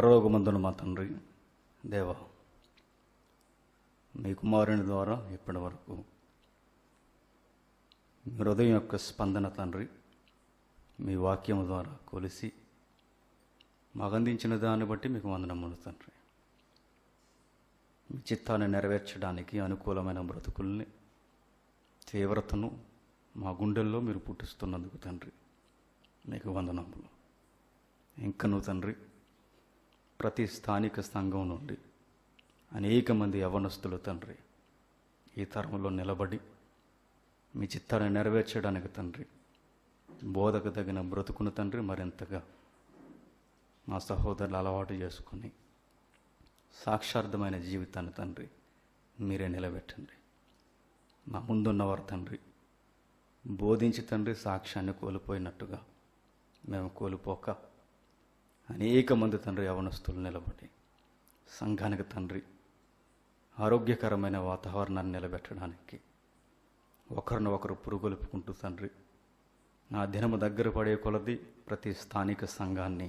పరలోకమందున మా తండ్రి దేవ మీ కుమారుని ద్వారా ఇప్పటి వరకు హృదయం యొక్క స్పందన తండ్రి మీ వాక్యం ద్వారా కొలిసి మాకు అందించిన దాన్ని బట్టి మీకు వందనములు తండ్రి మీ చిత్తాన్ని నెరవేర్చడానికి అనుకూలమైన బ్రతుకుల్ని తీవ్రతను మా గుండెల్లో మీరు పుట్టిస్తున్నందుకు తండ్రి మీకు వందనములు ఇంకను తండ్రి ప్రతి స్థానిక సంఘం నుండి అనేక మంది యవనస్తులు తండ్రి ఈ తరంలో నిలబడి మీ చిత్తాన్ని నెరవేర్చడానికి తండ్రి బోధకు తగిన బ్రతుకును తండ్రి మరింతగా మా సహోదరులు అలవాటు చేసుకుని సాక్షార్థమైన జీవితాన్ని తండ్రి మీరే నిలబెట్టండి మా ముందున్నవారు తండ్రి బోధించి తండ్రి సాక్ష్యాన్ని కోల్పోయినట్టుగా మేము కోల్పోక అనేక మంది తండ్రి యవనస్తులు నిలబడి సంఘానికి తండ్రి ఆరోగ్యకరమైన వాతావరణాన్ని నిలబెట్టడానికి ఒకరిని ఒకరు పురుగొలుపుకుంటూ తండ్రి నా దినము దగ్గర పడే కొలది ప్రతి స్థానిక సంఘాన్ని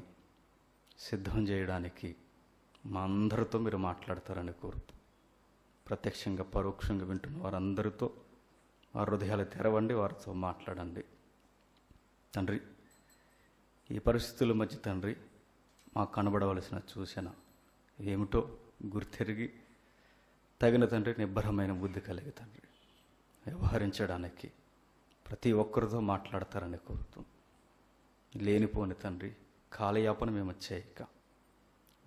సిద్ధం చేయడానికి మా అందరితో మీరు మాట్లాడతారని కోరుతూ ప్రత్యక్షంగా పరోక్షంగా వింటున్న వారందరితో వారి హృదయాలు తెరవండి వారితో మాట్లాడండి తండ్రి ఈ పరిస్థితుల మధ్య తండ్రి మాకు కనబడవలసిన సూచన ఏమిటో గుర్తెరిగి తగిన తండ్రి నిబ్బరమైన బుద్ధి కలిగి తండ్రి వ్యవహరించడానికి ప్రతి ఒక్కరితో మాట్లాడతారని కోరుతూ లేనిపోని తండ్రి కాలయాపన మేము చేయక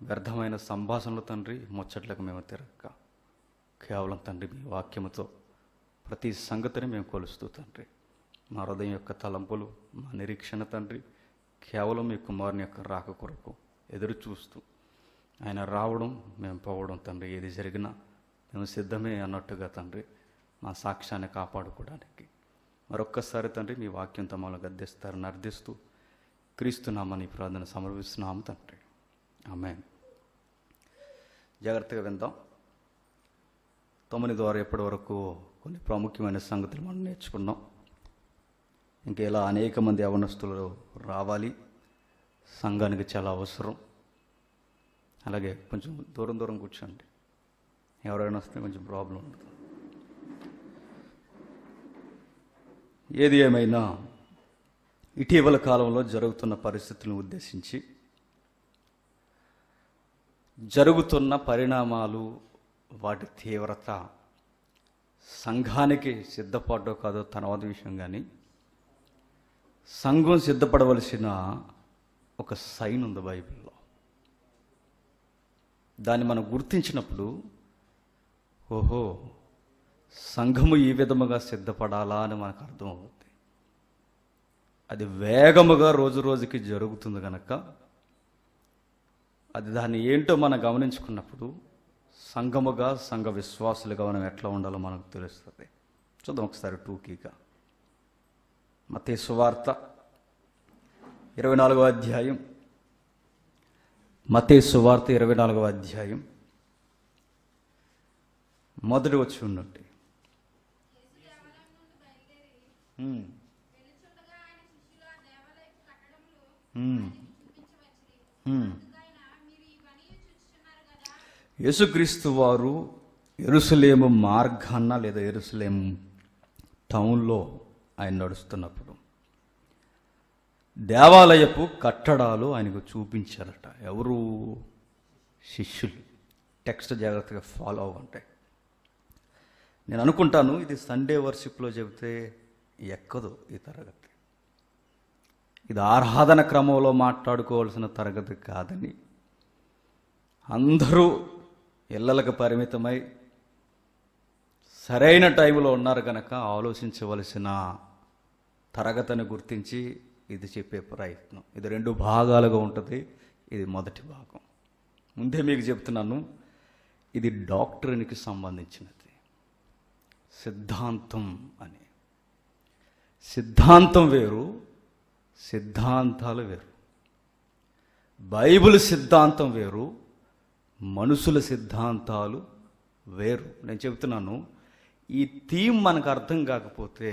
వ్యర్థమైన సంభాషణలు తండ్రి ముచ్చట్లకు మేము తిరగక కేవలం తండ్రి మీ వాక్యముతో ప్రతి సంగతిని మేము కొలుస్తూ తండ్రి మా హృదయం యొక్క తలంపులు మా నిరీక్షణ తండ్రి కేవలం మీ కుమారుని యొక్క రాక కొరకు ఎదురు చూస్తూ ఆయన రావడం మేము పోవడం తండ్రి ఏది జరిగినా మేము సిద్ధమే అన్నట్టుగా తండ్రి మా సాక్ష్యాన్ని కాపాడుకోవడానికి మరొక్కసారి తండ్రి మీ వాక్యం తమలో గద్దెస్తారని అర్థిస్తూ క్రీస్తున్నామని ప్రార్థన సమర్పిస్తున్నాము తండ్రి ఆమె జాగ్రత్తగా విందాం తొమ్మిది ద్వారా ఎప్పటి వరకు కొన్ని ప్రాముఖ్యమైన సంగతులు మనం నేర్చుకున్నాం ఇంకా ఇలా అనేక మంది అవనస్తులు రావాలి సంఘానికి చాలా అవసరం అలాగే కొంచెం దూరం దూరం కూర్చోండి ఎవరైనా వస్తే కొంచెం ప్రాబ్లం ఉంటుంది ఏది ఏమైనా ఇటీవల కాలంలో జరుగుతున్న పరిస్థితులను ఉద్దేశించి జరుగుతున్న పరిణామాలు వాటి తీవ్రత సంఘానికి సిద్ధపడ్డో కాదో తర్వాత విషయం కానీ సంఘం సిద్ధపడవలసిన ఒక సైన్ ఉంది బైబిల్లో దాన్ని మనం గుర్తించినప్పుడు ఓహో సంఘము ఈ విధముగా సిద్ధపడాలా అని మనకు అర్థమవుతుంది అది వేగముగా రోజు రోజుకి జరుగుతుంది కనుక అది దాన్ని ఏంటో మనం గమనించుకున్నప్పుడు సంఘముగా సంఘ విశ్వాసులుగా మనం ఎట్లా ఉండాలో మనకు తెలుస్తుంది చూద్దాం ఒకసారి టూకీగా మతే సువార్త ఇరవై నాలుగో అధ్యాయం మతే సువార్త ఇరవై నాలుగవ అధ్యాయం మొదటి వచ్చి ఉన్నట్టు యేసుక్రీస్తు వారు ఎరుసలేము మార్గాన్న లేదా ఎరుసలేము టౌన్లో ఆయన నడుస్తున్నప్పుడు దేవాలయపు కట్టడాలు ఆయనకు చూపించారట ఎవరు శిష్యులు టెక్స్ట్ జాగ్రత్తగా ఫాలో అవ్వంటాయి నేను అనుకుంటాను ఇది సండే వర్షిప్లో చెబితే ఎక్కదు ఈ తరగతి ఇది ఆరాధన క్రమంలో మాట్లాడుకోవాల్సిన తరగతి కాదని అందరూ ఇళ్ళలకు పరిమితమై సరైన టైంలో ఉన్నారు కనుక ఆలోచించవలసిన తరగతిని గుర్తించి ఇది చెప్పే ప్రయత్నం ఇది రెండు భాగాలుగా ఉంటుంది ఇది మొదటి భాగం ముందే మీకు చెప్తున్నాను ఇది డాక్టర్నికి సంబంధించినది సిద్ధాంతం అని సిద్ధాంతం వేరు సిద్ధాంతాలు వేరు బైబిల్ సిద్ధాంతం వేరు మనుషుల సిద్ధాంతాలు వేరు నేను చెప్తున్నాను ఈ థీమ్ మనకు అర్థం కాకపోతే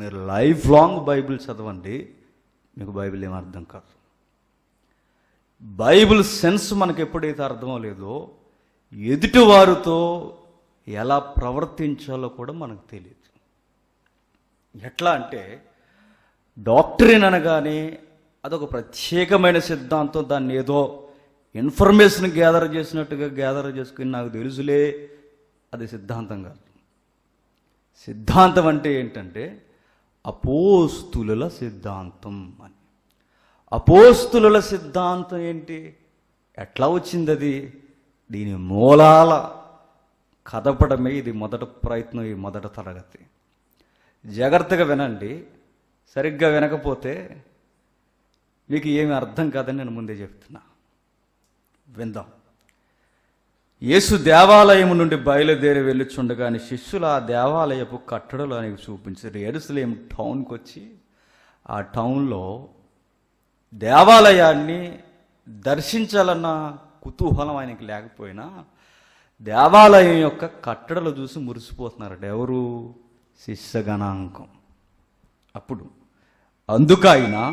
మీరు లైఫ్ లాంగ్ బైబిల్ చదవండి మీకు బైబిల్ ఏం అర్థం కాదు బైబిల్ సెన్స్ మనకు ఎప్పుడైతే అర్థం లేదో ఎదుటివారితో ఎలా ప్రవర్తించాలో కూడా మనకు తెలియదు ఎట్లా అంటే డాక్టరీన్ అనగానే అదొక ప్రత్యేకమైన సిద్ధాంతం దాన్ని ఏదో ఇన్ఫర్మేషన్ గ్యాదర్ చేసినట్టుగా గ్యాదర్ చేసుకుని నాకు తెలుసులే అది సిద్ధాంతం కాదు సిద్ధాంతం అంటే ఏంటంటే అపోస్తుల సిద్ధాంతం అని అపోస్తుల సిద్ధాంతం ఏంటి ఎట్లా వచ్చింది అది దీని మూలాల కదపడమే ఇది మొదట ప్రయత్నం ఈ మొదటి తరగతి జాగ్రత్తగా వినండి సరిగ్గా వినకపోతే మీకు ఏమి అర్థం కాదని నేను ముందే చెప్తున్నా విందాం యేసు దేవాలయము నుండి బయలుదేరి వెళ్ళుచుండగానే శిష్యులు ఆ దేవాలయపు కట్టడలు అనేవి చూపించారు ఎరుసలేం టౌన్కి వచ్చి ఆ టౌన్లో దేవాలయాన్ని దర్శించాలన్న కుతూహలం ఆయనకి లేకపోయినా దేవాలయం యొక్క కట్టడలు చూసి మురిసిపోతున్నారట ఎవరు శిష్యగణాంకం అప్పుడు అందుకైనా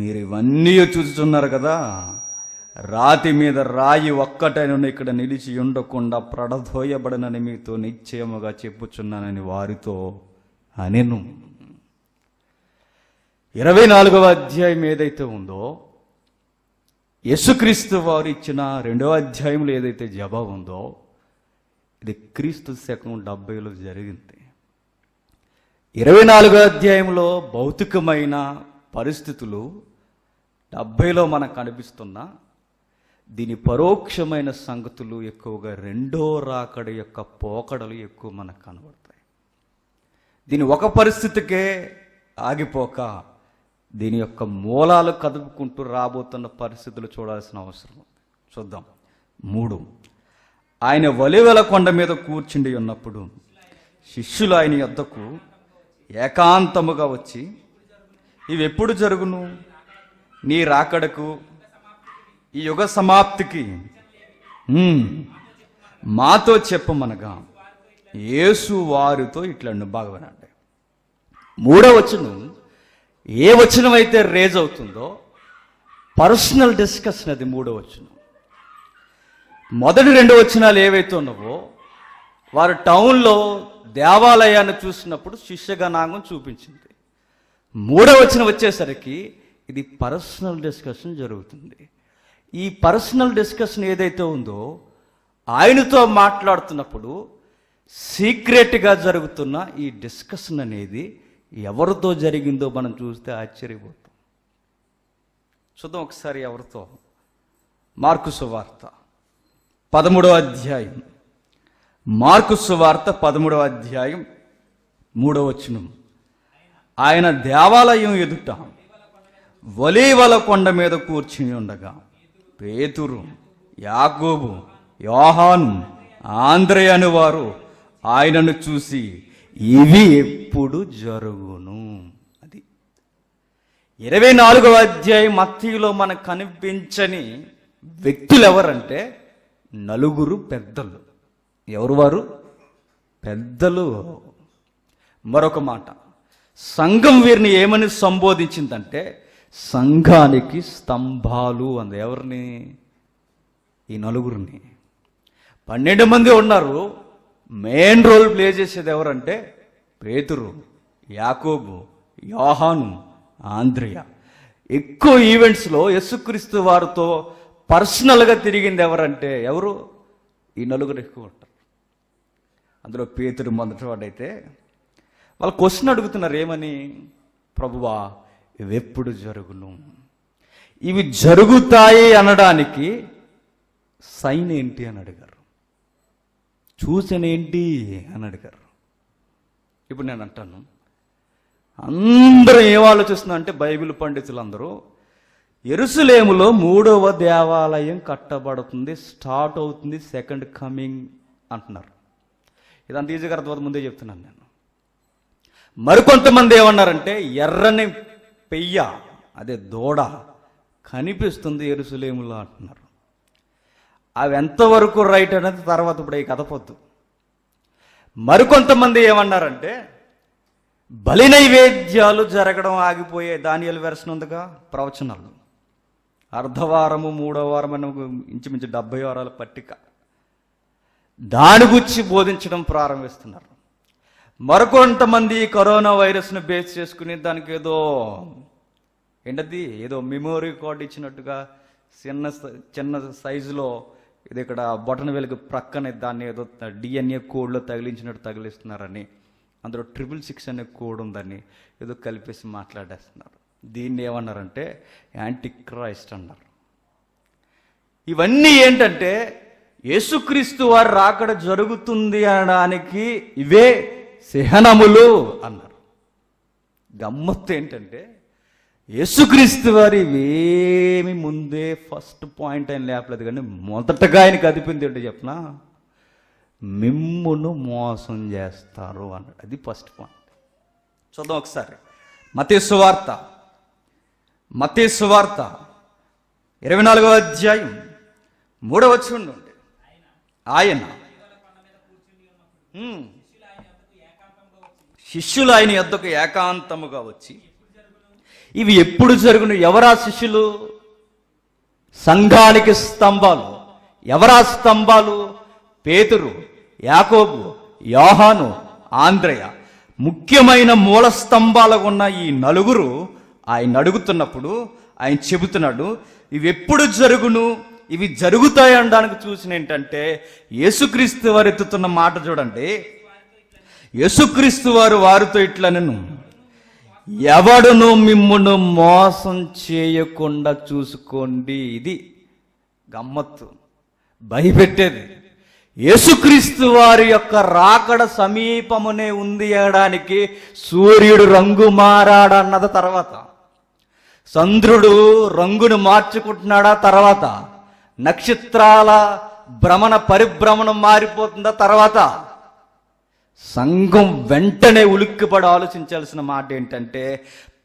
మీరు ఇవన్నీ చూచుతున్నారు కదా రాతి మీద రాయి ఒక్కటైన ఇక్కడ నిలిచి ఉండకుండా ప్రడధోయబడనని మీతో నిశ్చయముగా చెప్పుచున్నానని వారితో అనెను ఇరవై నాలుగవ అధ్యాయం ఏదైతే ఉందో యేసుక్రీస్తు వారు ఇచ్చిన రెండవ అధ్యాయంలో ఏదైతే జబా ఉందో ఇది క్రీస్తు శకం డెబ్బైలో జరిగింది ఇరవై నాలుగో అధ్యాయంలో భౌతికమైన పరిస్థితులు డెబ్బైలో మనకు కనిపిస్తున్నా దీని పరోక్షమైన సంగతులు ఎక్కువగా రెండో రాకడ యొక్క పోకడలు ఎక్కువ మనకు కనబడతాయి దీని ఒక పరిస్థితికే ఆగిపోక దీని యొక్క మూలాలు కదుపుకుంటూ రాబోతున్న పరిస్థితులు చూడాల్సిన అవసరం ఉంది చూద్దాం మూడు ఆయన వలివల కొండ మీద కూర్చుండి ఉన్నప్పుడు శిష్యులు ఆయన యొద్దకు ఏకాంతముగా వచ్చి ఇవి ఎప్పుడు జరుగును నీ రాకడకు ఈ యుగ సమాప్తికి మాతో చెప్పమనగా యేసు వారితో ఇట్లా బాగా వినండి మూడో వచనం ఏ వచనం అయితే రేజ్ అవుతుందో పర్సనల్ డిస్కషన్ అది మూడో వచనం మొదటి రెండు వచనాలు ఏవైతే ఉన్నావో వారు టౌన్లో దేవాలయాన్ని చూసినప్పుడు శిష్యగణాంగం చూపించింది మూడో వచనం వచ్చేసరికి ఇది పర్సనల్ డిస్కషన్ జరుగుతుంది ఈ పర్సనల్ డిస్కషన్ ఏదైతే ఉందో ఆయనతో మాట్లాడుతున్నప్పుడు సీక్రెట్గా జరుగుతున్న ఈ డిస్కషన్ అనేది ఎవరితో జరిగిందో మనం చూస్తే ఆశ్చర్యపోతాం చూద్దాం ఒకసారి ఎవరితో మార్కు సువార్త పదమూడవ అధ్యాయం మార్కు సువార్త పదమూడవ అధ్యాయం మూడవ వచనం ఆయన దేవాలయం ఎదుట వలీవల కొండ మీద కూర్చుని ఉండగా పేతురు యాగోబు యోహాను అని వారు ఆయనను చూసి ఇవి ఎప్పుడు జరుగును అది ఇరవై నాలుగవ అధ్యాయం మత్తిలో మనకు కనిపించని వ్యక్తులు ఎవరంటే నలుగురు పెద్దలు ఎవరు వారు పెద్దలు మరొక మాట సంఘం వీరిని ఏమని సంబోధించిందంటే సంఘానికి స్తంభాలు అంది ఎవరిని ఈ నలుగురిని పన్నెండు మంది ఉన్నారు మెయిన్ రోల్ ప్లే చేసేది ఎవరంటే పేతురు యాకోబు యోహాను ఆంధ్రియ ఎక్కువ ఈవెంట్స్లో యస్సుక్రీస్తు వారితో పర్సనల్గా తిరిగింది ఎవరంటే ఎవరు ఈ నలుగురు ఎక్కువ ఉంటారు అందులో పేతుడు వాడైతే వాళ్ళు క్వశ్చన్ అడుగుతున్నారు ఏమని ప్రభువా ఇవి ఎప్పుడు జరుగును ఇవి జరుగుతాయి అనడానికి సైన్ ఏంటి అని అడిగారు చూసినేంటి అని అడిగారు ఇప్పుడు నేను అంటాను అందరూ ఏం ఆలోచిస్తున్నా అంటే బైబిల్ పండితులందరూ ఎరుసలేములో మూడవ దేవాలయం కట్టబడుతుంది స్టార్ట్ అవుతుంది సెకండ్ కమింగ్ అంటున్నారు ఇదంత ఈజీగా అర్థమవుతుంది ముందే చెప్తున్నాను నేను మరికొంతమంది ఏమన్నారంటే ఎర్రని పెయ్య అదే దూడ కనిపిస్తుంది ఎరుసలేములో అంటున్నారు అవి ఎంతవరకు రైట్ అనేది తర్వాత ఇప్పుడు ఈ కథ పొద్దు మరికొంతమంది ఏమన్నారంటే బలి నైవేద్యాలు జరగడం ఆగిపోయే ధాన్యాలు వెరసినందుగా ఉందిగా ప్రవచనాలు అర్ధవారము మూడో వారం అని ఇంచుమించు డెబ్బై వారాల పట్టిక దాని గురించి బోధించడం ప్రారంభిస్తున్నారు మరికొంతమంది కరోనా వైరస్ను బేస్ చేసుకుని దానికి ఏదో ఏంటది ఏదో మెమోరీ కార్డు ఇచ్చినట్టుగా చిన్న చిన్న సైజులో ఇది ఇక్కడ బొటన వెలుగు ప్రక్కనే దాన్ని ఏదో డిఎన్ఏ కోడ్లో తగిలించినట్టు తగిలిస్తున్నారని అందులో ట్రిపుల్ సిక్స్ అనే కోడ్ ఉందని ఏదో కలిపేసి మాట్లాడేస్తున్నారు దీన్ని ఏమన్నారంటే యాంటీ క్రైస్ట్ అన్నారు ఇవన్నీ ఏంటంటే యేసుక్రీస్తు వారు రాకడ జరుగుతుంది అనడానికి ఇవే సిహనములు అన్నారు గమ్మత్తు ఏంటంటే యేసుక్రీస్తు వారి ఏమి ముందే ఫస్ట్ పాయింట్ ఆయన లేపలేదు కానీ మొదటగా ఆయన కదిపింది ఏంటో చెప్పిన మిమ్మును మోసం చేస్తారు అన్నాడు అది ఫస్ట్ పాయింట్ చూద్దాం ఒకసారి మతే సువార్త మతే సువార్త ఇరవై నాలుగవ అధ్యాయం మూడవ చూడండి ఆయన శిష్యులు ఆయన యొద్దకు ఏకాంతముగా వచ్చి ఇవి ఎప్పుడు జరుగును ఎవరా శిష్యులు సంఘానికి స్తంభాలు ఎవరా స్తంభాలు పేతురు యాకోబు యోహాను ఆంధ్రయ ముఖ్యమైన మూల స్తంభాలు ఉన్న ఈ నలుగురు ఆయన అడుగుతున్నప్పుడు ఆయన చెబుతున్నాడు ఇవి ఎప్పుడు జరుగును ఇవి జరుగుతాయి అనడానికి చూసిన ఏంటంటే యేసుక్రీస్తు వారు ఎత్తుతున్న మాట చూడండి యసుక్రీస్తు వారు వారితో ఇట్లా నేను ఎవడును మిమ్మును మోసం చేయకుండా చూసుకోండి ఇది గమ్మత్తు భయపెట్టేది యేసుక్రీస్తు వారి యొక్క రాకడ సమీపమునే ఉంది అనడానికి సూర్యుడు రంగు మారాడన్నద తర్వాత చంద్రుడు రంగును మార్చుకుంటున్నాడా తర్వాత నక్షత్రాల భ్రమణ పరిభ్రమణం మారిపోతుందా తర్వాత సంఘం వెంటనే ఉలిక్కిపడి ఆలోచించాల్సిన మాట ఏంటంటే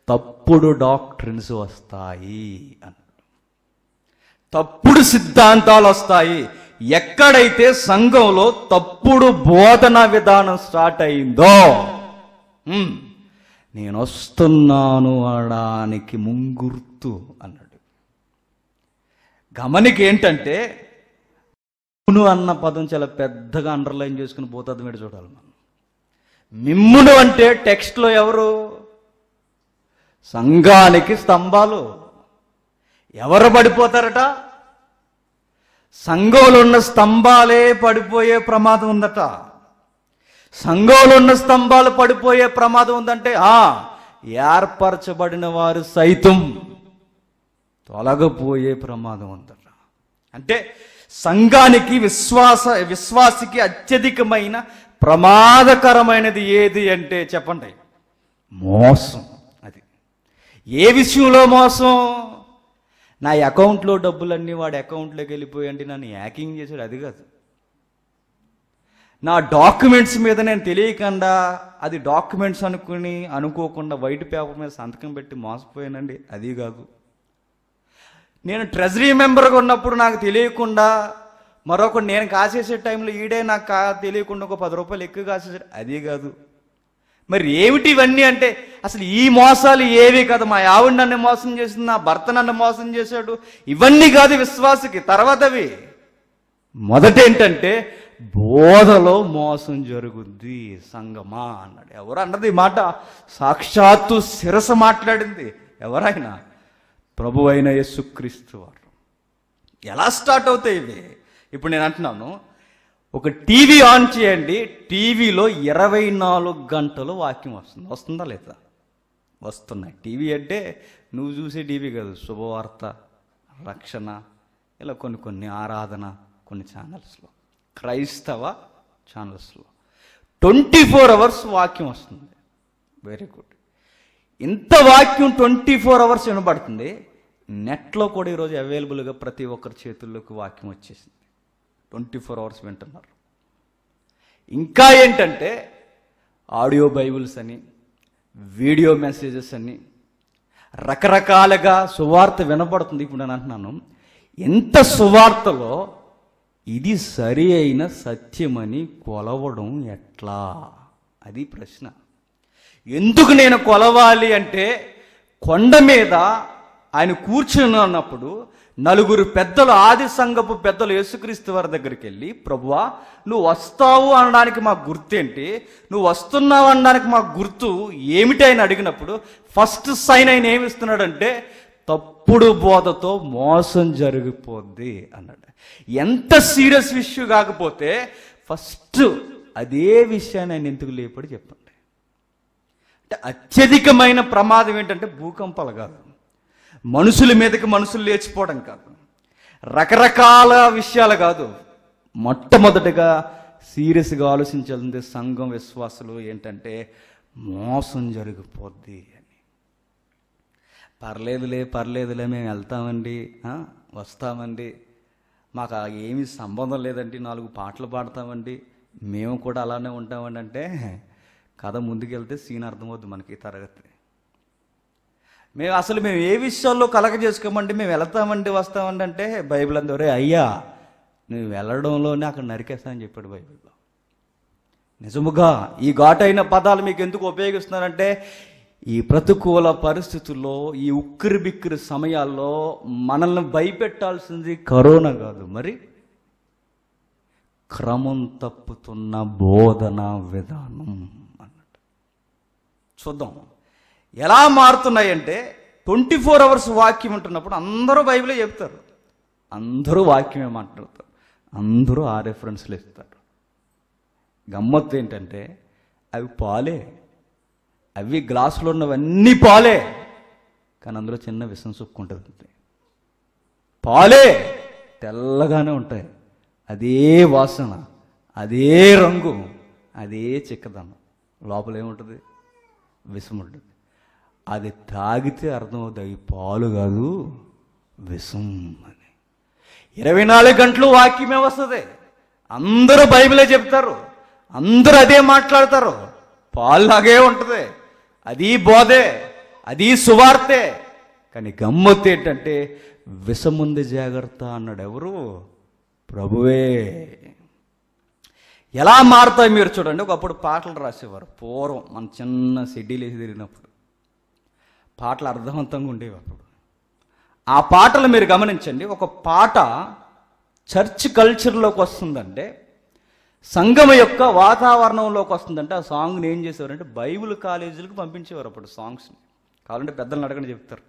తప్పుడు డాక్టర్స్ వస్తాయి అన్నాడు తప్పుడు సిద్ధాంతాలు వస్తాయి ఎక్కడైతే సంఘంలో తప్పుడు బోధన విధానం స్టార్ట్ అయిందో నేను వస్తున్నాను అనడానికి ముంగుర్తు అన్నాడు గమనిక ఏంటంటే అన్న పదం చాలా పెద్దగా అండర్లైన్ చేసుకుని పోతుంది మీరు చూడాలి మనం మిమ్మును అంటే టెక్స్ట్లో ఎవరు సంఘానికి స్తంభాలు ఎవరు పడిపోతారట సంఘంలో ఉన్న స్తంభాలే పడిపోయే ప్రమాదం ఉందట సంఘంలో ఉన్న స్తంభాలు పడిపోయే ప్రమాదం ఉందంటే ఆ ఏర్పరచబడిన వారు సైతం తొలగపోయే ప్రమాదం ఉందట అంటే సంఘానికి విశ్వాస విశ్వాసికి అత్యధికమైన ప్రమాదకరమైనది ఏది అంటే చెప్పండి మోసం అది ఏ విషయంలో మోసం నా అకౌంట్లో డబ్బులన్నీ వాడి అకౌంట్లోకి వెళ్ళిపోయండి నన్ను హ్యాకింగ్ చేశాడు అది కాదు నా డాక్యుమెంట్స్ మీద నేను తెలియకుండా అది డాక్యుమెంట్స్ అనుకుని అనుకోకుండా వైట్ పేపర్ మీద సంతకం పెట్టి మోసపోయానండి అది కాదు నేను ట్రెజరీ మెంబర్గా ఉన్నప్పుడు నాకు తెలియకుండా మరొకటి నేను కాసేసే టైంలో ఈడే నాకు కా తెలియకుండా ఒక పది రూపాయలు ఎక్కువ కాసేసాడు అదే కాదు మరి ఏమిటి ఇవన్నీ అంటే అసలు ఈ మోసాలు ఏవి కాదు మా ఆవిడ నన్ను మోసం చేసింది నా భర్త నన్ను మోసం చేశాడు ఇవన్నీ కాదు విశ్వాసకి తర్వాతవి మొదట ఏంటంటే బోధలో మోసం జరుగుద్ది సంగమా అన్నాడు ఎవరు అన్నది మాట సాక్షాత్తు శిరస మాట్లాడింది ఎవరైనా ప్రభు అయిన యేసుక్రీస్తు వారు ఎలా స్టార్ట్ అవుతాయి ఇవి ఇప్పుడు నేను అంటున్నాను ఒక టీవీ ఆన్ చేయండి టీవీలో ఇరవై నాలుగు గంటలు వాక్యం వస్తుంది వస్తుందా లేదా వస్తున్నాయి టీవీ అంటే నువ్వు చూసే టీవీ కాదు శుభవార్త రక్షణ ఇలా కొన్ని కొన్ని ఆరాధన కొన్ని ఛానల్స్లో క్రైస్తవ ఛానల్స్లో ట్వంటీ ఫోర్ అవర్స్ వాక్యం వస్తుంది వెరీ గుడ్ ఇంత వాక్యం ట్వంటీ ఫోర్ అవర్స్ వినబడుతుంది నెట్లో కూడా ఈరోజు అవైలబుల్గా ప్రతి ఒక్కరి చేతుల్లోకి వాక్యం వచ్చేసింది ట్వంటీ ఫోర్ అవర్స్ వింటున్నారు ఇంకా ఏంటంటే ఆడియో బైబుల్స్ అని వీడియో మెసేజెస్ అని రకరకాలుగా సువార్త వినబడుతుంది ఇప్పుడు నేను అంటున్నాను ఎంత సువార్తలో ఇది సరి అయిన సత్యమని కొలవడం ఎట్లా అది ప్రశ్న ఎందుకు నేను కొలవాలి అంటే కొండ మీద ఆయన కూర్చుని ఉన్నప్పుడు నలుగురు పెద్దలు ఆది సంఘపు పెద్దలు యేసుక్రీస్తు వారి దగ్గరికి వెళ్ళి ప్రభువా నువ్వు వస్తావు అనడానికి మా గుర్తు ఏంటి నువ్వు వస్తున్నావు అనడానికి మా గుర్తు ఏమిటి ఆయన అడిగినప్పుడు ఫస్ట్ సైన్ ఆయన ఏమిస్తున్నాడంటే తప్పుడు బోధతో మోసం జరిగిపోద్ది అన్నాడు ఎంత సీరియస్ ఇష్యూ కాకపోతే ఫస్ట్ అదే విషయాన్ని ఆయన ఎందుకు లేపడి చెప్పండి అంటే అత్యధికమైన ప్రమాదం ఏంటంటే భూకంపాలు కాదు మనుషుల మీదకి మనుషులు లేచిపోవడం కాదు రకరకాల విషయాలు కాదు మొట్టమొదటిగా సీరియస్గా ఆలోచించాల్సింది సంఘం విశ్వాసులు ఏంటంటే మోసం జరిగిపోద్ది అని పర్లేదులే పర్లేదులే మేము వెళ్తామండి వస్తామండి మాకు ఏమీ సంబంధం లేదండి నాలుగు పాటలు పాడతామండి మేము కూడా అలానే ఉంటామండి అంటే కథ ముందుకెళ్తే సీన్ అర్థమవుద్ది మనకి తరగతి మేము అసలు మేము ఏ విషయాల్లో కలగ చేసుకోమండి మేము వెళతామంటే వస్తామంటే అంటే బైబిల్ అందరే అయ్యా నువ్వు వెళ్ళడంలోనే అక్కడ నరికేస్తానని చెప్పాడు బైబిల్లో నిజముగా ఈ ఘాటైన పదాలు మీకు ఎందుకు ఉపయోగిస్తున్నారంటే ఈ ప్రతికూల పరిస్థితుల్లో ఈ ఉక్కిరి బిక్కిరి సమయాల్లో మనల్ని భయపెట్టాల్సింది కరోనా కాదు మరి క్రమం తప్పుతున్న బోధన విధానం అన్నట్టు చూద్దాం ఎలా మారుతున్నాయంటే ట్వంటీ ఫోర్ అవర్స్ వాక్యం ఉంటున్నప్పుడు అందరూ బైబిలే చెప్తారు అందరూ వాక్యమే మాట్లాడతారు అందరూ ఆ రెఫరెన్స్లు ఇస్తారు గమ్మత్తు ఏంటంటే అవి పాలే అవి గ్లాసులో ఉన్నవన్నీ పాలే కానీ అందులో చిన్న విషం ఉంటుంది పాలే తెల్లగానే ఉంటాయి అదే వాసన అదే రంగు అదే చిక్కదనం లోపలేముంటుంది ఏముంటుంది విషం ఉంటుంది అది తాగితే అర్థమవుతుంది అవి పాలు కాదు విషం అని ఇరవై నాలుగు గంటలు వాక్యమే వస్తుంది అందరూ బైబిలే చెప్తారు అందరూ అదే మాట్లాడతారు పాలులాగే ఉంటుంది అది బోధే అది సువార్తే కానీ గమ్మత్ ఏంటంటే విషముంది జాగ్రత్త అన్నాడు ఎవరు ప్రభువే ఎలా మారుతాయి మీరు చూడండి ఒకప్పుడు పాటలు రాసేవారు పూర్వం మన చిన్న సిటీలు తిరిగినప్పుడు పాటలు అర్థవంతంగా ఉండేవి అప్పుడు ఆ పాటలు మీరు గమనించండి ఒక పాట చర్చ్ కల్చర్లోకి వస్తుందంటే సంఘం యొక్క వాతావరణంలోకి వస్తుందంటే ఆ సాంగ్ని ఏం చేసేవారంటే బైబిల్ కాలేజీలకు పంపించేవారు అప్పుడు సాంగ్స్ని కావాలంటే పెద్దలను అడగని చెప్తారు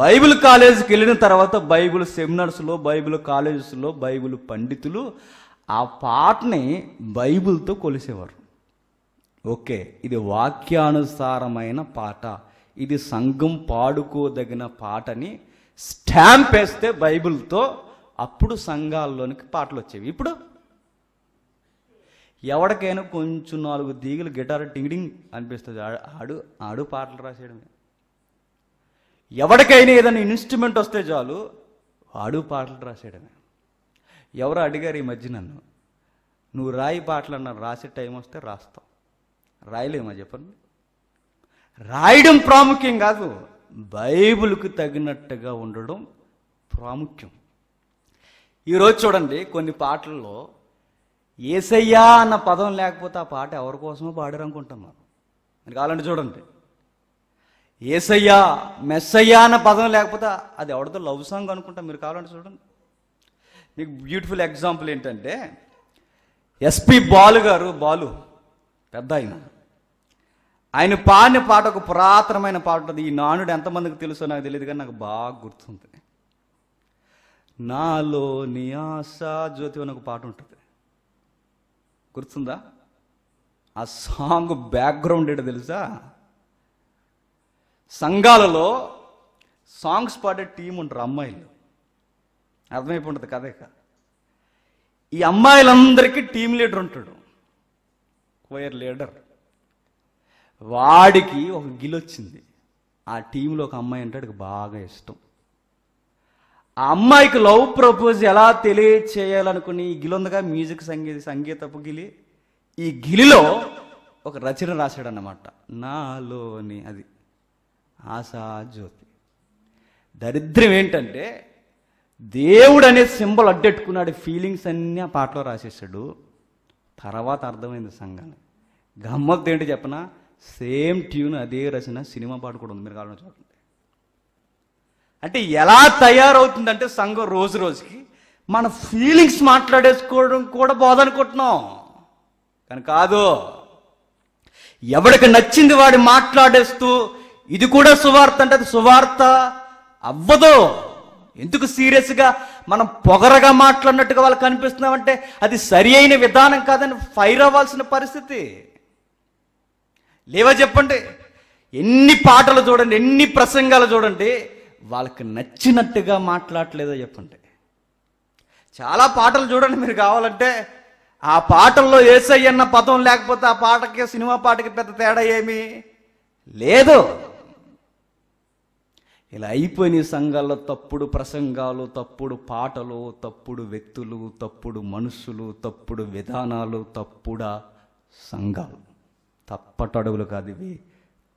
బైబిల్ కాలేజీకి వెళ్ళిన తర్వాత బైబిల్ సెమినార్స్లో బైబిల్ కాలేజెస్లో బైబిల్ పండితులు ఆ పాటని బైబిల్తో కొలిసేవారు ఓకే ఇది వాక్యానుసారమైన పాట ఇది సంఘం పాడుకోదగిన పాటని స్టాంప్ వేస్తే బైబిల్తో అప్పుడు సంఘాల్లోనికి పాటలు వచ్చేవి ఇప్పుడు ఎవరికైనా కొంచెం నాలుగు దీగులు గిటార్ టింగిడింగ్ అనిపిస్తుంది ఆడు ఆడు పాటలు రాసేయడమే ఎవరికైనా ఏదైనా ఇన్స్ట్రుమెంట్ వస్తే చాలు ఆడు పాటలు రాసేయడమే ఎవరు అడిగారు ఈ మధ్య నన్ను నువ్వు రాయి పాటలు అన్న రాసే టైం వస్తే రాస్తావు రాయలేమా చెప్పండి రాయడం ప్రాముఖ్యం కాదు బైబిల్కు తగినట్టుగా ఉండడం ప్రాముఖ్యం ఈరోజు చూడండి కొన్ని పాటల్లో ఏసయ్యా అన్న పదం లేకపోతే ఆ పాట ఎవరి కోసమో పాడారు మనం మీరు కావాలంటే చూడండి ఏసయ్యా మెస్సయ్యా అన్న పదం లేకపోతే అది ఎవరితో లవ్ సాంగ్ అనుకుంటాం మీరు కావాలంటే చూడండి మీకు బ్యూటిఫుల్ ఎగ్జాంపుల్ ఏంటంటే ఎస్పి బాలు గారు బాలు పెద్ద ఆయన ఆయన పాడిన పాట ఒక పురాతనమైన పాట ఉంటుంది ఈ నానుడు ఎంతమందికి తెలుసో నాకు తెలియదు కానీ నాకు బాగా గుర్తుంది నాలో నియాసా జ్యోతి అని ఒక పాట ఉంటుంది గుర్తుందా ఆ సాంగ్ బ్యాక్గ్రౌండ్ ఏంటో తెలుసా సంఘాలలో సాంగ్స్ పాడే టీం ఉంటారు అమ్మాయిలు అర్థమైపోతుంది కదే కదా ఈ అమ్మాయిలందరికీ టీం లీడర్ ఉంటాడు కోయర్ లీడర్ వాడికి ఒక గిలొచ్చింది ఆ టీంలో ఒక అమ్మాయి అంటే వాడికి బాగా ఇష్టం ఆ అమ్మాయికి లవ్ ప్రపోజ్ ఎలా తెలియచేయాలనుకుని ఈ గిలుందగా మ్యూజిక్ సంగీత సంగీతపు గిలి ఈ గిలిలో ఒక రచన రాశాడన్నమాట నాలోని అది ఆశా జ్యోతి దరిద్రం ఏంటంటే దేవుడు అనే సింబల్ అడ్డెట్టుకున్నాడు ఫీలింగ్స్ అన్నీ ఆ పాటలో రాసేసాడు తర్వాత అర్థమైంది సంఘాన్ని గమ్మత్తు ఏంటి చెప్పనా సేమ్ ట్యూన్ అదే రచన సినిమా పాట కూడా ఉంది మీరు కావాలని చూడండి అంటే ఎలా తయారవుతుందంటే సంఘం రోజు రోజుకి మన ఫీలింగ్స్ మాట్లాడేసుకోవడం కూడా బోధనుకుంటున్నాం కానీ కాదు ఎవడికి నచ్చింది వాడి మాట్లాడేస్తూ ఇది కూడా సువార్త అంటే అది సువార్త అవ్వదు ఎందుకు సీరియస్గా మనం పొగరగా మాట్లాడినట్టుగా వాళ్ళు కనిపిస్తున్నామంటే అది సరి అయిన విధానం కాదని ఫైర్ అవ్వాల్సిన పరిస్థితి లేవా చెప్పండి ఎన్ని పాటలు చూడండి ఎన్ని ప్రసంగాలు చూడండి వాళ్ళకి నచ్చినట్టుగా మాట్లాడలేదో చెప్పండి చాలా పాటలు చూడండి మీరు కావాలంటే ఆ పాటల్లో ఏసయ్యన్న పదం లేకపోతే ఆ పాటకి సినిమా పాటకి పెద్ద తేడా ఏమి లేదు ఇలా అయిపోయిన సంఘాల్లో తప్పుడు ప్రసంగాలు తప్పుడు పాటలు తప్పుడు వ్యక్తులు తప్పుడు మనుషులు తప్పుడు విధానాలు తప్పుడా సంఘాలు తప్పట అడుగులు కాదు ఇవి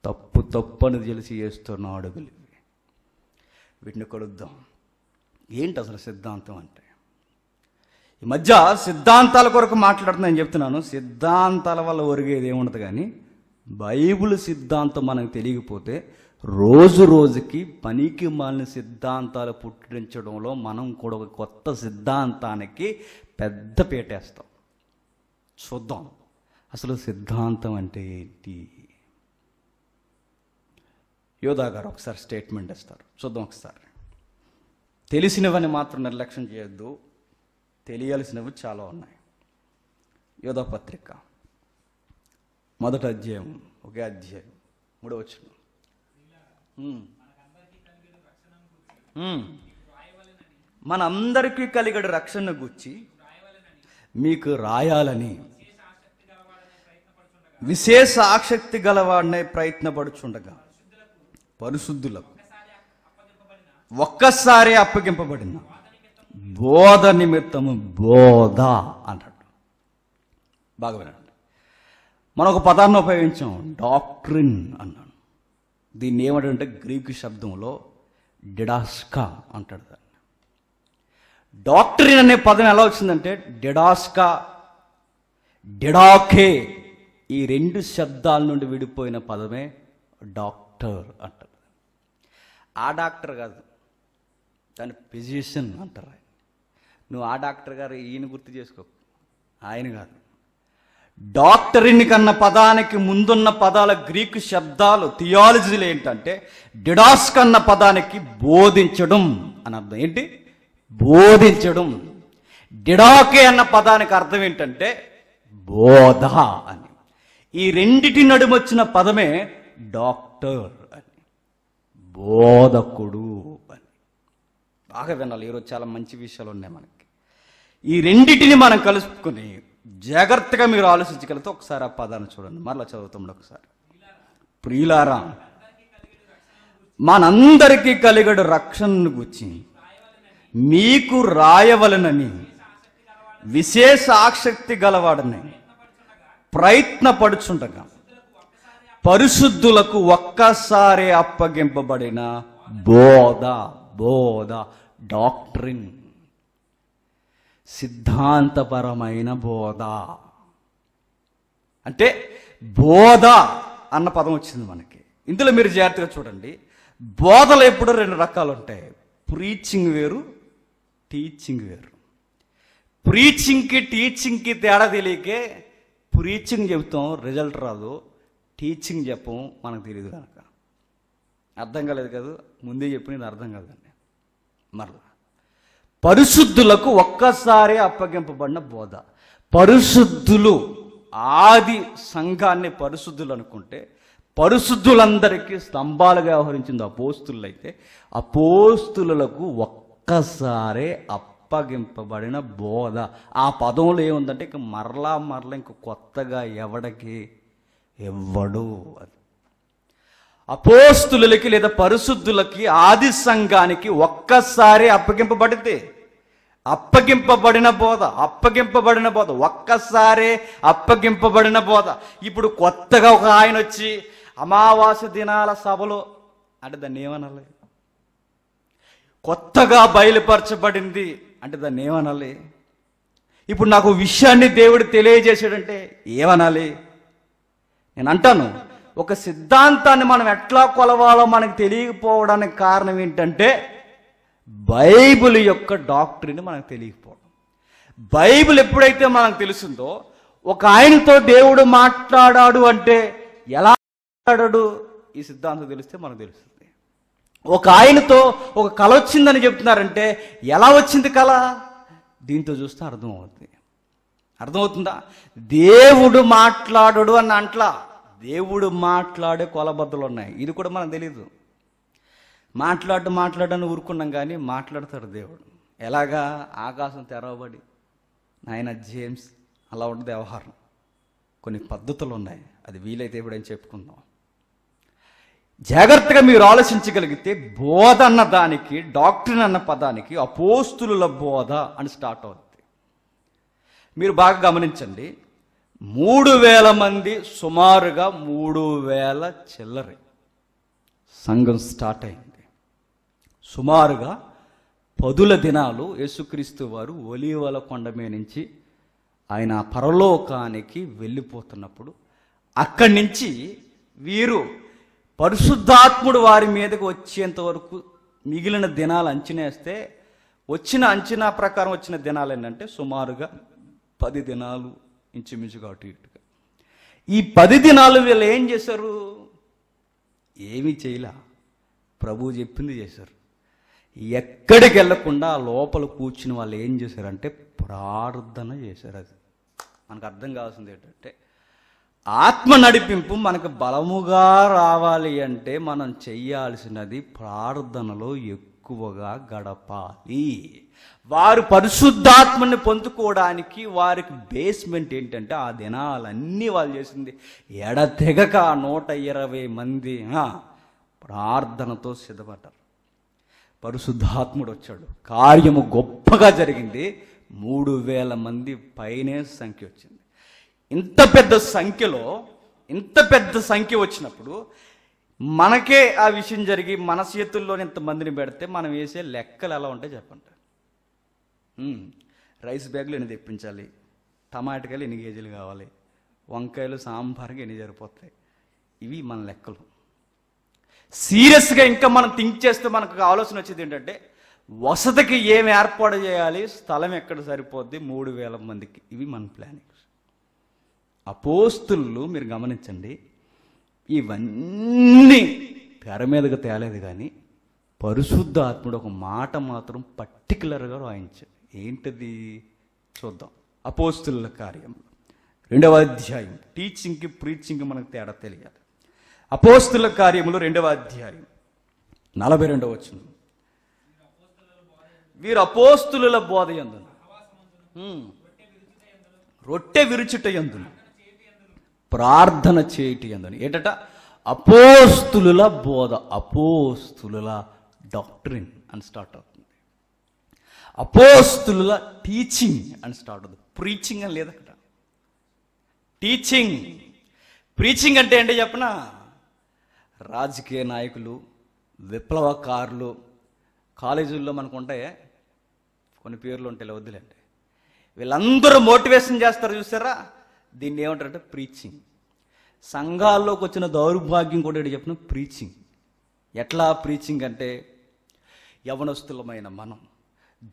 తప్పు తప్పని తెలిసి చేస్తున్న అడుగులు ఇవి వీటిని కలుద్దాం ఏంటి అసలు సిద్ధాంతం అంటే ఈ మధ్య సిద్ధాంతాల కొరకు మాట్లాడుతుందని నేను చెప్తున్నాను సిద్ధాంతాల వల్ల ఒరిగేది ఏముండదు కానీ బైబుల్ సిద్ధాంతం మనకు తెలియకపోతే రోజు రోజుకి పనికి మాలిన సిద్ధాంతాలు పుట్టించడంలో మనం కూడా ఒక కొత్త సిద్ధాంతానికి పెద్ద పీటేస్తాం చూద్దాం అసలు సిద్ధాంతం అంటే ఏంటి యోధా గారు ఒకసారి స్టేట్మెంట్ ఇస్తారు చూద్దాం ఒకసారి తెలిసినవని మాత్రం నిర్లక్ష్యం చేయొద్దు తెలియాల్సినవి చాలా ఉన్నాయి యోధా పత్రిక మొదటి అధ్యాయం ఒకే అధ్యాయం మూడో వచ్చిన మనందరికీ కలిగడు రక్షణ గుచ్చి మీకు రాయాలని విశేష ఆసక్తి గలవాడినే ప్రయత్నపడుచుండగా పరిశుద్ధులకు ఒక్కసారి అప్పగింపబడిన బోధ నిమిత్తము బోధ అన్నాడు బాగా వినండి మనం ఒక పదాన్ని ఉపయోగించాం డాక్ట్రిన్ అన్నాడు దీన్ని ఏమంటే గ్రీకు శబ్దంలో డిడాస్కా అంటాడు దాన్ని డాక్టరిన్ అనే పదం ఎలా వచ్చిందంటే డిడాస్కా డిడాకే ఈ రెండు శబ్దాల నుండి విడిపోయిన పదమే డాక్టర్ అంటారు ఆ డాక్టర్ కాదు దాని ఫిజిషియన్ అంటారు ఆయన నువ్వు ఆ డాక్టర్ గారు ఈయన గుర్తు చేసుకో ఆయన కాదు డాక్టరిన్ కన్న పదానికి ముందున్న పదాల గ్రీకు శబ్దాలు థియాలజీలు ఏంటంటే డిడాస్ కన్న పదానికి బోధించడం అని అర్థం ఏంటి బోధించడం డిడాకే అన్న పదానికి అర్థం ఏంటంటే బోధ అని ఈ రెండిటి నడుమొచ్చిన పదమే డాక్టర్ అని బోధకుడు అని బాగా వినాలి ఈరోజు చాలా మంచి విషయాలు ఉన్నాయి మనకి ఈ రెండిటిని మనం కలుసుకుని జాగ్రత్తగా మీరు ఆలోచించగలితే ఒకసారి ఆ పదాన్ని చూడండి మరలా చదువుతాం ఒకసారి ప్రియులారా మనందరికీ కలిగడు రక్షణను గుచ్చి మీకు రాయవలనని విశేష ఆసక్తి గలవాడని ప్రయత్నపడుచుండగా పరిశుద్ధులకు ఒక్కసారి అప్పగింపబడిన బోధ బోధ డాక్టరింగ్ సిద్ధాంతపరమైన బోధ అంటే బోధ అన్న పదం వచ్చింది మనకి ఇందులో మీరు జాగ్రత్తగా చూడండి బోధలు ఎప్పుడో రెండు రకాలు ఉంటాయి ప్రీచింగ్ వేరు టీచింగ్ వేరు ప్రీచింగ్కి టీచింగ్కి తేడా తెలియకే ప్రీచింగ్ చెబుతాం రిజల్ట్ రాదు టీచింగ్ చెప్పం మనకు తెలియదు కనుక అర్థం కాలేదు కదా ముందే చెప్పి నేను అర్థం కాలేదండి మరలా పరిశుద్ధులకు ఒక్కసారే అప్పగింపబడిన బోధ పరిశుద్ధులు ఆది సంఘాన్ని పరిశుద్ధులు అనుకుంటే పరిశుద్ధులందరికీ స్తంభాలుగా వ్యవహరించింది అపోస్తులైతే అపోస్తులకు ఒక్కసారే అప్ప అప్పగింపబడిన బోధ ఆ పదంలో ఏముందంటే ఇక మరలా మరలా ఇంక కొత్తగా ఎవడికి ఎవ్వడు అది అపోస్తులకి లేదా పరిశుద్ధులకి ఆది సంఘానికి ఒక్కసారి అప్పగింపబడితే అప్పగింపబడిన బోధ అప్పగింపబడిన బోధ ఒక్కసారే అప్పగింపబడిన బోధ ఇప్పుడు కొత్తగా ఒక ఆయన వచ్చి అమావాస్య దినాల సభలో అంటే దాన్ని ఏమనలేదు కొత్తగా బయలుపరచబడింది అంటే దాన్ని ఏమనాలి ఇప్పుడు నాకు విషయాన్ని దేవుడు తెలియజేశాడంటే ఏమనాలి నేను అంటాను ఒక సిద్ధాంతాన్ని మనం ఎట్లా కొలవాలో మనకు తెలియకపోవడానికి కారణం ఏంటంటే బైబిల్ యొక్క డాక్టరీని మనకు తెలియకపోవడం బైబిల్ ఎప్పుడైతే మనకు తెలుస్తుందో ఒక ఆయనతో దేవుడు మాట్లాడాడు అంటే ఎలా మాట్లాడాడు ఈ సిద్ధాంతం తెలిస్తే మనకు తెలుస్తుంది ఒక ఆయనతో ఒక కళ వచ్చిందని చెప్తున్నారంటే ఎలా వచ్చింది కళ దీంతో చూస్తే అర్థమవుతుంది అర్థమవుతుందా దేవుడు మాట్లాడు అన్న అంట్లా దేవుడు మాట్లాడే కొలబద్దలు ఉన్నాయి ఇది కూడా మనకు తెలియదు మాట్లాడు మాట్లాడని ఊరుకున్నాం కానీ మాట్లాడతాడు దేవుడు ఎలాగా ఆకాశం తెరవబడి నాయన జేమ్స్ అలా ఉంటుంది వ్యవహారం కొన్ని పద్ధతులు ఉన్నాయి అది వీలైతే ఎప్పుడైనా చెప్పుకుందాం జాగ్రత్తగా మీరు ఆలోచించగలిగితే బోధ అన్న దానికి డాక్టర్ అన్న పదానికి అపోస్తుల బోధ అని స్టార్ట్ అవుతుంది మీరు బాగా గమనించండి మూడు వేల మంది సుమారుగా మూడు వేల చిల్లరి సంఘం స్టార్ట్ అయింది సుమారుగా పదుల దినాలు యేసుక్రీస్తు వారు కొండ కొండమే నుంచి ఆయన పరలోకానికి వెళ్ళిపోతున్నప్పుడు అక్కడి నుంచి వీరు పరిశుద్ధాత్ముడు వారి మీదకు వచ్చేంత వరకు మిగిలిన దినాలు అంచనేస్తే వచ్చిన అంచనా ప్రకారం వచ్చిన దినాలు ఏంటంటే సుమారుగా పది దినాలు ఇంచుమించుగా అటు ఇటుగా ఈ పది దినాలు వీళ్ళు ఏం చేశారు ఏమీ చేయలే ప్రభువు చెప్పింది చేశారు ఎక్కడికి వెళ్లకుండా లోపల కూర్చుని వాళ్ళు ఏం చేశారంటే ప్రార్థన చేశారు అది మనకు అర్థం కావాల్సింది ఏంటంటే ఆత్మ నడిపింపు మనకు బలముగా రావాలి అంటే మనం చెయ్యాల్సినది ప్రార్థనలో ఎక్కువగా గడపాలి వారు పరిశుద్ధాత్మని పొందుకోవడానికి వారికి బేస్మెంట్ ఏంటంటే ఆ దినాలన్నీ వాళ్ళు చేసింది ఎడతెగక నూట ఇరవై మంది ప్రార్థనతో సిద్ధపడ్డారు పరిశుద్ధాత్ముడు వచ్చాడు కార్యము గొప్పగా జరిగింది మూడు వేల మంది పైనే సంఖ్య వచ్చింది ఇంత పెద్ద సంఖ్యలో ఇంత పెద్ద సంఖ్య వచ్చినప్పుడు మనకే ఆ విషయం జరిగి మన చేతుల్లో ఇంతమందిని పెడితే మనం వేసే లెక్కలు ఎలా ఉంటాయి చెప్పండి రైస్ బ్యాగ్లు ఎన్ని తెప్పించాలి టమాటకాయలు ఎన్ని కేజీలు కావాలి వంకాయలు సాంబార్కి ఎన్ని జరిపోతాయి ఇవి మన లెక్కలు సీరియస్గా ఇంకా మనం థింక్ చేస్తే మనకు ఆలోచన వచ్చేది ఏంటంటే వసతికి ఏమి ఏర్పాటు చేయాలి స్థలం ఎక్కడ సరిపోద్ది మూడు వేల మందికి ఇవి మన ప్లానింగ్ అపోస్తులు మీరు గమనించండి ఇవన్నీ తెర మీదగా తేలేదు కానీ పరిశుద్ధ ఆత్ముడు ఒక మాట మాత్రం పర్టికులర్గా రాయించాడు ఏంటది చూద్దాం అపోస్తుల కార్యంలో రెండవ అధ్యాయం టీచింగ్కి ప్రీచింగ్కి మనకు తేడా తెలియాలి అపోస్తుల కార్యములు రెండవ అధ్యాయం నలభై రెండవ వచ్చిన వీరు అపోస్తుల బోధ ఎందు రొట్టె విరుచుట ఎందును ప్రార్థన చేయటి అందని ఏటట అపోస్తుల బోధ అపోస్తుల డాక్టరిన్ అని స్టార్ట్ అవుతుంది అపోస్తుల టీచింగ్ అని స్టార్ట్ అవుతుంది ప్రీచింగ్ అని లేదు అక్కడ టీచింగ్ ప్రీచింగ్ అంటే ఏంటి చెప్పన రాజకీయ నాయకులు విప్లవకారులు కాలేజీల్లో మనకు ఉంటాయి కొన్ని పేర్లు ఉంటాయి వద్దులేండి వీళ్ళందరూ మోటివేషన్ చేస్తారు చూసారా దీన్ని ఏమంటారంటే ప్రీచింగ్ సంఘాల్లోకి వచ్చిన దౌర్భాగ్యం కూడా చెప్పిన ప్రీచింగ్ ఎట్లా ప్రీచింగ్ అంటే యవనస్తులమైన మనం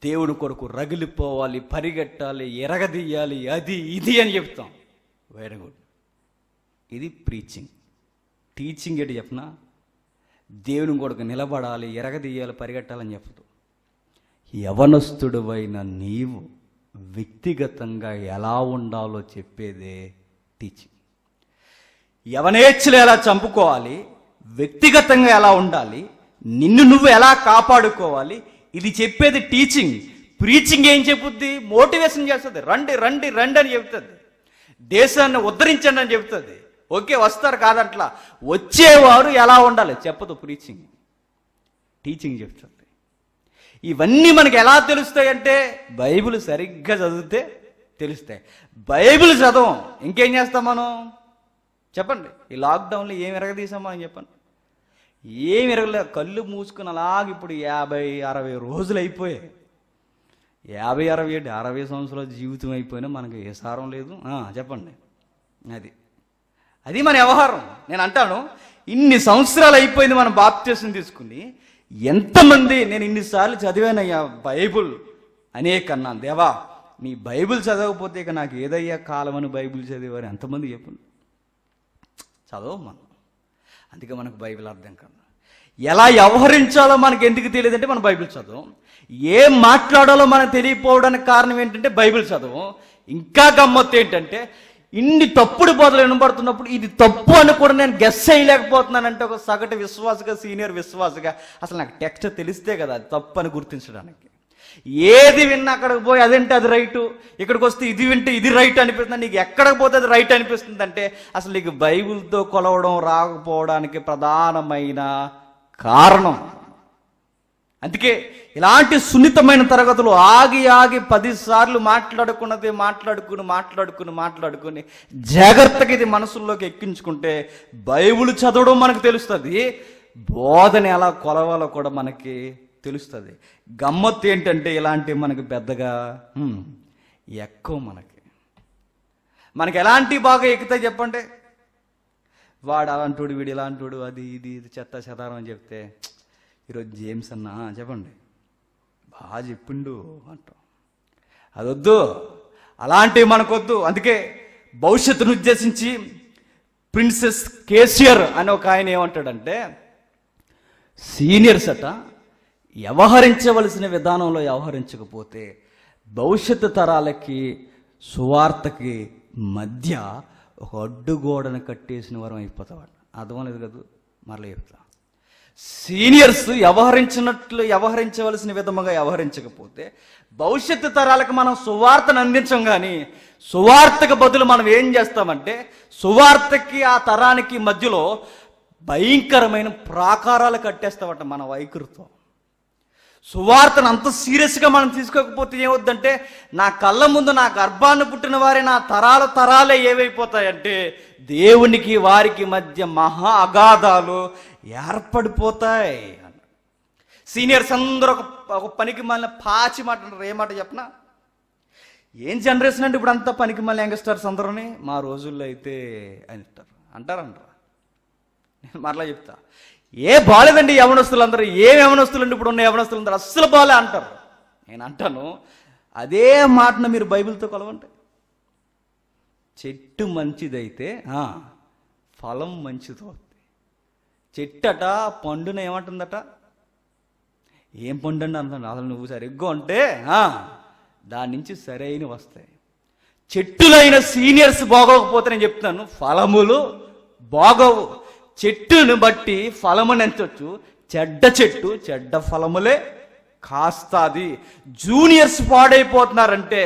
దేవుని కొరకు రగిలిపోవాలి పరిగెట్టాలి ఎరగదీయాలి అది ఇది అని చెప్తాం వెరీ గుడ్ ఇది ప్రీచింగ్ టీచింగ్ ఏంటి చెప్పిన దేవుని కొరకు నిలబడాలి ఎరగదీయాలి పరిగెట్టాలని చెప్పదు అయిన నీవు వ్యక్తిగతంగా ఎలా ఉండాలో చెప్పేదే టీచింగ్ యవనేచ్ఛలు ఎలా చంపుకోవాలి వ్యక్తిగతంగా ఎలా ఉండాలి నిన్ను నువ్వు ఎలా కాపాడుకోవాలి ఇది చెప్పేది టీచింగ్ ప్రీచింగ్ ఏం చెబుద్ది మోటివేషన్ చేస్తుంది రండి రండి రండి అని చెబుతుంది దేశాన్ని ఉద్ధరించండి అని చెబుతుంది ఓకే వస్తారు కాదట్లా వచ్చేవారు ఎలా ఉండాలి చెప్పదు ప్రీచింగ్ టీచింగ్ చెప్తుంది ఇవన్నీ మనకి ఎలా తెలుస్తాయంటే బైబిల్ సరిగ్గా చదివితే తెలుస్తాయి బైబిల్ చదవం ఇంకేం చేస్తాం మనం చెప్పండి ఈ లాక్డౌన్లో ఏం ఎరగదీసామా అని చెప్పండి ఏమి ఎరగలే కళ్ళు మూసుకుని అలాగ ఇప్పుడు యాభై అరవై రోజులు అయిపోయాయి యాభై అరవై ఏడు అరవై సంవత్సరాల జీవితం అయిపోయినా మనకు ఏ సారం లేదు చెప్పండి అది అది మన వ్యవహారం నేను అంటాను ఇన్ని సంవత్సరాలు అయిపోయింది మనం బాప్త్యసం తీసుకుని ఎంతమంది నేను ఇన్నిసార్లు చదివానయ్యా బైబుల్ అనే కన్నాను దేవా నీ బైబిల్ చదవకపోతే ఇక నాకు ఏదయ్యా కాలం అని బైబిల్ చదివారు ఎంతమంది చెప్పండి చదవం మనం అందుకే మనకు బైబిల్ అర్థం కాదు ఎలా వ్యవహరించాలో మనకు ఎందుకు తెలియదంటే మనం బైబిల్ చదవం ఏం మాట్లాడాలో మనం తెలియపోవడానికి కారణం ఏంటంటే బైబిల్ చదవం ఇంకా గమ్మత్తు ఏంటంటే ఇన్ని తప్పుడు బోధలు వినబడుతున్నప్పుడు ఇది తప్పు అని కూడా నేను గెస్ చేయలేకపోతున్నానంటే ఒక సగటు విశ్వాసగా సీనియర్ విశ్వాసగా అసలు నాకు టెక్స్ట్ తెలిస్తే కదా అది తప్పు అని గుర్తించడానికి ఏది విన్నా అక్కడికి పోయి అదేంటి అది రైటు ఇక్కడికి వస్తే ఇది వింటే ఇది రైట్ అనిపిస్తుంది నీకు ఎక్కడికి పోతే అది రైట్ అనిపిస్తుంది అంటే అసలు నీకు బైబిల్తో కొలవడం రాకపోవడానికి ప్రధానమైన కారణం అందుకే ఇలాంటి సున్నితమైన తరగతులు ఆగి ఆగి పదిసార్లు మాట్లాడుకున్నది మాట్లాడుకుని మాట్లాడుకుని మాట్లాడుకుని జాగ్రత్తగా ఇది మనసుల్లోకి ఎక్కించుకుంటే బైబుల్ చదవడం మనకు తెలుస్తుంది బోధన ఎలా కొలవాలో కూడా మనకి తెలుస్తుంది గమ్మత్తు ఏంటంటే ఇలాంటివి మనకు పెద్దగా ఎక్కువ మనకి మనకి ఎలాంటి బాగా ఎక్కుతాయి చెప్పండి వాడు అలాంటోడు వీడు ఇలాంటోడు అది ఇది ఇది చెత్త చెదారం అని చెప్తే ఈరోజు జేమ్స్ అన్నా చెప్పండి బాగా చెప్పిండు అంటాం అదొద్దు అలాంటివి మనకొద్దు అందుకే భవిష్యత్తును ఉద్దేశించి ప్రిన్సెస్ కేసీఆర్ అని ఒక ఆయన ఏమంటాడంటే సీనియర్స్ అట వ్యవహరించవలసిన విధానంలో వ్యవహరించకపోతే భవిష్యత్తు తరాలకి సువార్తకి మధ్య ఒక అడ్డుగోడను కట్టేసిన వరం అయిపోతావాడు అర్థం లేదు కదా మరలా చెప్తా సీనియర్స్ వ్యవహరించినట్లు వ్యవహరించవలసిన విధముగా వ్యవహరించకపోతే భవిష్యత్తు తరాలకు మనం సువార్తను అందించం కానీ సువార్తకు బదులు మనం ఏం చేస్తామంటే సువార్తకి ఆ తరానికి మధ్యలో భయంకరమైన ప్రాకారాలు కట్టేస్తామట మన వైఖరితో సువార్తను అంత సీరియస్గా మనం తీసుకోకపోతే ఏమవుద్దంటే నా కళ్ళ ముందు నా గర్భాన్ని పుట్టిన వారి నా తరాల తరాలే ఏవైపోతాయంటే దేవునికి వారికి మధ్య మహా అగాధాలు ఏర్పడిపోతాయి సీనియర్స్ అందరూ ఒక ఒక పనికి మళ్ళీ పాచి మాట ఏ మాట చెప్పిన ఏం జనరేషన్ అంటే ఇప్పుడు అంతా పనికి మళ్ళీ యంగ్స్టర్స్ అందరూని మా రోజుల్లో అయితే అని అంటారు అంటారంటారు నేను మరలా చెప్తా ఏ బాగాలేదండి యవనస్తులు అందరూ ఏం యవనస్తులు అండి ఇప్పుడు ఉన్న యవనస్తులు అందరూ అస్సలు బాగాలే అంటారు నేను అంటాను అదే మాటను మీరు బైబిల్తో కలవండి చెట్టు మంచిదైతే ఫలం మంచిది చెట్టట పండున ఏమంటుందట ఏం పండు అండి అంటాను అసలు నువ్వు సరిగ్గా ఉంటే దాని నుంచి సరైన వస్తాయి చెట్టులైన సీనియర్స్ బాగోకపోతే నేను చెప్తాను ఫలములు బాగోవు చెట్టును బట్టి ఫలము ఎంచవచ్చు చెడ్డ చెట్టు చెడ్డ ఫలములే కాస్తాది జూనియర్స్ పాడైపోతున్నారంటే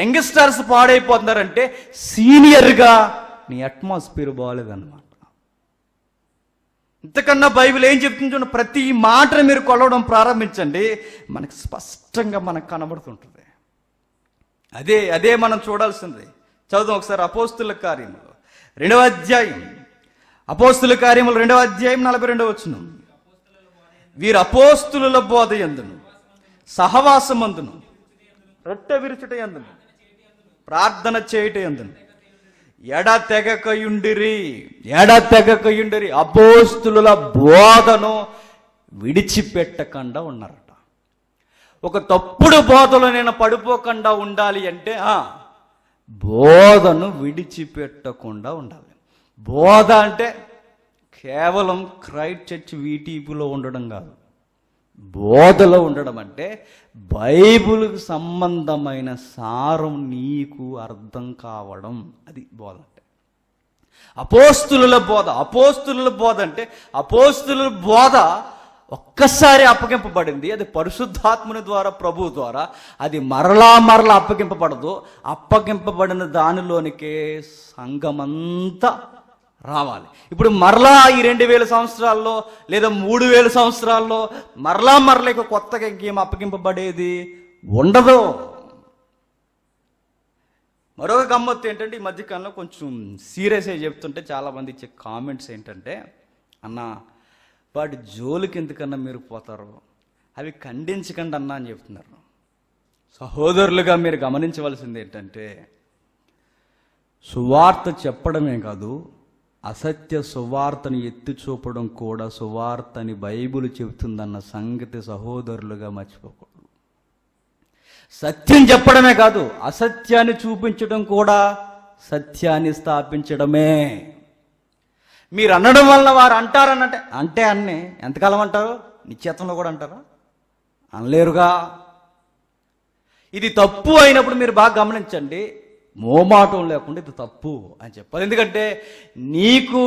యంగ్స్టర్స్ పాడైపోతున్నారంటే సీనియర్గా నీ అట్మాస్ఫియర్ బాగాలేదన్నమాట ఇంతకన్నా బైబిల్ ఏం చెప్తుందో ప్రతి మాటను మీరు కొలవడం ప్రారంభించండి మనకు స్పష్టంగా మనకు కనబడుతుంటుంది అదే అదే మనం చూడాల్సింది చదువు ఒకసారి అపోస్తుల కార్యములు రెండవ అధ్యాయం అపోస్తుల కార్యములు రెండవ అధ్యాయం నలభై రెండవ వచ్చును వీరు అపోస్తుల బోధ ఎందును సహవాసమందును రొట్టె విరుచుట ఎందును ప్రార్థన చేయుట ఎందును ఎడ తెగకయుండిరి ఎడ తెగకయుండిరి అపోస్తుల బోధను విడిచిపెట్టకుండా ఉన్నారట ఒక తప్పుడు బోధలో నేను పడిపోకుండా ఉండాలి అంటే బోధను విడిచిపెట్టకుండా ఉండాలి బోధ అంటే కేవలం క్రైట్ చర్చ్ వీటీపీలో ఉండడం కాదు బోధలో ఉండడం అంటే బైబుల్కి సంబంధమైన సారం నీకు అర్థం కావడం అది బోధ అంటే అపోస్తుల బోధ అపోస్తుల బోధ అంటే అపోస్తుల బోధ ఒక్కసారి అప్పగింపబడింది అది పరిశుద్ధాత్ముని ద్వారా ప్రభు ద్వారా అది మరలా మరలా అప్పగింపబడదు అప్పగింపబడిన దానిలోనికే సంఘమంతా రావాలి ఇప్పుడు మరలా ఈ రెండు వేల సంవత్సరాల్లో లేదా మూడు వేల సంవత్సరాల్లో మరలా మరలా కొత్తగా ఇంకేం అప్పగింపబడేది ఉండదు మరొక గమ్మత్తు ఏంటంటే ఈ మధ్యకాలంలో కొంచెం సీరియస్గా చెప్తుంటే చాలామంది ఇచ్చే కామెంట్స్ ఏంటంటే అన్న వాటి జోలికి ఎందుకన్నా మీరు పోతారు అవి ఖండించకండి అన్న అని చెప్తున్నారు సహోదరులుగా మీరు గమనించవలసింది ఏంటంటే సువార్త చెప్పడమే కాదు అసత్య సువార్తను ఎత్తి చూపడం కూడా సువార్తని బైబుల్ చెబుతుందన్న సంగతి సహోదరులుగా మర్చిపోకూడదు సత్యం చెప్పడమే కాదు అసత్యాన్ని చూపించడం కూడా సత్యాన్ని స్థాపించడమే మీరు అనడం వల్ల వారు అంటారనంటే అంటే అన్ని ఎంతకాలం అంటారు నిశ్చేతంలో కూడా అంటారా అనలేరుగా ఇది తప్పు అయినప్పుడు మీరు బాగా గమనించండి మోమాటం లేకుండా ఇది తప్పు అని చెప్పాలి ఎందుకంటే నీకు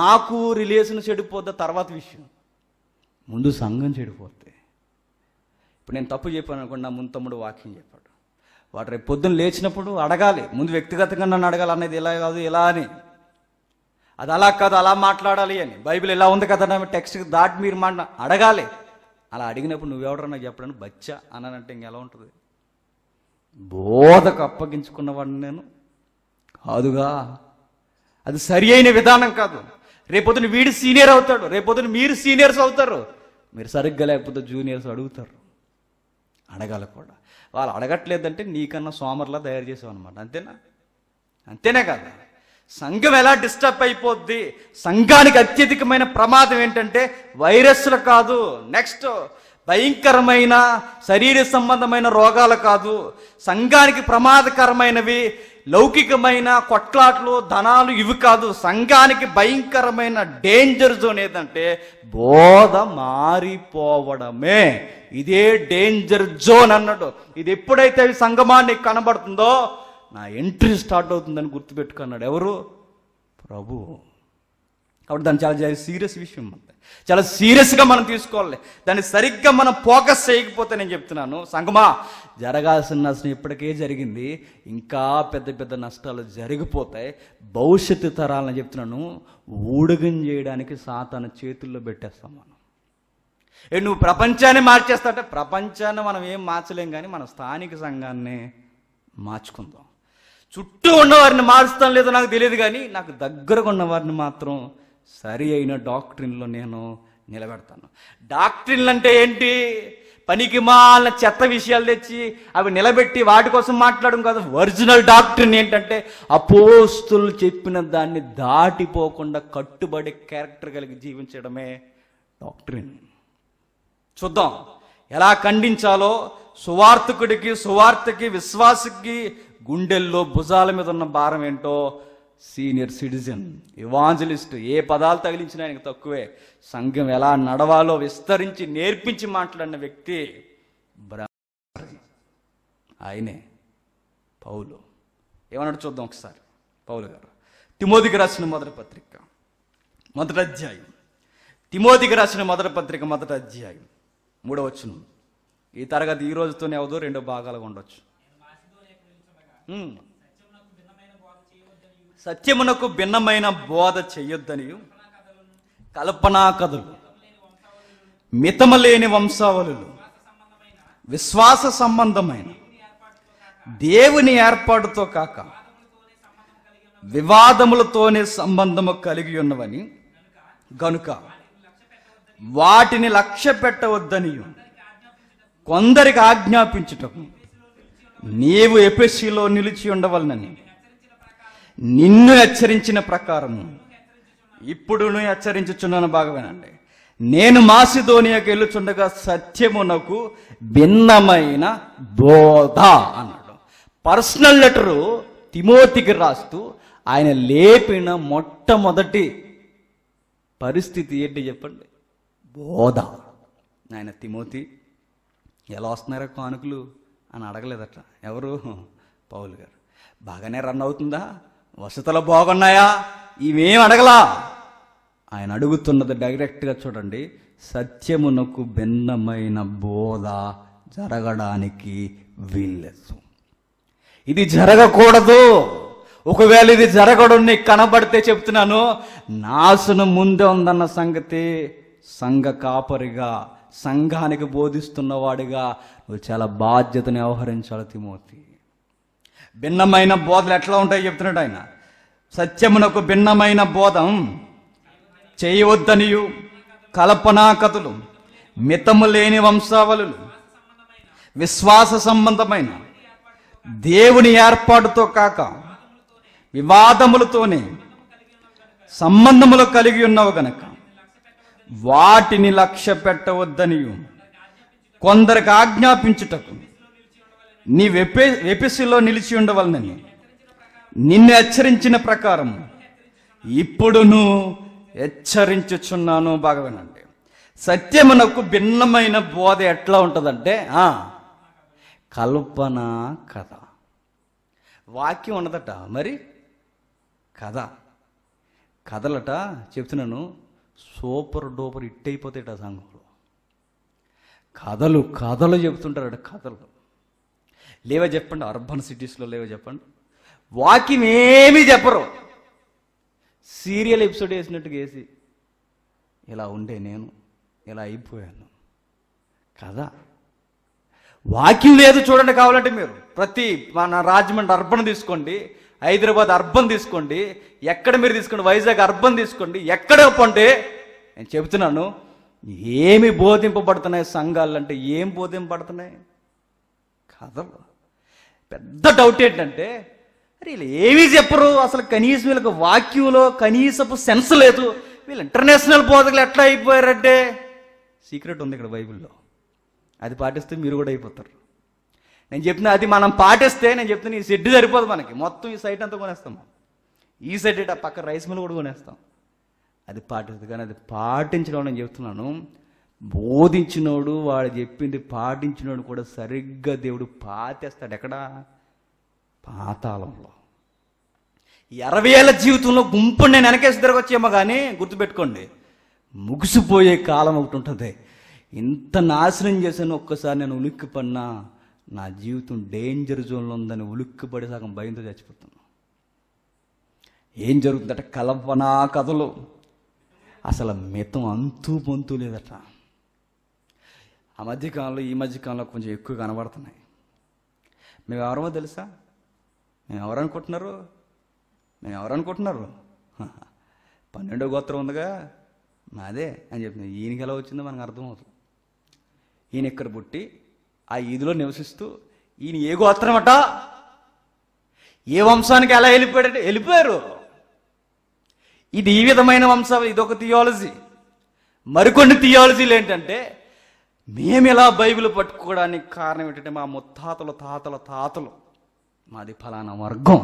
నాకు రిలేషన్ చెడిపోద్దా తర్వాత విషయం ముందు సంఘం చెడిపోతే ఇప్పుడు నేను తప్పు చెప్పాను అనుకోండి నా ముందు తమ్ముడు వాకింగ్ చెప్పాడు వాడు రేపు పొద్దున్న లేచినప్పుడు అడగాలి ముందు వ్యక్తిగతంగా నన్ను అడగాలి అనేది ఇలా కాదు ఇలా అని అది అలా కాదు అలా మాట్లాడాలి అని బైబిల్ ఇలా ఉంది కదా టెక్స్ట్కి టెక్స్ట్ దాటి మీరు మాట్లా అడగాలి అలా అడిగినప్పుడు నువ్వెవడరా చెప్పడానికి బచ్చా అనంటే ఇంకెలా ఉంటుంది బోధకు అప్పగించుకున్నవాడిని నేను కాదుగా అది సరి అయిన విధానం కాదు రేపొద్దున వీడు సీనియర్ అవుతాడు రేపొద్దున మీరు సీనియర్స్ అవుతారు మీరు సరిగ్గా లేకపోతే జూనియర్స్ అడుగుతారు అడగాలి కూడా వాళ్ళు అడగట్లేదంటే నీకన్నా సోమర్లా తయారు చేసావు అనమాట అంతేనా అంతేనే కదా సంఘం ఎలా డిస్టర్బ్ అయిపోద్ది సంఘానికి అత్యధికమైన ప్రమాదం ఏంటంటే వైరస్లు కాదు నెక్స్ట్ భయంకరమైన శరీర సంబంధమైన రోగాలు కాదు సంఘానికి ప్రమాదకరమైనవి లౌకికమైన కొట్లాట్లు ధనాలు ఇవి కాదు సంఘానికి భయంకరమైన డేంజర్ జోన్ ఏదంటే బోధ మారిపోవడమే ఇదే డేంజర్ జోన్ అన్నాడు ఇది ఎప్పుడైతే సంగమాన్ని కనబడుతుందో నా ఎంట్రీ స్టార్ట్ అవుతుందని గుర్తుపెట్టుకున్నాడు ఎవరు ప్రభు కాబట్టి దాన్ని చాలా సీరియస్ విషయం అంత చాలా సీరియస్గా మనం తీసుకోవాలి దాన్ని సరిగ్గా మనం ఫోకస్ చేయకపోతే నేను చెప్తున్నాను సంగమా జరగాల్సిన నష్టం ఇప్పటికే జరిగింది ఇంకా పెద్ద పెద్ద నష్టాలు జరిగిపోతాయి భవిష్యత్తు తరాలని చెప్తున్నాను ఊడగం చేయడానికి సాతాను చేతుల్లో పెట్టేస్తాం మనం ఏ నువ్వు ప్రపంచాన్ని మార్చేస్తాంటే ప్రపంచాన్ని మనం ఏం మార్చలేం కానీ మన స్థానిక సంఘాన్ని మార్చుకుందాం చుట్టూ ఉన్నవారిని మారుస్తాం లేదో నాకు తెలియదు కానీ నాకు దగ్గరగా ఉన్నవారిని మాత్రం సరి అయిన డాక్టరీన్లో నేను నిలబెడతాను డాక్టరీన్లు అంటే ఏంటి పనికి మాలిన చెత్త విషయాలు తెచ్చి అవి నిలబెట్టి వాటి కోసం మాట్లాడడం కాదు ఒరిజినల్ డాక్టర్ని ఏంటంటే అపోస్తులు చెప్పిన దాన్ని దాటిపోకుండా కట్టుబడి క్యారెక్టర్ కలిగి జీవించడమే డాక్టరీన్ చూద్దాం ఎలా ఖండించాలో సువార్థకుడికి సువార్తకి విశ్వాసకి గుండెల్లో భుజాల మీద ఉన్న భారం ఏంటో సీనియర్ సిటిజన్ ఇవాంజలిస్ట్ ఏ పదాలు తగిలించినా ఆయనకు తక్కువే సంఘం ఎలా నడవాలో విస్తరించి నేర్పించి మాట్లాడిన వ్యక్తి ఆయనే పౌలు ఏమన్నాడు చూద్దాం ఒకసారి పౌలు గారు తిమోదికి రాసిన మొదటి పత్రిక మొదటి అధ్యాయం తిమోదికి రాసిన మొదటి పత్రిక మొదటి అధ్యాయం మూడో వచ్చును ఈ తరగతి ఈ రోజుతోనే అవదు రెండో భాగాలుగా ఉండొచ్చు సత్యమునకు భిన్నమైన బోధ చెయ్యొద్దని కల్పనా కథలు మితమలేని వంశావళులు విశ్వాస సంబంధమైన దేవుని ఏర్పాటుతో కాక వివాదములతోనే సంబంధము కలిగి ఉన్నవని గనుక వాటిని లక్ష్య పెట్టవద్దని కొందరికి ఆజ్ఞాపించటం నీవు ఎపిసిలో నిలిచి ఉండవలనని నిన్ను హెచ్చరించిన ఇప్పుడు నువ్వు హెచ్చరించుచున్నాను బాగా వినండి నేను మాసిధోనియాకి వెళ్ళుచుండగా సత్యమునకు భిన్నమైన బోధ అన్నాడు పర్సనల్ లెటరు తిమోతికి రాస్తూ ఆయన లేపిన మొట్టమొదటి పరిస్థితి ఏంటి చెప్పండి బోధ ఆయన తిమోతి ఎలా వస్తున్నారా కానుకలు అని అడగలేదట ఎవరు పౌలు గారు బాగానే రన్ అవుతుందా వసతులు బాగున్నాయా ఇవేం అడగలా ఆయన అడుగుతున్నది డైరెక్ట్గా చూడండి సత్యమునకు భిన్నమైన బోధ జరగడానికి వీల్లేదు ఇది జరగకూడదు ఒకవేళ ఇది జరగడు నీకు కనబడితే చెప్తున్నాను నాశనం ముందే ఉందన్న సంగతి సంఘ కాపరిగా సంఘానికి బోధిస్తున్నవాడిగా నువ్వు చాలా బాధ్యతను వ్యవహరించాలి తిమోతి భిన్నమైన బోధలు ఎట్లా ఉంటాయో చెప్తున్నాడు ఆయన సత్యమునకు భిన్నమైన బోధం చేయవద్దనియు కల్పనా కథలు మితము లేని వంశావళులు విశ్వాస సంబంధమైన దేవుని ఏర్పాటుతో కాక వివాదములతోనే సంబంధములు కలిగి ఉన్నవు గనక వాటిని లక్ష్య పెట్టవద్దనియు కొందరికి ఆజ్ఞాపించుటకు నీ వెపే వెపిసిలో నిలిచి ఉండవలనని నిన్ను హెచ్చరించిన ప్రకారం ఇప్పుడును హెచ్చరించుచున్నాను బాగా వినండి సత్యమునకు భిన్నమైన బోధ ఎట్లా ఉంటుందంటే కల్పన కథ వాక్యం ఉండదట మరి కథ కథలట చెప్తున్నాను సూపర్ డూపర్ ఇట్టయిపోతాయట అయిపోతాయి సంఘంలో కథలు కథలు చెప్తుంటారట కథలు లేవ చెప్పండి అర్బన్ సిటీస్లో లేవ చెప్పండి వాకింగ్ ఏమీ చెప్పరు సీరియల్ ఎపిసోడ్ వేసినట్టుగా వేసి ఇలా ఉండే నేను ఇలా అయిపోయాను కదా వాకింగ్ లేదు చూడండి కావాలంటే మీరు ప్రతి మన రాజమండ్రి అర్బన్ తీసుకోండి హైదరాబాద్ అర్బన్ తీసుకోండి ఎక్కడ మీరు తీసుకోండి వైజాగ్ అర్బన్ తీసుకోండి ఎక్కడ పంటే నేను చెబుతున్నాను ఏమి బోధింపబడుతున్నాయి సంఘాలు అంటే ఏం బోధింపబడుతున్నాయి కథలు పెద్ద డౌట్ ఏంటంటే అరే వీళ్ళు ఏమీ చెప్పరు అసలు కనీసం వీళ్ళకి వాక్యూలో కనీసపు సెన్స్ లేదు వీళ్ళు ఇంటర్నేషనల్ బోధకులు ఎట్లా అయిపోయారంటే సీక్రెట్ ఉంది ఇక్కడ బైబిల్లో అది పాటిస్తే మీరు కూడా అయిపోతారు నేను చెప్పిన అది మనం పాటిస్తే నేను చెప్తున్నా ఈ సెడ్డు సరిపోదు మనకి మొత్తం ఈ సైట్ అంతా కొనేస్తాం ఈ సైడ్ పక్క రైస్ మిల్ కూడా కొనేస్తాం అది పాటిస్తుంది కానీ అది పాటించడం నేను చెప్తున్నాను బోధించినోడు వాడు చెప్పింది పాటించినోడు కూడా సరిగ్గా దేవుడు పాతేస్తాడు ఎక్కడా పాతాళంలో ఇరవై ఏళ్ళ జీవితంలో గుంపు నేను వెనకేసి తిరగొచ్చేమో కానీ గుర్తుపెట్టుకోండి ముగిసిపోయే కాలం ఒకటి ఉంటుంది ఇంత నాశనం చేశాను ఒక్కసారి నేను ఉలిక్కి నా జీవితం డేంజర్ జోన్లో ఉందని ఉలిక్కి పడి సగం భయంతో చచ్చిపోతున్నాను ఏం జరుగుతుందట కలపనా కథలు అసలు మితం అంతూ పొంతు లేదట ఆ మధ్యకాలంలో ఈ మధ్యకాలంలో కొంచెం ఎక్కువ కనబడుతున్నాయి మేము ఎవరమో తెలుసా మేము ఎవరనుకుంటున్నారు మేము ఎవరనుకుంటున్నారు పన్నెండో గోత్రం ఉందిగా మాదే అని చెప్పి ఈయనకి ఎలా వచ్చిందో మనకు అర్థమవుతుంది ఈయన ఇక్కడ పుట్టి ఆ ఈదిలో నివసిస్తూ ఈయన ఏ గోత్రం అట ఏ వంశానికి ఎలా వెళ్ళిపోయాడంటే వెళ్ళిపోయారు ఇది ఈ విధమైన వంశం ఇదొక థియాలజీ మరికొన్ని థియాలజీలు ఏంటంటే మేము ఇలా బైబిల్ పట్టుకోవడానికి కారణం ఏంటంటే మా ముత్తాతలు తాతల తాతలు మాది ఫలానా వర్గం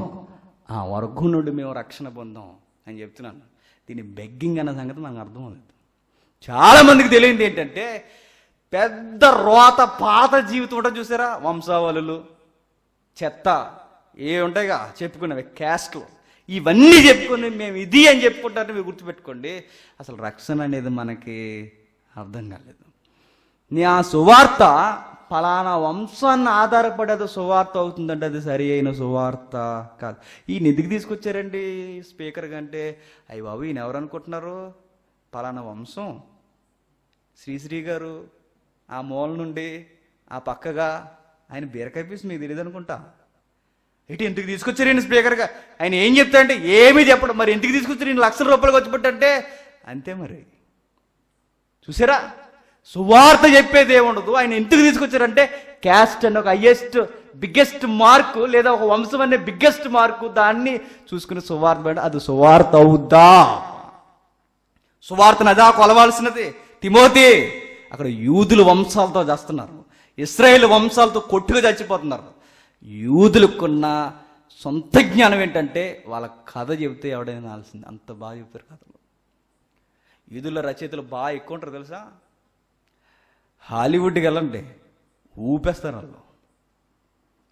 ఆ వర్గం నుండి మేము రక్షణ పొందాం అని చెప్తున్నాను దీన్ని బెగ్గింగ్ అన్న సంగతి నాకు అర్థం అవుతుంది చాలామందికి తెలియంది ఏంటంటే పెద్ద రోత పాత జీవితం ఉంటుంది చూసారా వంశావళులు చెత్త ఏ ఉంటాయిగా చెప్పుకున్నవి క్యాస్ట్లు ఇవన్నీ చెప్పుకుని మేము ఇది అని చెప్పుకుంటారని మీరు గుర్తుపెట్టుకోండి అసలు రక్షణ అనేది మనకి అర్థం కాలేదు నీ ఆ సువార్త ఫలానా వంశాన్ని ఆధారపడేది అది సువార్త అవుతుందంటే అది సరి అయిన సువార్త కాదు ఈ నిధికి తీసుకొచ్చారండి స్పీకర్ కంటే అయ్యి బాబు ఈయన ఎవరు అనుకుంటున్నారు ఫలానా వంశం శ్రీశ్రీ గారు ఆ మూల నుండి ఆ పక్కగా ఆయన బీరకాయ మీకు తెలియదు అనుకుంటా ఇటు ఎందుకు తీసుకొచ్చారండి స్పీకర్గా ఆయన ఏం చెప్తా అంటే ఏమీ చెప్పడం మరి ఎందుకు తీసుకొచ్చారు లక్షల రూపాయలకు వచ్చిపెట్టంటే అంతే మరి చూసారా సువార్త చెప్పేదే ఉండదు ఆయన ఎందుకు తీసుకొచ్చారంటే క్యాస్ట్ అని ఒక హయ్యెస్ట్ బిగ్గెస్ట్ మార్కు లేదా ఒక వంశం అనే బిగ్గెస్ట్ మార్కు దాన్ని చూసుకుని సువార్త అది సువార్త అవుద్దా సువార్తను అదా కొలవాల్సినది తిమోతి అక్కడ యూదుల వంశాలతో చేస్తున్నారు ఇస్రాయేల్ వంశాలతో కొట్టుగా చచ్చిపోతున్నారు యూదులకున్న సొంత జ్ఞానం ఏంటంటే వాళ్ళ కథ చెబితే ఎవడైనా నాల్సింది అంత బాగా చెప్తారు కథలు యూదుల రచయితలు బాగా ఎక్కువ ఉంటారు తెలుసా హాలీవుడ్కి వెళ్ళండి ఊపేస్తారు వాళ్ళు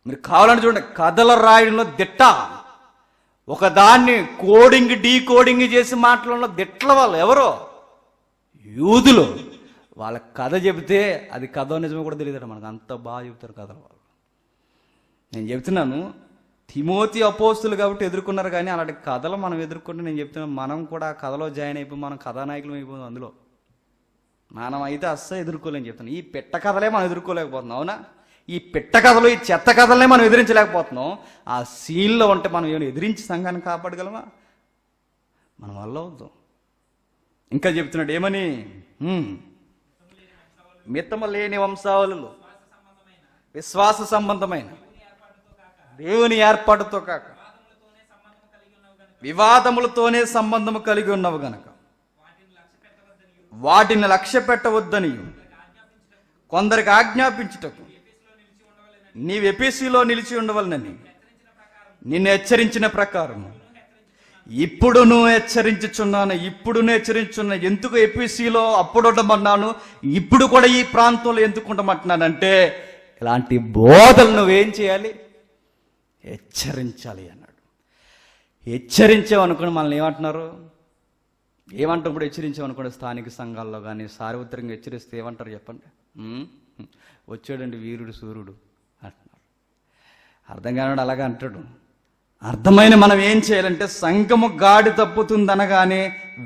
మీరు కావాలని చూడండి కథల రాయడంలో దిట్ట ఒకదాన్ని కోడింగ్ డీ కోడింగ్ చేసి మాట్లాడడంలో దిట్ల వాళ్ళు ఎవరో యూదులు వాళ్ళ కథ చెబితే అది కథ నిజమే కూడా తెలియదు మనకు అంత బాగా చెబుతారు కథలు వాళ్ళు నేను చెప్తున్నాను తిమోతి అపోస్తులు కాబట్టి ఎదుర్కొన్నారు కానీ అలాంటి కథలు మనం ఎదుర్కొంటే నేను చెప్తున్నాను మనం కూడా కథలో జాయిన్ అయిపోయి మనం కథానాయకులం అయిపోయింది అందులో మనం అయితే అస్సలు ఎదుర్కోలేని చెప్తున్నాం ఈ పెట్ట కథలే మనం ఎదుర్కోలేకపోతున్నాం అవునా ఈ పెట్ట కథలు ఈ చెత్త కథలనే మనం ఎదిరించలేకపోతున్నాం ఆ సీన్లో ఉంటే మనం ఏమైనా ఎదిరించి సంఘాన్ని కాపాడగలమా మనం వల్ల అవుతాం ఇంకా చెప్తున్నాడు ఏమని మిత్తమ లేని వంశావళులు విశ్వాస సంబంధమైన దేవుని ఏర్పాటుతో కాక వివాదములతోనే సంబంధము కలిగి ఉన్నవు గనక వాటిని లక్ష్య పెట్టవద్దని కొందరికి ఆజ్ఞాపించుటకు నీవు ఎపిసిలో నిలిచి ఉండవలనని నిన్ను హెచ్చరించిన ప్రకారం ఇప్పుడును హెచ్చరించుచున్నాను ఇప్పుడును హెచ్చరించున్నా ఎందుకు ఎపిసిలో అప్పుడు ఉండమన్నాను ఇప్పుడు కూడా ఈ ప్రాంతంలో ఎందుకు ఉండమంటున్నానంటే ఇలాంటి బోధలు నువ్వేం చేయాలి హెచ్చరించాలి అన్నాడు హెచ్చరించామనుకుని మనల్ని ఏమంటున్నారు ఏమంటాం ఇప్పుడు హెచ్చరించామనుకోండి స్థానిక సంఘాల్లో కానీ సార్వత్రికంగా హెచ్చరిస్తే ఏమంటారు చెప్పండి వచ్చాడండి వీరుడు సూర్యుడు అంటున్నారు అర్థం కానివాడు అలాగే అంటాడు అర్థమైన మనం ఏం చేయాలంటే సంఘము గాడి తప్పుతుందనగానే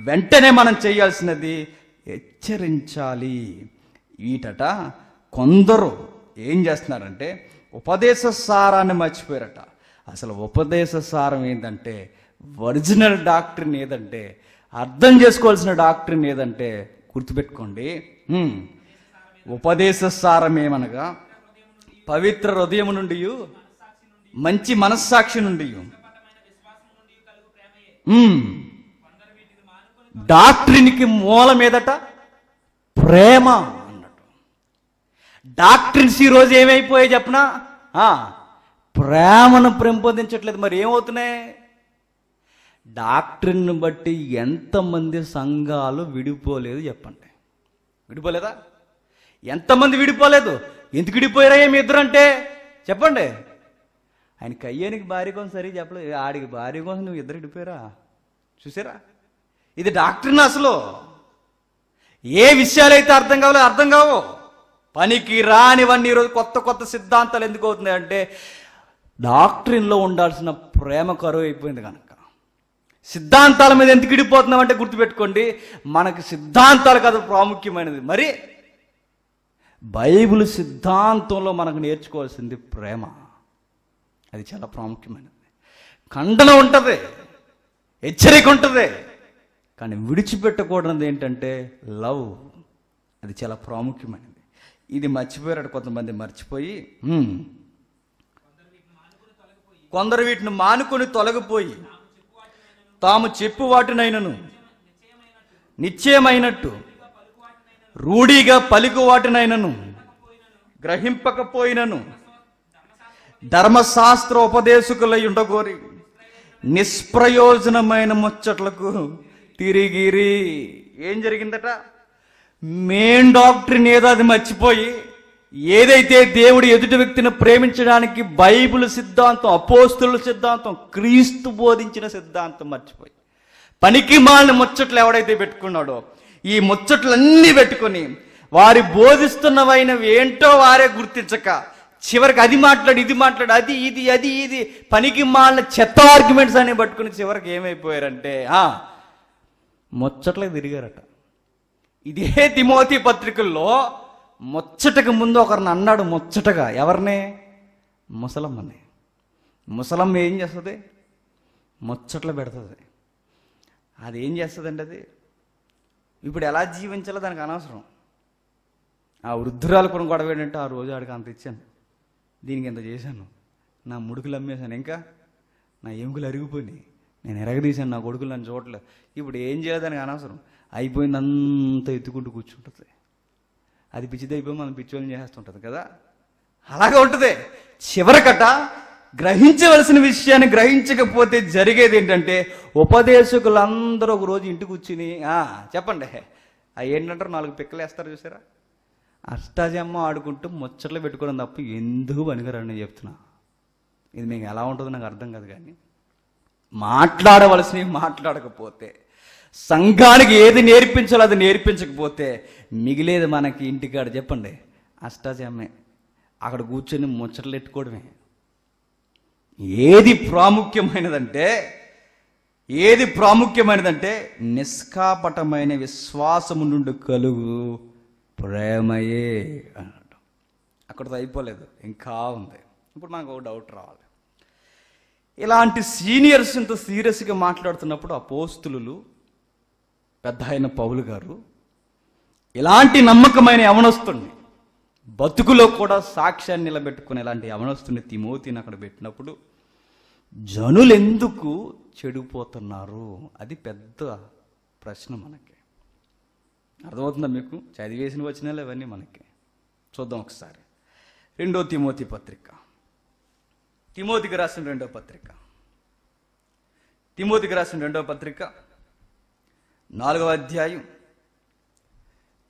వెంటనే మనం చేయాల్సినది హెచ్చరించాలి ఈటట కొందరు ఏం చేస్తున్నారంటే ఉపదేశ సారాన్ని మర్చిపోయారట అసలు ఉపదేశ సారం ఏంటంటే ఒరిజినల్ డాక్టర్ని ఏదంటే అర్థం చేసుకోవాల్సిన డాక్టరీన్ ఏదంటే గుర్తుపెట్టుకోండి ఉపదేశ ఏమనగా పవిత్ర హృదయం నుండి మంచి మనస్సాక్షి నుండి డాక్టరీన్కి మూలమేదట ప్రేమ అన్నట్టు డాక్టరీన్స్ ఈరోజు ఏమైపోయాయి చెప్పనా ప్రేమను పెంపొందించట్లేదు మరి ఏమవుతున్నాయి డాక్టర్ని బట్టి ఎంతమంది సంఘాలు విడిపోలేదు చెప్పండి విడిపోలేదా ఎంతమంది విడిపోలేదు ఎందుకు విడిపోయారా మీ ఇద్దరు అంటే చెప్పండి ఆయన కయ్యానికి భార్య కోసం సరిగా చెప్పలేదు ఆడికి భార్య కోసం నువ్వు ఇద్దరు విడిపోయారా చూసారా ఇది డాక్టర్ని అసలు ఏ విషయాలైతే అర్థం కావాలో అర్థం కావు పనికి రానివన్నీ ఈరోజు కొత్త కొత్త సిద్ధాంతాలు ఎందుకు అవుతున్నాయి అంటే డాక్టరీన్లో ఉండాల్సిన ప్రేమ కరువు అయిపోయింది కనుక సిద్ధాంతాల మీద ఎందుకు ఇడిపోతున్నామంటే గుర్తుపెట్టుకోండి మనకు సిద్ధాంతాలు కదా ప్రాముఖ్యమైనది మరి బైబిల్ సిద్ధాంతంలో మనకు నేర్చుకోవాల్సింది ప్రేమ అది చాలా ప్రాముఖ్యమైనది ఖండన ఉంటుంది హెచ్చరిక ఉంటుంది కానీ విడిచిపెట్టకూడనిది ఏంటంటే లవ్ అది చాలా ప్రాముఖ్యమైనది ఇది మర్చిపోయారు కొంతమంది మర్చిపోయి కొందరు వీటిని మానుకొని తొలగిపోయి తాము చెప్పు వాటినైనను నిశ్చయమైనట్టు రూఢీగా పలుకు వాటినైనను గ్రహింపకపోయినను ధర్మశాస్త్ర ఉపదేశకులై ఉండగోరి నిష్ప్రయోజనమైన ముచ్చట్లకు తిరిగిరి ఏం జరిగిందట మెయిన్ డాక్టర్ ఏదో అది మర్చిపోయి ఏదైతే దేవుడు ఎదుటి వ్యక్తిని ప్రేమించడానికి బైబిల్ సిద్ధాంతం అపోస్తుల సిద్ధాంతం క్రీస్తు బోధించిన సిద్ధాంతం మర్చిపోయి పనికి మాలిన ముచ్చట్లు ఎవడైతే పెట్టుకున్నాడో ఈ ముచ్చట్లన్నీ పెట్టుకొని వారి బోధిస్తున్నవైనవి ఏంటో వారే గుర్తించక చివరికి అది మాట్లాడు ఇది మాట్లాడు అది ఇది అది ఇది పనికి మాలిన చెత్త ఆర్గ్యుమెంట్స్ అనే పట్టుకుని చివరికి ఏమైపోయారంటే ముచ్చట్లే తిరిగారట ఇదే తిమోతి పత్రికల్లో ముచ్చటకు ముందు ఒకరిని అన్నాడు ముచ్చటగా ఎవరినే ముసలమ్మని ముసలమ్మ ఏం చేస్తుంది ముచ్చట్లు పెడుతుంది అది ఏం చేస్తుందండి అది ఇప్పుడు ఎలా జీవించాలో దానికి అనవసరం ఆ వృద్ధురాలు కొను గొడవ ఏంటంటే ఆ రోజు ఆడికి అంత ఇచ్చాను దీనికి ఎంత చేశాను నా ముడుకులు అమ్మేశాను ఇంకా నా ఎముకలు అరిగిపోయినాయి నేను ఎరగదీశాను నా కొడుకులు నన్ను చూడలేదు ఇప్పుడు ఏం చేయాలి దానికి అనవసరం అయిపోయింది అంత ఎత్తుకుంటూ కూర్చుంటుంది అది పిచ్చి దైవం మనం పిచ్చోళ్ళని చేస్తుంటుంది కదా అలాగే ఉంటుంది చివరకట గ్రహించవలసిన విషయాన్ని గ్రహించకపోతే జరిగేది ఏంటంటే ఉపదేశకులందరూ ఒక రోజు ఇంటికి కూర్చుని చెప్పండి అవి ఏంటంటారు నాలుగు పిక్కలు వేస్తారు చూసారా అష్టాజమ్మ ఆడుకుంటూ ముచ్చట్లు పెట్టుకోవడం తప్ప ఎందుకు పనికిరాడు చెప్తున్నా ఇది మీకు ఎలా ఉంటుందో నాకు అర్థం కాదు కానీ మాట్లాడవలసినవి మాట్లాడకపోతే సంఘానికి ఏది నేర్పించాలో అది నేర్పించకపోతే మిగిలేది మనకి ఇంటికాడ చెప్పండి అష్టాచమ్మే అక్కడ కూర్చొని ముచ్చట్లు పెట్టుకోవడమే ఏది ప్రాముఖ్యమైనదంటే ఏది ప్రాముఖ్యమైనదంటే నిష్కాపటమైన విశ్వాసము నుండి కలుగు ప్రేమయే అన్నాడు అక్కడతో అయిపోలేదు ఇంకా ఉంది ఇప్పుడు మనకు ఒక డౌట్ రావాలి ఇలాంటి సీనియర్స్ ఇంత సీరియస్గా మాట్లాడుతున్నప్పుడు ఆ పోస్తులు పెద్ద అయిన పౌలు గారు ఇలాంటి నమ్మకమైన యవనస్తుణ్ణి బతుకులో కూడా సాక్ష్యాన్ని నిలబెట్టుకునే ఇలాంటి యవనస్తుని తిమోతిని అక్కడ పెట్టినప్పుడు జనులు ఎందుకు చెడిపోతున్నారు అది పెద్ద ప్రశ్న మనకి అర్థమవుతుందా మీకు చదివేసిన వచ్చినాలు ఇవన్నీ మనకి చూద్దాం ఒకసారి రెండో తిమోతి పత్రిక తిమోతికి రాసిన రెండో పత్రిక తిమోతికి రాసిన రెండో పత్రిక నాలుగవ అధ్యాయం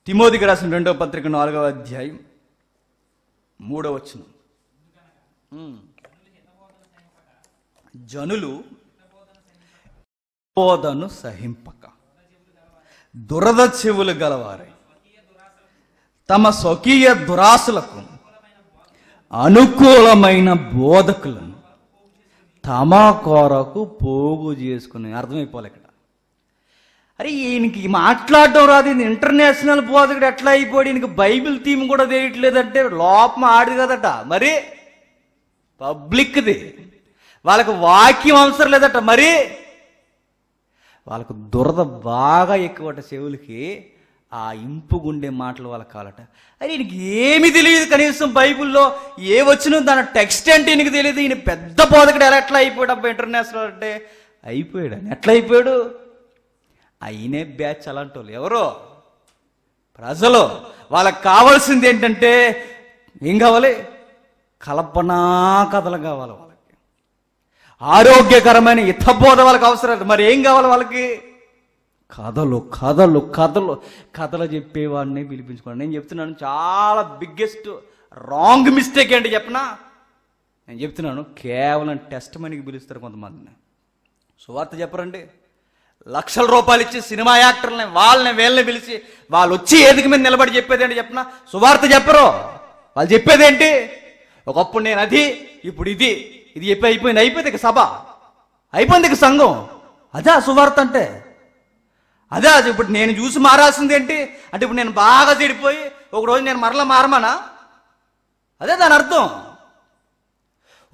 తిమోదికి రాసిన రెండవ పత్రిక నాలుగవ అధ్యాయం మూడవ వచ్చిన జనులు బోధను సహింపక దురద చెవులు గలవారే తమ స్వకీయ దురాశలకు అనుకూలమైన బోధకులను తమ కొరకు పోగు చేసుకుని అర్థమైపోలేక అరే ఈయనకి మాట్లాడడం రాదు ఈయన ఇంటర్నేషనల్ బోధకుడు ఎట్లా అయిపోయాడు ఈయనకి బైబిల్ థీమ్ కూడా తెలియట్లేదంటే లోపం ఆడు కదట మరి పబ్లిక్ది వాళ్ళకు వాక్యం అవసరం లేదట మరి వాళ్ళకు దురద బాగా ఎక్కువట చెవులకి ఆ ఇంపుగుండే మాటలు వాళ్ళకి కావాలట అరే ఈయనకి ఏమి తెలియదు కనీసం బైబిల్లో ఏ వచ్చిన దాని టెక్స్ట్ అంటే ఈయనకి తెలియదు ఈయన పెద్ద బోధకుడు ఎలా ఎట్లా అయిపోయాడు అబ్బా ఇంటర్నేషనల్ అంటే అయిపోయాడు ఎట్లా అయిపోయాడు అయినే బ్యాచ్ అలాంటి వాళ్ళు ఎవరో ప్రజలు వాళ్ళకి కావాల్సింది ఏంటంటే ఏం కావాలి కల్పనా కథలు కావాలి వాళ్ళకి ఆరోగ్యకరమైన ఇతబోధ వాళ్ళకి అవసరం మరి ఏం కావాలి వాళ్ళకి కథలు కథలు కథలు కథలు చెప్పేవాడిని పిలిపించుకోండి నేను చెప్తున్నాను చాలా బిగ్గెస్ట్ రాంగ్ మిస్టేక్ ఏంటి చెప్పనా నేను చెప్తున్నాను కేవలం టెస్ట్ మనీకి పిలుస్తారు కొంతమందిని సువార్త చెప్పరండి లక్షల రూపాయలు ఇచ్చి సినిమా యాక్టర్లని వాళ్ళని వీళ్ళని పిలిచి వాళ్ళు వచ్చి ఎదుగు మీద నిలబడి చెప్పేదేంటి చెప్పిన సువార్త చెప్పరు వాళ్ళు చెప్పేదేంటి ఒకప్పుడు నేను అది ఇప్పుడు ఇది ఇది చెప్పి అయిపోయింది అయిపోయింది ఇక సభ అయిపోయింది ఇక సంఘం అదే సువార్త అంటే అదే ఇప్పుడు నేను చూసి మారాల్సింది ఏంటి అంటే ఇప్పుడు నేను బాగా చెడిపోయి ఒకరోజు నేను మరలా మారమానా అదే దాని అర్థం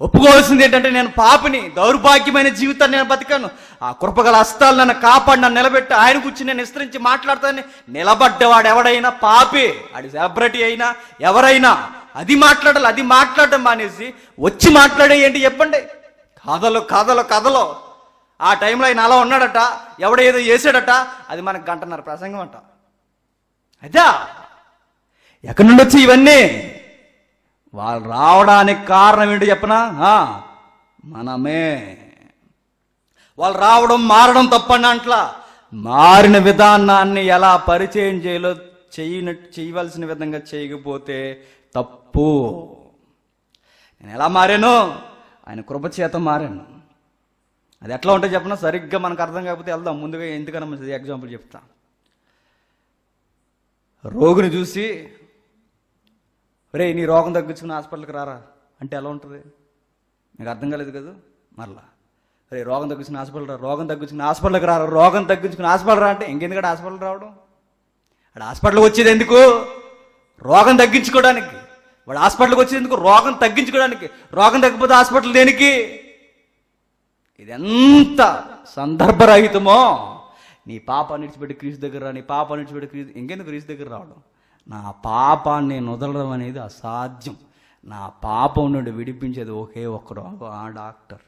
ఒప్పుకోవాల్సింది ఏంటంటే నేను పాపిని దౌర్భాగ్యమైన జీవితాన్ని నేను బతికాను ఆ కృపగల హస్తాలు నన్ను కాపాడి నన్ను నిలబెట్టి ఆయన గురించి నేను విస్తరించి మాట్లాడతాను నిలబడ్డవాడు ఎవడైనా పాపే అది సెలబ్రిటీ అయినా ఎవరైనా అది మాట్లాడాలి అది మాట్లాడడం మానేసి వచ్చి మాట్లాడే ఏంటి చెప్పండి కథలు కథలు కథలు ఆ టైంలో ఆయన అలా ఉన్నాడట ఎవడేదో చేశాడట అది మనకు గంటన్నర ప్రసంగం అంట అదా ఎక్కడి నుండి వచ్చి ఇవన్నీ వాళ్ళు రావడానికి కారణం ఏంటి చెప్పనా మనమే వాళ్ళు రావడం మారడం తప్పండి అంట్లా మారిన విధానాన్ని ఎలా పరిచయం చేయలో చేయన చేయవలసిన విధంగా చేయకపోతే తప్పు నేను ఎలా మారాను ఆయన కృపచేత మారాను అది ఎట్లా ఉంటే చెప్పినా సరిగ్గా మనకు అర్థం కాకపోతే వెళ్దాం ముందుగా ఎందుకన్నా మంచిది ఎగ్జాంపుల్ చెప్తా రోగిని చూసి రే నీ రోగం తగ్గించుకుని హాస్పిటల్కి రారా అంటే ఎలా ఉంటుంది నీకు అర్థం కాలేదు కదా మరలా రే రోగం తగ్గించుకుని హాస్పిటల్ రా రోగం తగ్గించుకుని హాస్పిటల్కి రారా రోగం తగ్గించుకుని హాస్పిటల్ రా అంటే ఇంకెందుకు హాస్పిటల్ రావడం అక్కడ హాస్పిటల్కి వచ్చేది ఎందుకు రోగం తగ్గించుకోవడానికి వాడు హాస్పిటల్కి వచ్చేందుకు రోగం తగ్గించుకోవడానికి రోగం తగ్గిపోతే హాస్పిటల్ దేనికి ఇది ఎంత సందర్భరహితమో నీ పాప నిడిచిపెట్టి క్రీస్ దగ్గర రా నీ పాప నిడిచిపెట్టి క్రీస్ ఇంకెందుకు క్రీస్ దగ్గర రావడం నా పాపాన్ని నేను వదలడం అనేది అసాధ్యం నా పాపం నుండి విడిపించేది ఒకే ఒక్కడు ఆ డాక్టర్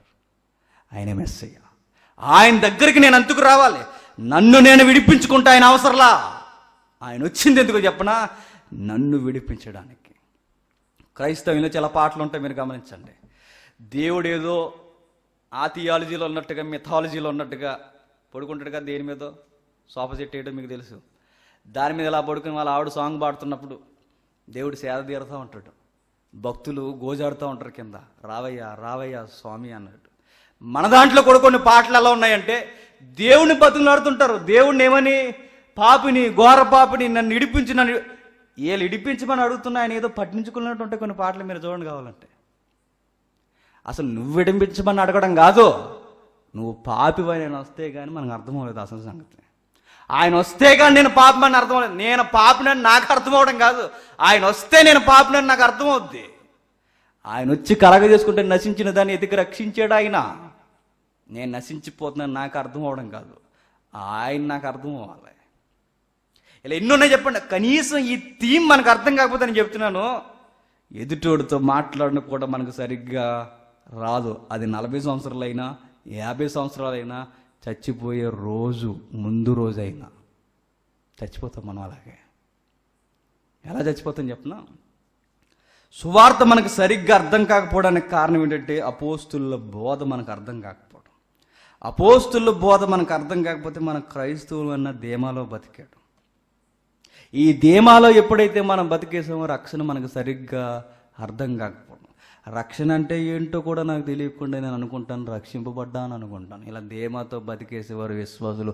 ఆయన మెస్సయ్య ఆయన దగ్గరికి నేను అందుకు రావాలి నన్ను నేను విడిపించుకుంటా ఆయన అవసరంలా ఆయన వచ్చింది ఎందుకు చెప్పనా నన్ను విడిపించడానికి క్రైస్తవంలో చాలా పాటలు ఉంటాయి మీరు గమనించండి దేవుడు ఏదో ఆ థియాలజీలో ఉన్నట్టుగా మిథాలజీలో ఉన్నట్టుగా పడుకుంటాడు కదా దేని మీద సోఫా సెట్ వేయడం మీకు తెలుసు దాని మీద ఇలా పడుకుని వాళ్ళ ఆవిడ సాంగ్ పాడుతున్నప్పుడు దేవుడు సేద తీరుతూ ఉంటాడు భక్తులు గోజాడుతూ ఉంటారు కింద రావయ్య రావయ్య స్వామి అన్నట్టు మన దాంట్లో కూడా కొన్ని పాటలు ఎలా ఉన్నాయంటే దేవుని బతుకులాడుతుంటారు దేవుణ్ణి ఏమని పాపిని ఘోర పాపిని నన్ను ఇడిపించి నన్ను వీళ్ళు ఇడిపించమని అడుగుతున్నా ఆయన ఏదో పట్టించుకున్నట్టుంటే కొన్ని పాటలు మీరు చూడండి కావాలంటే అసలు నువ్వు విడిపించమని అడగడం కాదు నువ్వు పాపివైనా వస్తే కానీ మనకు అర్థం అసలు సంగతి ఆయన వస్తే కానీ నేను పాపం అని అర్థం నేను పాపనని నాకు అర్థం అవడం కాదు ఆయన వస్తే నేను పాపనని నాకు అర్థమవుద్ది ఆయన వచ్చి కరగ చేసుకుంటే నశించిన దాన్ని ఎదుగు రక్షించాడు ఆయన నేను నశించిపోతున్నాను నాకు అర్థం అవడం కాదు ఆయన నాకు అర్థం అవ్వాలి ఇలా ఎన్నున్నాయి చెప్పండి కనీసం ఈ థీమ్ మనకు అర్థం కాకపోతే నేను చెప్తున్నాను ఎదుటోడితో మాట్లాడడం కూడా మనకు సరిగ్గా రాదు అది నలభై సంవత్సరాలైనా యాభై సంవత్సరాలైనా చచ్చిపోయే రోజు ముందు రోజైనా చచ్చిపోతాం మనం అలాగే ఎలా చచ్చిపోతాం చెప్పనా సువార్త మనకు సరిగ్గా అర్థం కాకపోవడానికి కారణం ఏంటంటే అపోస్తుల బోధ మనకు అర్థం కాకపోవడం అపోస్తుల బోధ మనకు అర్థం కాకపోతే మన క్రైస్తవులు అన్న ధీమాలో బతికాడు ఈ ధీమాలో ఎప్పుడైతే మనం బతికేసామో రక్షణ మనకు సరిగ్గా అర్థం కాకపోవడం రక్షణ అంటే ఏంటో కూడా నాకు తెలియకుండా నేను అనుకుంటాను రక్షింపబడ్డా అని అనుకుంటాను ఇలా ధీమాతో బతికేసేవారు విశ్వాసులు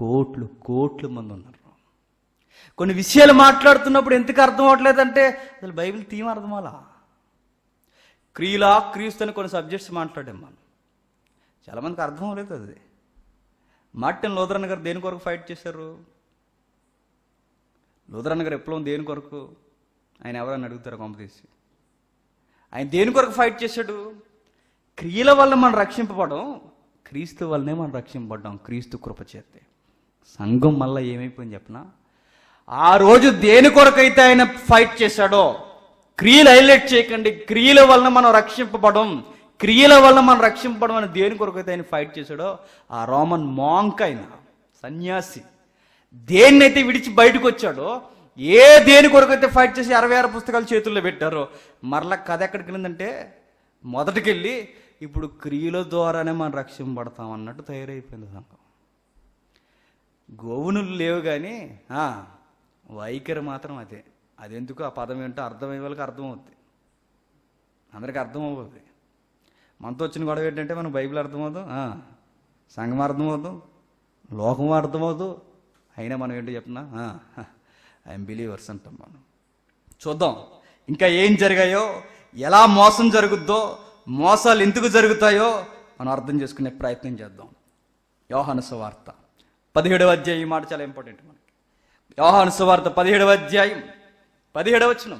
కోట్లు కోట్ల మంది ఉన్నారు కొన్ని విషయాలు మాట్లాడుతున్నప్పుడు ఎందుకు అర్థం అంటే అసలు బైబిల్ థీమ్ అర్థమాలా క్రీలా క్రీస్తు అని కొన్ని సబ్జెక్ట్స్ మాట్లాడాం మనం చాలామందికి అర్థం అవ్వలేదు అది మార్టిన్ లోదరన్న గారు దేని కొరకు ఫైట్ చేశారు లోదరన్న గారు ఎప్పుడో దేని కొరకు ఆయన ఎవరని అడుగుతారు కొంప తీసి ఆయన దేని కొరకు ఫైట్ చేశాడు క్రియల వల్ల మనం రక్షింపబడం క్రీస్తు వల్లనే మనం రక్షింపబడ్డాం క్రీస్తు కృప చేస్తే సంఘం మళ్ళీ ఏమైపోయింది చెప్పిన ఆ రోజు దేని కొరకైతే ఆయన ఫైట్ చేశాడో క్రియలు హైలైట్ చేయకండి క్రియల వలన మనం రక్షింపబడం క్రియల వల్ల మనం రక్షింపడం అని దేని కొరకైతే ఆయన ఫైట్ చేశాడో ఆ రోమన్ మాంక్ అయిన సన్యాసి దేన్నైతే విడిచి బయటకు వచ్చాడో ఏ దేని కొరకైతే ఫైట్ చేసి అరవై ఆరు పుస్తకాలు చేతుల్లో పెట్టారో మరలా కథ ఎక్కడికి వెళ్ళిందంటే మొదటికెళ్ళి ఇప్పుడు క్రియల ద్వారానే మనం రక్షింపడతాం అన్నట్టు తయారైపోయింది సంఘం గోవునులు లేవు కానీ వైఖరి మాత్రం అదే అదెందుకు ఆ పదం ఏంటో అర్థమయ్యే వాళ్ళకి అర్థమవుద్ది అందరికీ అర్థమవుతుంది మనతో వచ్చిన గొడవ ఏంటంటే మనం బైబిల్ అర్థమవుదు సంఘం అర్థమవుదు లోకం అర్థమవుదు అయినా మనం ఏంటో చెప్తున్నా ఐఎమ్ బిలీవర్స్ అంటాం మనం చూద్దాం ఇంకా ఏం జరిగాయో ఎలా మోసం జరుగుద్దో మోసాలు ఎందుకు జరుగుతాయో మనం అర్థం చేసుకునే ప్రయత్నం చేద్దాం యోహానుస వార్త పదిహేడవ అధ్యాయం ఈ మాట చాలా ఇంపార్టెంట్ మనకి యోహాను వార్త పదిహేడవ అధ్యాయం పదిహేడవ వచ్చిన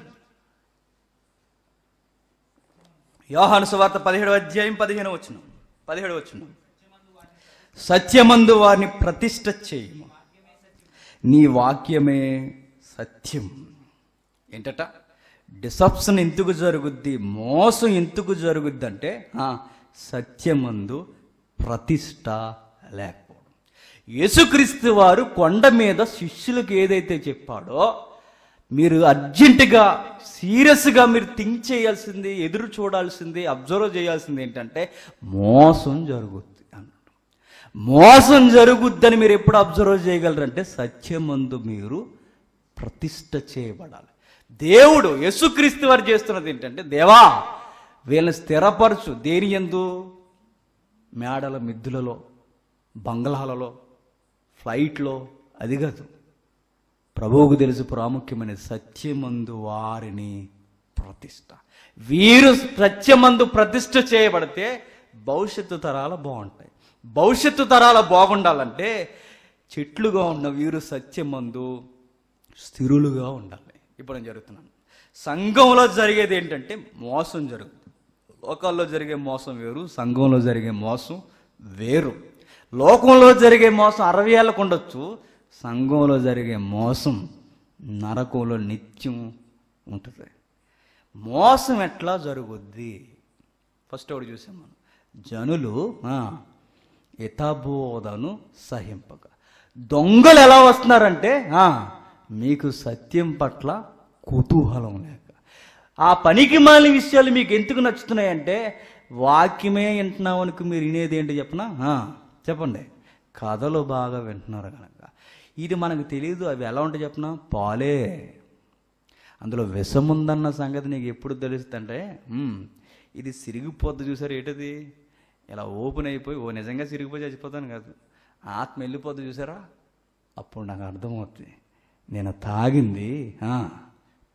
యోహాను వార్త పదిహేడవ అధ్యాయం పదిహేను వచ్చిన పదిహేడు వచ్చిన సత్యమందు వారిని ప్రతిష్ట చేయము నీ వాక్యమే సత్యం ఏంటట డిసప్షన్ ఎందుకు జరుగుద్ది మోసం ఎందుకు జరుగుద్ది అంటే సత్యమందు ప్రతిష్ట లేకపోవడం యేసుక్రీస్తు వారు కొండ మీద శిష్యులకు ఏదైతే చెప్పాడో మీరు అర్జెంటుగా సీరియస్గా మీరు థింక్ చేయాల్సింది ఎదురు చూడాల్సింది అబ్జర్వ్ చేయాల్సింది ఏంటంటే మోసం జరుగుద్ది అన్నాడు మోసం జరుగుద్దని మీరు ఎప్పుడు అబ్జర్వ్ చేయగలరంటే సత్యమందు మీరు ప్రతిష్ట చేయబడాలి దేవుడు యేసుక్రీస్తు వారు చేస్తున్నది ఏంటంటే దేవా వీళ్ళని స్థిరపరచు దేని ఎందు మేడల మిద్దులలో బంగ్లాలలో ఫ్లైట్లో అది కాదు ప్రభువుకు తెలుసు ప్రాముఖ్యమైన సత్యమందు వారిని ప్రతిష్ట వీరు సత్యమందు ప్రతిష్ట చేయబడితే భవిష్యత్తు తరాలు బాగుంటాయి భవిష్యత్తు తరాలు బాగుండాలంటే చెట్లుగా ఉన్న వీరు సత్యమందు స్థిరులుగా ఉండాలి ఇప్పుడు నేను జరుగుతున్నాను సంఘంలో జరిగేది ఏంటంటే మోసం జరుగుతుంది లోకాల్లో జరిగే మోసం వేరు సంఘంలో జరిగే మోసం వేరు లోకంలో జరిగే మోసం అరవై ఏళ్ళకు ఉండొచ్చు సంఘంలో జరిగే మోసం నరకంలో నిత్యం ఉంటుంది మోసం ఎట్లా జరుగుద్ది ఫస్ట్ ఒకటి చూసాం మనం జనులు యథాబోధను సహింపక దొంగలు ఎలా వస్తున్నారంటే మీకు సత్యం పట్ల కుతూహలం లేక ఆ పనికి మాలిన విషయాలు మీకు ఎందుకు నచ్చుతున్నాయంటే వాక్యమే వింటున్నాం మీరు వినేది ఏంటి చెప్పిన చెప్పండి కథలు బాగా వింటున్నారు కనుక ఇది మనకు తెలియదు అవి ఎలా ఉంటాయి చెప్పిన పాలే అందులో విషం ఉందన్న సంగతి నీకు ఎప్పుడు తెలుస్తుందంటే ఇది సిరిగిపోద్ది చూసారు ఏంటది ఇలా ఓపెన్ అయిపోయి ఓ నిజంగా సిరిగిపోయి చచ్చిపోతాను కాదు ఆత్మ వెళ్ళిపోద్ది చూసారా అప్పుడు నాకు అర్థమవుతుంది నేను తాగింది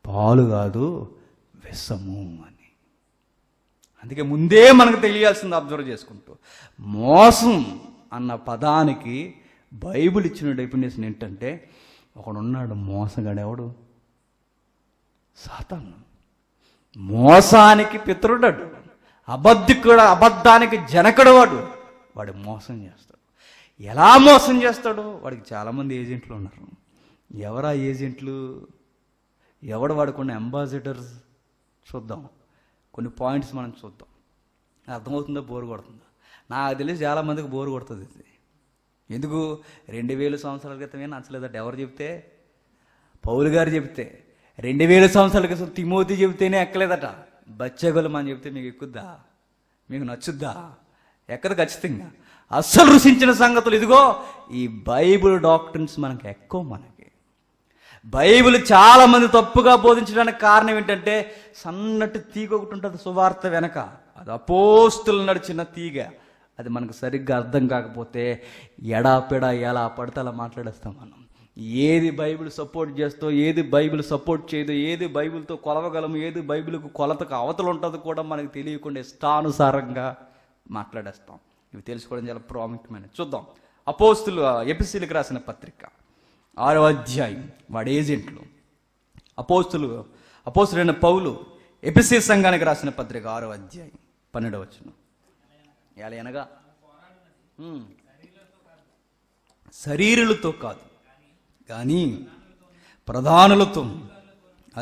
పాలు కాదు విషము అని అందుకే ముందే మనకు తెలియాల్సింది అబ్జర్వ్ చేసుకుంటూ మోసం అన్న పదానికి బైబిల్ ఇచ్చిన డెఫినేషన్ ఏంటంటే ఒకడున్నాడు మోసగాడెవడు సాతాను మోసానికి పితరుడడు అబద్ధికుడు అబద్ధానికి జనకడు వాడు వాడు మోసం చేస్తాడు ఎలా మోసం చేస్తాడు వాడికి చాలామంది ఏజెంట్లు ఉన్నారు ఎవరా ఏజెంట్లు ఎవడు వాడుకున్న అంబాసిడర్స్ చూద్దాం కొన్ని పాయింట్స్ మనం చూద్దాం అర్థమవుతుందో బోరు కొడుతుందో నాకు తెలిసి చాలామందికి బోరు కొడుతుంది ఇది ఎందుకు రెండు వేల సంవత్సరాల క్రితమే నచ్చలేదట ఎవరు చెప్తే పౌలు గారు చెప్తే రెండు వేల సంవత్సరాల క్రితం తిమోతి చెబితేనే ఎక్కలేదట బచ్చగలు మనం చెప్తే మీకు ఎక్కుద్దా మీకు నచ్చుద్దా ఎక్కదు ఖచ్చితంగా అస్సలు రుచించిన సంగతులు ఇదిగో ఈ బైబుల్ డాక్టర్స్ మనకు ఎక్కువ మనకి బైబిల్ చాలామంది తప్పుగా బోధించడానికి కారణం ఏంటంటే సన్నటి తీగ ఒకటి ఉంటుంది సువార్త వెనక అది అపోస్తులు నడిచిన తీగ అది మనకు సరిగ్గా అర్థం కాకపోతే ఎడాపెడా ఎలా పడతలా మాట్లాడేస్తాం మనం ఏది బైబిల్ సపోర్ట్ చేస్తో ఏది బైబిల్ సపోర్ట్ చేయదు ఏది బైబిల్తో కొలవగలము ఏది బైబిల్కు కొలతకు అవతలు ఉంటుంది కూడా మనకు తెలియకుండా ఇష్టానుసారంగా మాట్లాడేస్తాం ఇవి తెలుసుకోవడం చాలా ప్రాముఖ్యమైన చూద్దాం అపోస్తులు ఎపిసీలకు రాసిన పత్రిక ఆరో అధ్యాయం వాడు ఏజెంట్లు అపోస్తులు అపోస్తులైన పౌలు ఎపిసి సంఘానికి రాసిన పత్రిక ఆరో అధ్యాయం పన్నెండవ వచ్చిన ఎలా అనగా శరీరులతో కాదు కానీ ప్రధానులతో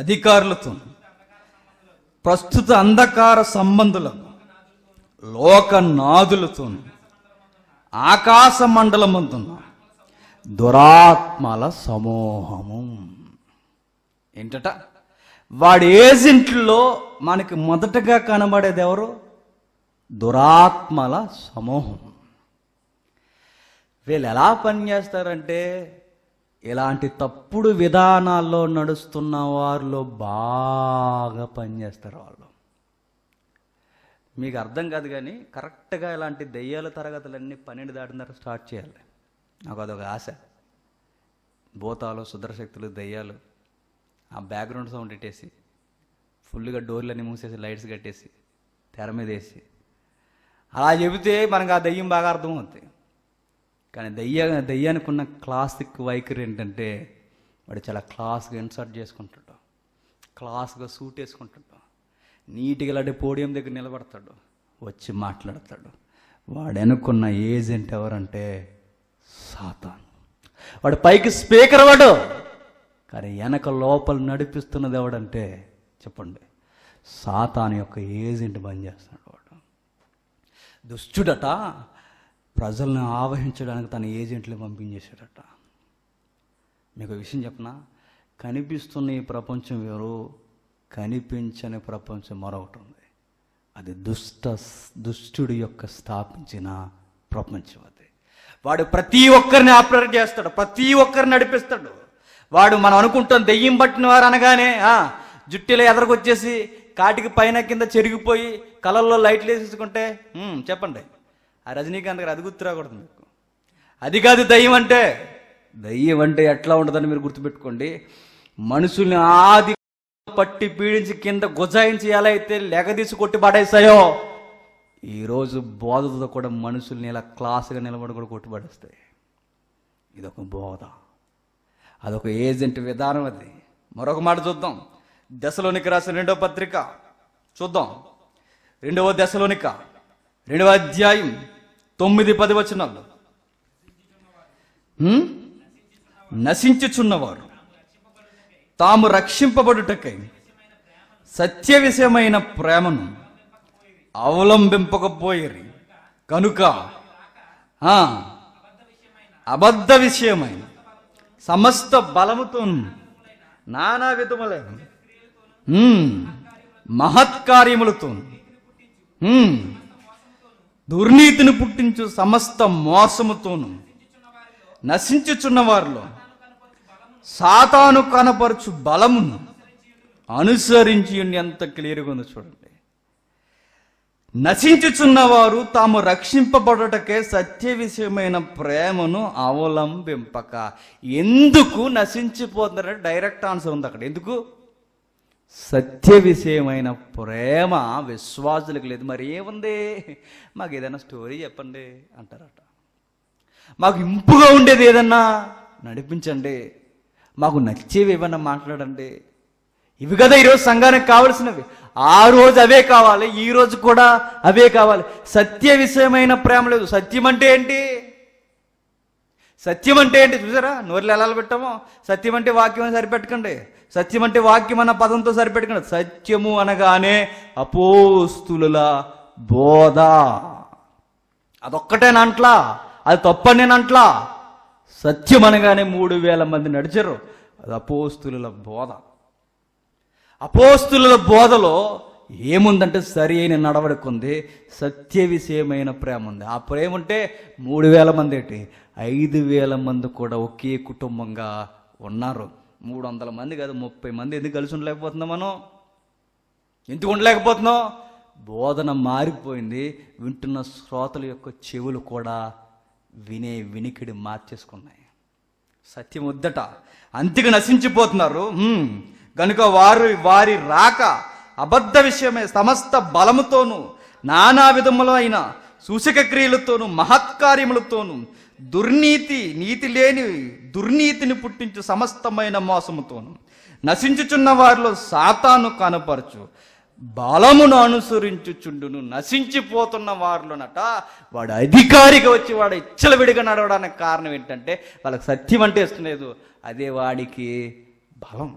అధికారులతో ప్రస్తుత అంధకార సంబంధుల లోకనాదులతో ఆకాశ మండలమంతున్నా దురాత్మల సమూహము ఏంటట వాడి ఏజెంట్లో మనకి మొదటగా కనబడేది ఎవరు దురాత్మల సమూహం వీళ్ళు ఎలా పనిచేస్తారంటే ఇలాంటి తప్పుడు విధానాల్లో నడుస్తున్న వారిలో బాగా పనిచేస్తారు వాళ్ళు మీకు అర్థం కాదు కానీ కరెక్ట్గా ఇలాంటి దెయ్యాల తరగతులన్నీ పన్నెండు దాటిన తర్వాత స్టార్ట్ చేయాలి నాకు అదొక ఆశ భూతాలు శుద్రశక్తులు దయ్యాలు ఆ బ్యాక్గ్రౌండ్ సౌండ్ పెట్టేసి ఫుల్గా డోర్లన్నీ మూసేసి లైట్స్ కట్టేసి తెర మీద వేసి అలా చెబితే మనకు ఆ దయ్యం బాగా అర్థమవుతుంది కానీ దయ్య దయ్యానికి ఉన్న క్లాసిక్ వైఖరి ఏంటంటే వాడు చాలా క్లాస్గా ఇన్సర్ట్ చేసుకుంటాడు క్లాస్గా సూట్ వేసుకుంటాడు నీట్గా ఇలాంటి పోడియం దగ్గర నిలబడతాడు వచ్చి మాట్లాడతాడు వాడు అనుకున్న ఏజెంట్ ఎవరంటే సాతాన్ వాడు పైకి స్పీకర్ వాడు కానీ వెనక లోపల నడిపిస్తున్నది ఎవడంటే చెప్పండి సాతాన్ యొక్క ఏజెంట్ పనిచేస్తున్నాడు వాడు దుష్టుడట ప్రజలను ఆవహించడానికి తన ఏజెంట్లు పంపించేశాడట మీకు విషయం చెప్పనా కనిపిస్తున్న ఈ ప్రపంచం వేరు కనిపించని ప్రపంచం మరొకటి ఉంది అది దుష్ట దుష్టుడి యొక్క స్థాపించిన ప్రపంచం వాడు ప్రతి ఒక్కరిని ఆపరేట్ చేస్తాడు ప్రతి ఒక్కరిని నడిపిస్తాడు వాడు మనం అనుకుంటాం దెయ్యం పట్టిన వారు అనగానే జుట్టిలో ఎదరకొచ్చేసి కాటికి పైన కింద చెరిగిపోయి కలల్లో లైట్లు వేసేసుకుంటే చెప్పండి ఆ రజనీకాంత్ గారు అది గుర్తురాకూడదు మీకు అది కాదు దయ్యం అంటే దయ్యం అంటే ఎట్లా ఉండదని మీరు గుర్తుపెట్టుకోండి మనుషుల్ని ఆది పట్టి పీడించి కింద గుజాయించి ఎలా అయితే లెగదీసి కొట్టి పడేస్తాయో ఈరోజు బోధతో కూడా మనుషుల్ని ఇలా క్లాసుగా నిలబడి కూడా కొట్టుబడేస్తాయి ఇదొక బోధ అదొక ఏజెంట్ విధానం అది మరొక మాట చూద్దాం దశలోనికి రాసిన రెండో పత్రిక చూద్దాం రెండవ దశలోనిక రెండవ అధ్యాయం తొమ్మిది పది వచనాలు నశించుచున్నవారు తాము రక్షింపబడుటకై సత్య విషయమైన ప్రేమను అవలంబింపకపోయేది కనుక అబద్ధ విషయమై సమస్త బలముతో నానా విధములైన మహత్కార్యములతో దుర్నీతిని పుట్టించు సమస్త మోసముతోను నశించుచున్న వారిలో సాతాను కనపరచు బలమును అనుసరించి ఎంత క్లియర్గా ఉందో చూడండి నశించుచున్నవారు తాము రక్షింపబడటకే సత్య విషయమైన ప్రేమను అవలంబింపక ఎందుకు నశించిపోతుందంటే డైరెక్ట్ ఆన్సర్ ఉంది అక్కడ ఎందుకు సత్య విషయమైన ప్రేమ విశ్వాసులకు లేదు మరి ఏముంది మాకు ఏదైనా స్టోరీ చెప్పండి అంటారట మాకు ఇంపుగా ఉండేది ఏదన్నా నడిపించండి మాకు నచ్చేవి ఏమైనా మాట్లాడండి ఇవి కదా ఈరోజు సంఘానికి కావలసినవి ఆ రోజు అవే కావాలి ఈ రోజు కూడా అవే కావాలి సత్య విషయమైన ప్రేమ లేదు సత్యం అంటే ఏంటి సత్యం అంటే ఏంటి చూసారా నోర్లు ఎలా పెట్టామో సత్యం అంటే వాక్యం అని సరిపెట్టకండి సత్యం అంటే వాక్యం అన్న పదంతో సరిపెట్టకండి సత్యము అనగానే అపోస్తుల బోధ అదొక్కటే నంట్లా అది తప్ప నేను అంట్లా సత్యం అనగానే మూడు వేల మంది నడిచారు అది అపోస్తుల బోధ అపోస్తుల బోధలో ఏముందంటే సరి అయిన నడవడిక ఉంది సత్య విషయమైన ప్రేమ ఉంది ఆ ప్రేమ ఉంటే మూడు వేల మంది ఏంటి ఐదు వేల మంది కూడా ఒకే కుటుంబంగా ఉన్నారు మూడు వందల మంది కాదు ముప్పై మంది ఎందుకు కలిసి ఉండలేకపోతున్నాం మనం ఎందుకు ఉండలేకపోతున్నాం బోధన మారిపోయింది వింటున్న శ్రోతల యొక్క చెవులు కూడా వినే వినికిడి మార్చేసుకున్నాయి సత్యం వద్దట అంతికి నశించిపోతున్నారు గనుక వారు వారి రాక అబద్ధ విషయమే సమస్త బలముతోనూ నానా విధములైన సూచక క్రియలతోనూ మహత్కార్యములతోనూ దుర్నీతి నీతి లేని దుర్నీతిని పుట్టించు సమస్తమైన మోసముతోను నశించుచున్న వారిలో సాతాను కనపరచు బలమును అనుసరించుచుండును నశించిపోతున్న వారిలోనట వాడు అధికారిగా వచ్చి వాడు విడిగా నడవడానికి కారణం ఏంటంటే వాళ్ళకి సత్యం అంటే ఇష్టం లేదు అదే వాడికి బలం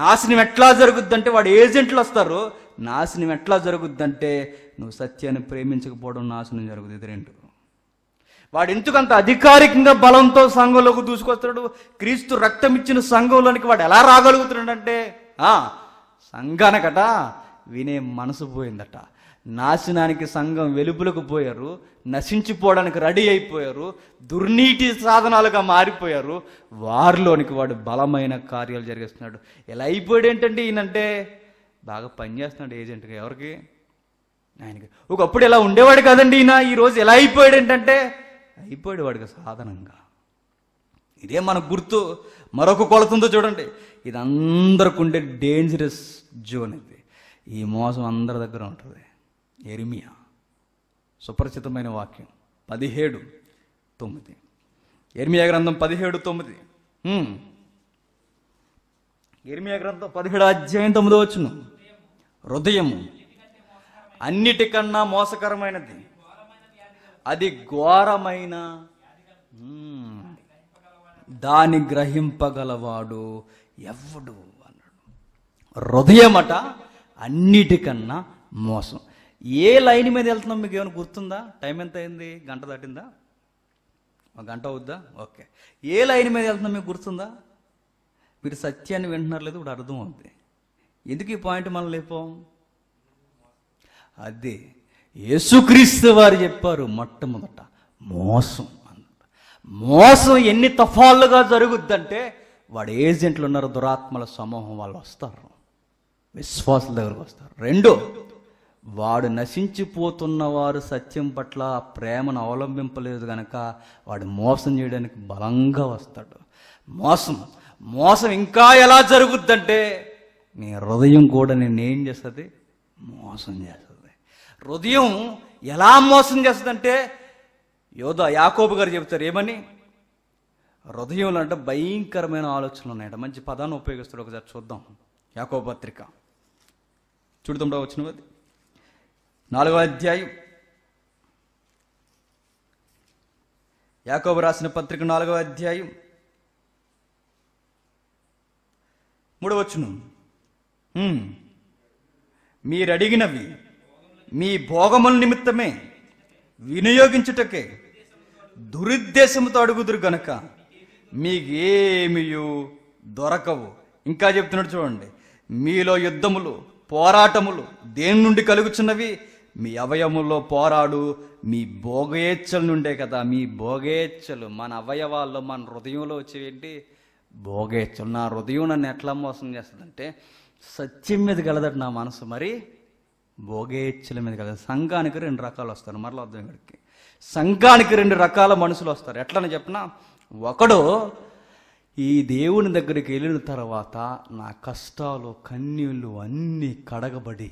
నాశనం ఎట్లా జరుగుద్దంటే వాడు ఏజెంట్లు వస్తారు నాశనం ఎట్లా జరుగుద్దంటే నువ్వు సత్యాన్ని ప్రేమించకపోవడం నాశనం జరుగుతుంది ఇది రెండు వాడు ఎందుకంత అధికారికంగా బలంతో సంఘంలోకి దూసుకొస్తాడు క్రీస్తు రక్తం ఇచ్చిన సంఘంలోనికి వాడు ఎలా రాగలుగుతున్నాడంటే సంఘానకట వినే మనసు పోయిందట నాశనానికి సంఘం వెలుపులకు పోయారు నశించిపోవడానికి రెడీ అయిపోయారు దుర్నీతి సాధనాలుగా మారిపోయారు వారిలోనికి వాడు బలమైన కార్యాలు జరిగిస్తున్నాడు ఎలా అయిపోయాడు ఏంటంటే ఈయనంటే బాగా పనిచేస్తున్నాడు ఏజెంట్గా ఎవరికి ఆయనకి ఒకప్పుడు ఇలా ఉండేవాడు కదండి ఈయన ఈరోజు ఎలా అయిపోయాడు ఏంటంటే అయిపోయాడు వాడికి సాధనంగా ఇదే మనకు గుర్తు మరొక కొలతుందో చూడండి ఇది అందరికి ఉండే డేంజరస్ జోన్ ఇది ఈ మోసం అందరి దగ్గర ఉంటుంది ఎరిమియా సుపరిచితమైన వాక్యం పదిహేడు తొమ్మిది ఎర్మియా గ్రంథం పదిహేడు తొమ్మిది ఎర్మియా గ్రంథం పదిహేడు అధ్యాయం తొమ్మిది వచ్చును హృదయము అన్నిటికన్నా మోసకరమైనది అది ఘోరమైన దాని గ్రహింపగలవాడు ఎవడు అన్నాడు హృదయమట అన్నిటికన్నా మోసం ఏ లైన్ మీద వెళ్తున్నాం మీకు ఏమైనా గుర్తుందా టైం ఎంత అయింది గంట దాటిందా ఒక గంట అవుద్దా ఓకే ఏ లైన్ మీద వెళ్తున్నాం మీకు గుర్తుందా మీరు సత్యాన్ని వింటున్నారు లేదు ఇప్పుడు అర్థం అవుద్ది ఎందుకు ఈ పాయింట్ మనం లేపాం అదే యేసుక్రీస్తు వారు చెప్పారు మొట్టమొదట మోసం అన్నమాట మోసం ఎన్ని తఫాలుగా జరుగుద్దంటే వాడు ఏజెంట్లు ఉన్నారు దురాత్మల సమూహం వాళ్ళు వస్తారు విశ్వాసుల దగ్గరకు వస్తారు రెండు వాడు నశించిపోతున్న వారు సత్యం పట్ల ప్రేమను అవలంబింపలేదు గనక వాడు మోసం చేయడానికి బలంగా వస్తాడు మోసం మోసం ఇంకా ఎలా జరుగుద్దంటే నీ హృదయం కూడా నేనేం చేస్తుంది మోసం చేస్తుంది హృదయం ఎలా మోసం చేస్తుందంటే యోధ యాకోబు గారు చెబుతారు ఏమని హృదయంలో అంటే భయంకరమైన ఆలోచనలు ఉన్నాయట మంచి పదాన్ని ఉపయోగిస్తాడు ఒకసారి చూద్దాం యాకోబ పత్రిక చూడుతుండవచ్చు అది నాలుగో అధ్యాయం యాకోబు రాసిన పత్రిక నాలుగవ అధ్యాయం మూడవచ్చును మీరు అడిగినవి మీ భోగముల నిమిత్తమే వినియోగించుటకే దురుద్దేశంతో అడుగుదురు గనక మీకేమియు దొరకవు ఇంకా చెప్తున్నాడు చూడండి మీలో యుద్ధములు పోరాటములు దేని నుండి కలుగుచున్నవి మీ అవయవముల్లో పోరాడు మీ భోగేచ్చలు నుండే కదా మీ భోగేచ్చలు మన అవయవాల్లో మన హృదయంలో వచ్చేవేంటి భోగేచ్చలు నా హృదయం నన్ను ఎట్లా మోసం చేస్తుందంటే సత్యం మీద కలదట నా మనసు మరి భోగేచ్చల మీద కలదు సంఘానికి రెండు రకాలు వస్తారు మరలా అర్థం ఇక్కడికి సంఘానికి రెండు రకాల మనుషులు వస్తారు ఎట్లని చెప్పిన ఒకడు ఈ దేవుని దగ్గరికి వెళ్ళిన తర్వాత నా కష్టాలు కన్నీళ్ళు అన్నీ కడగబడి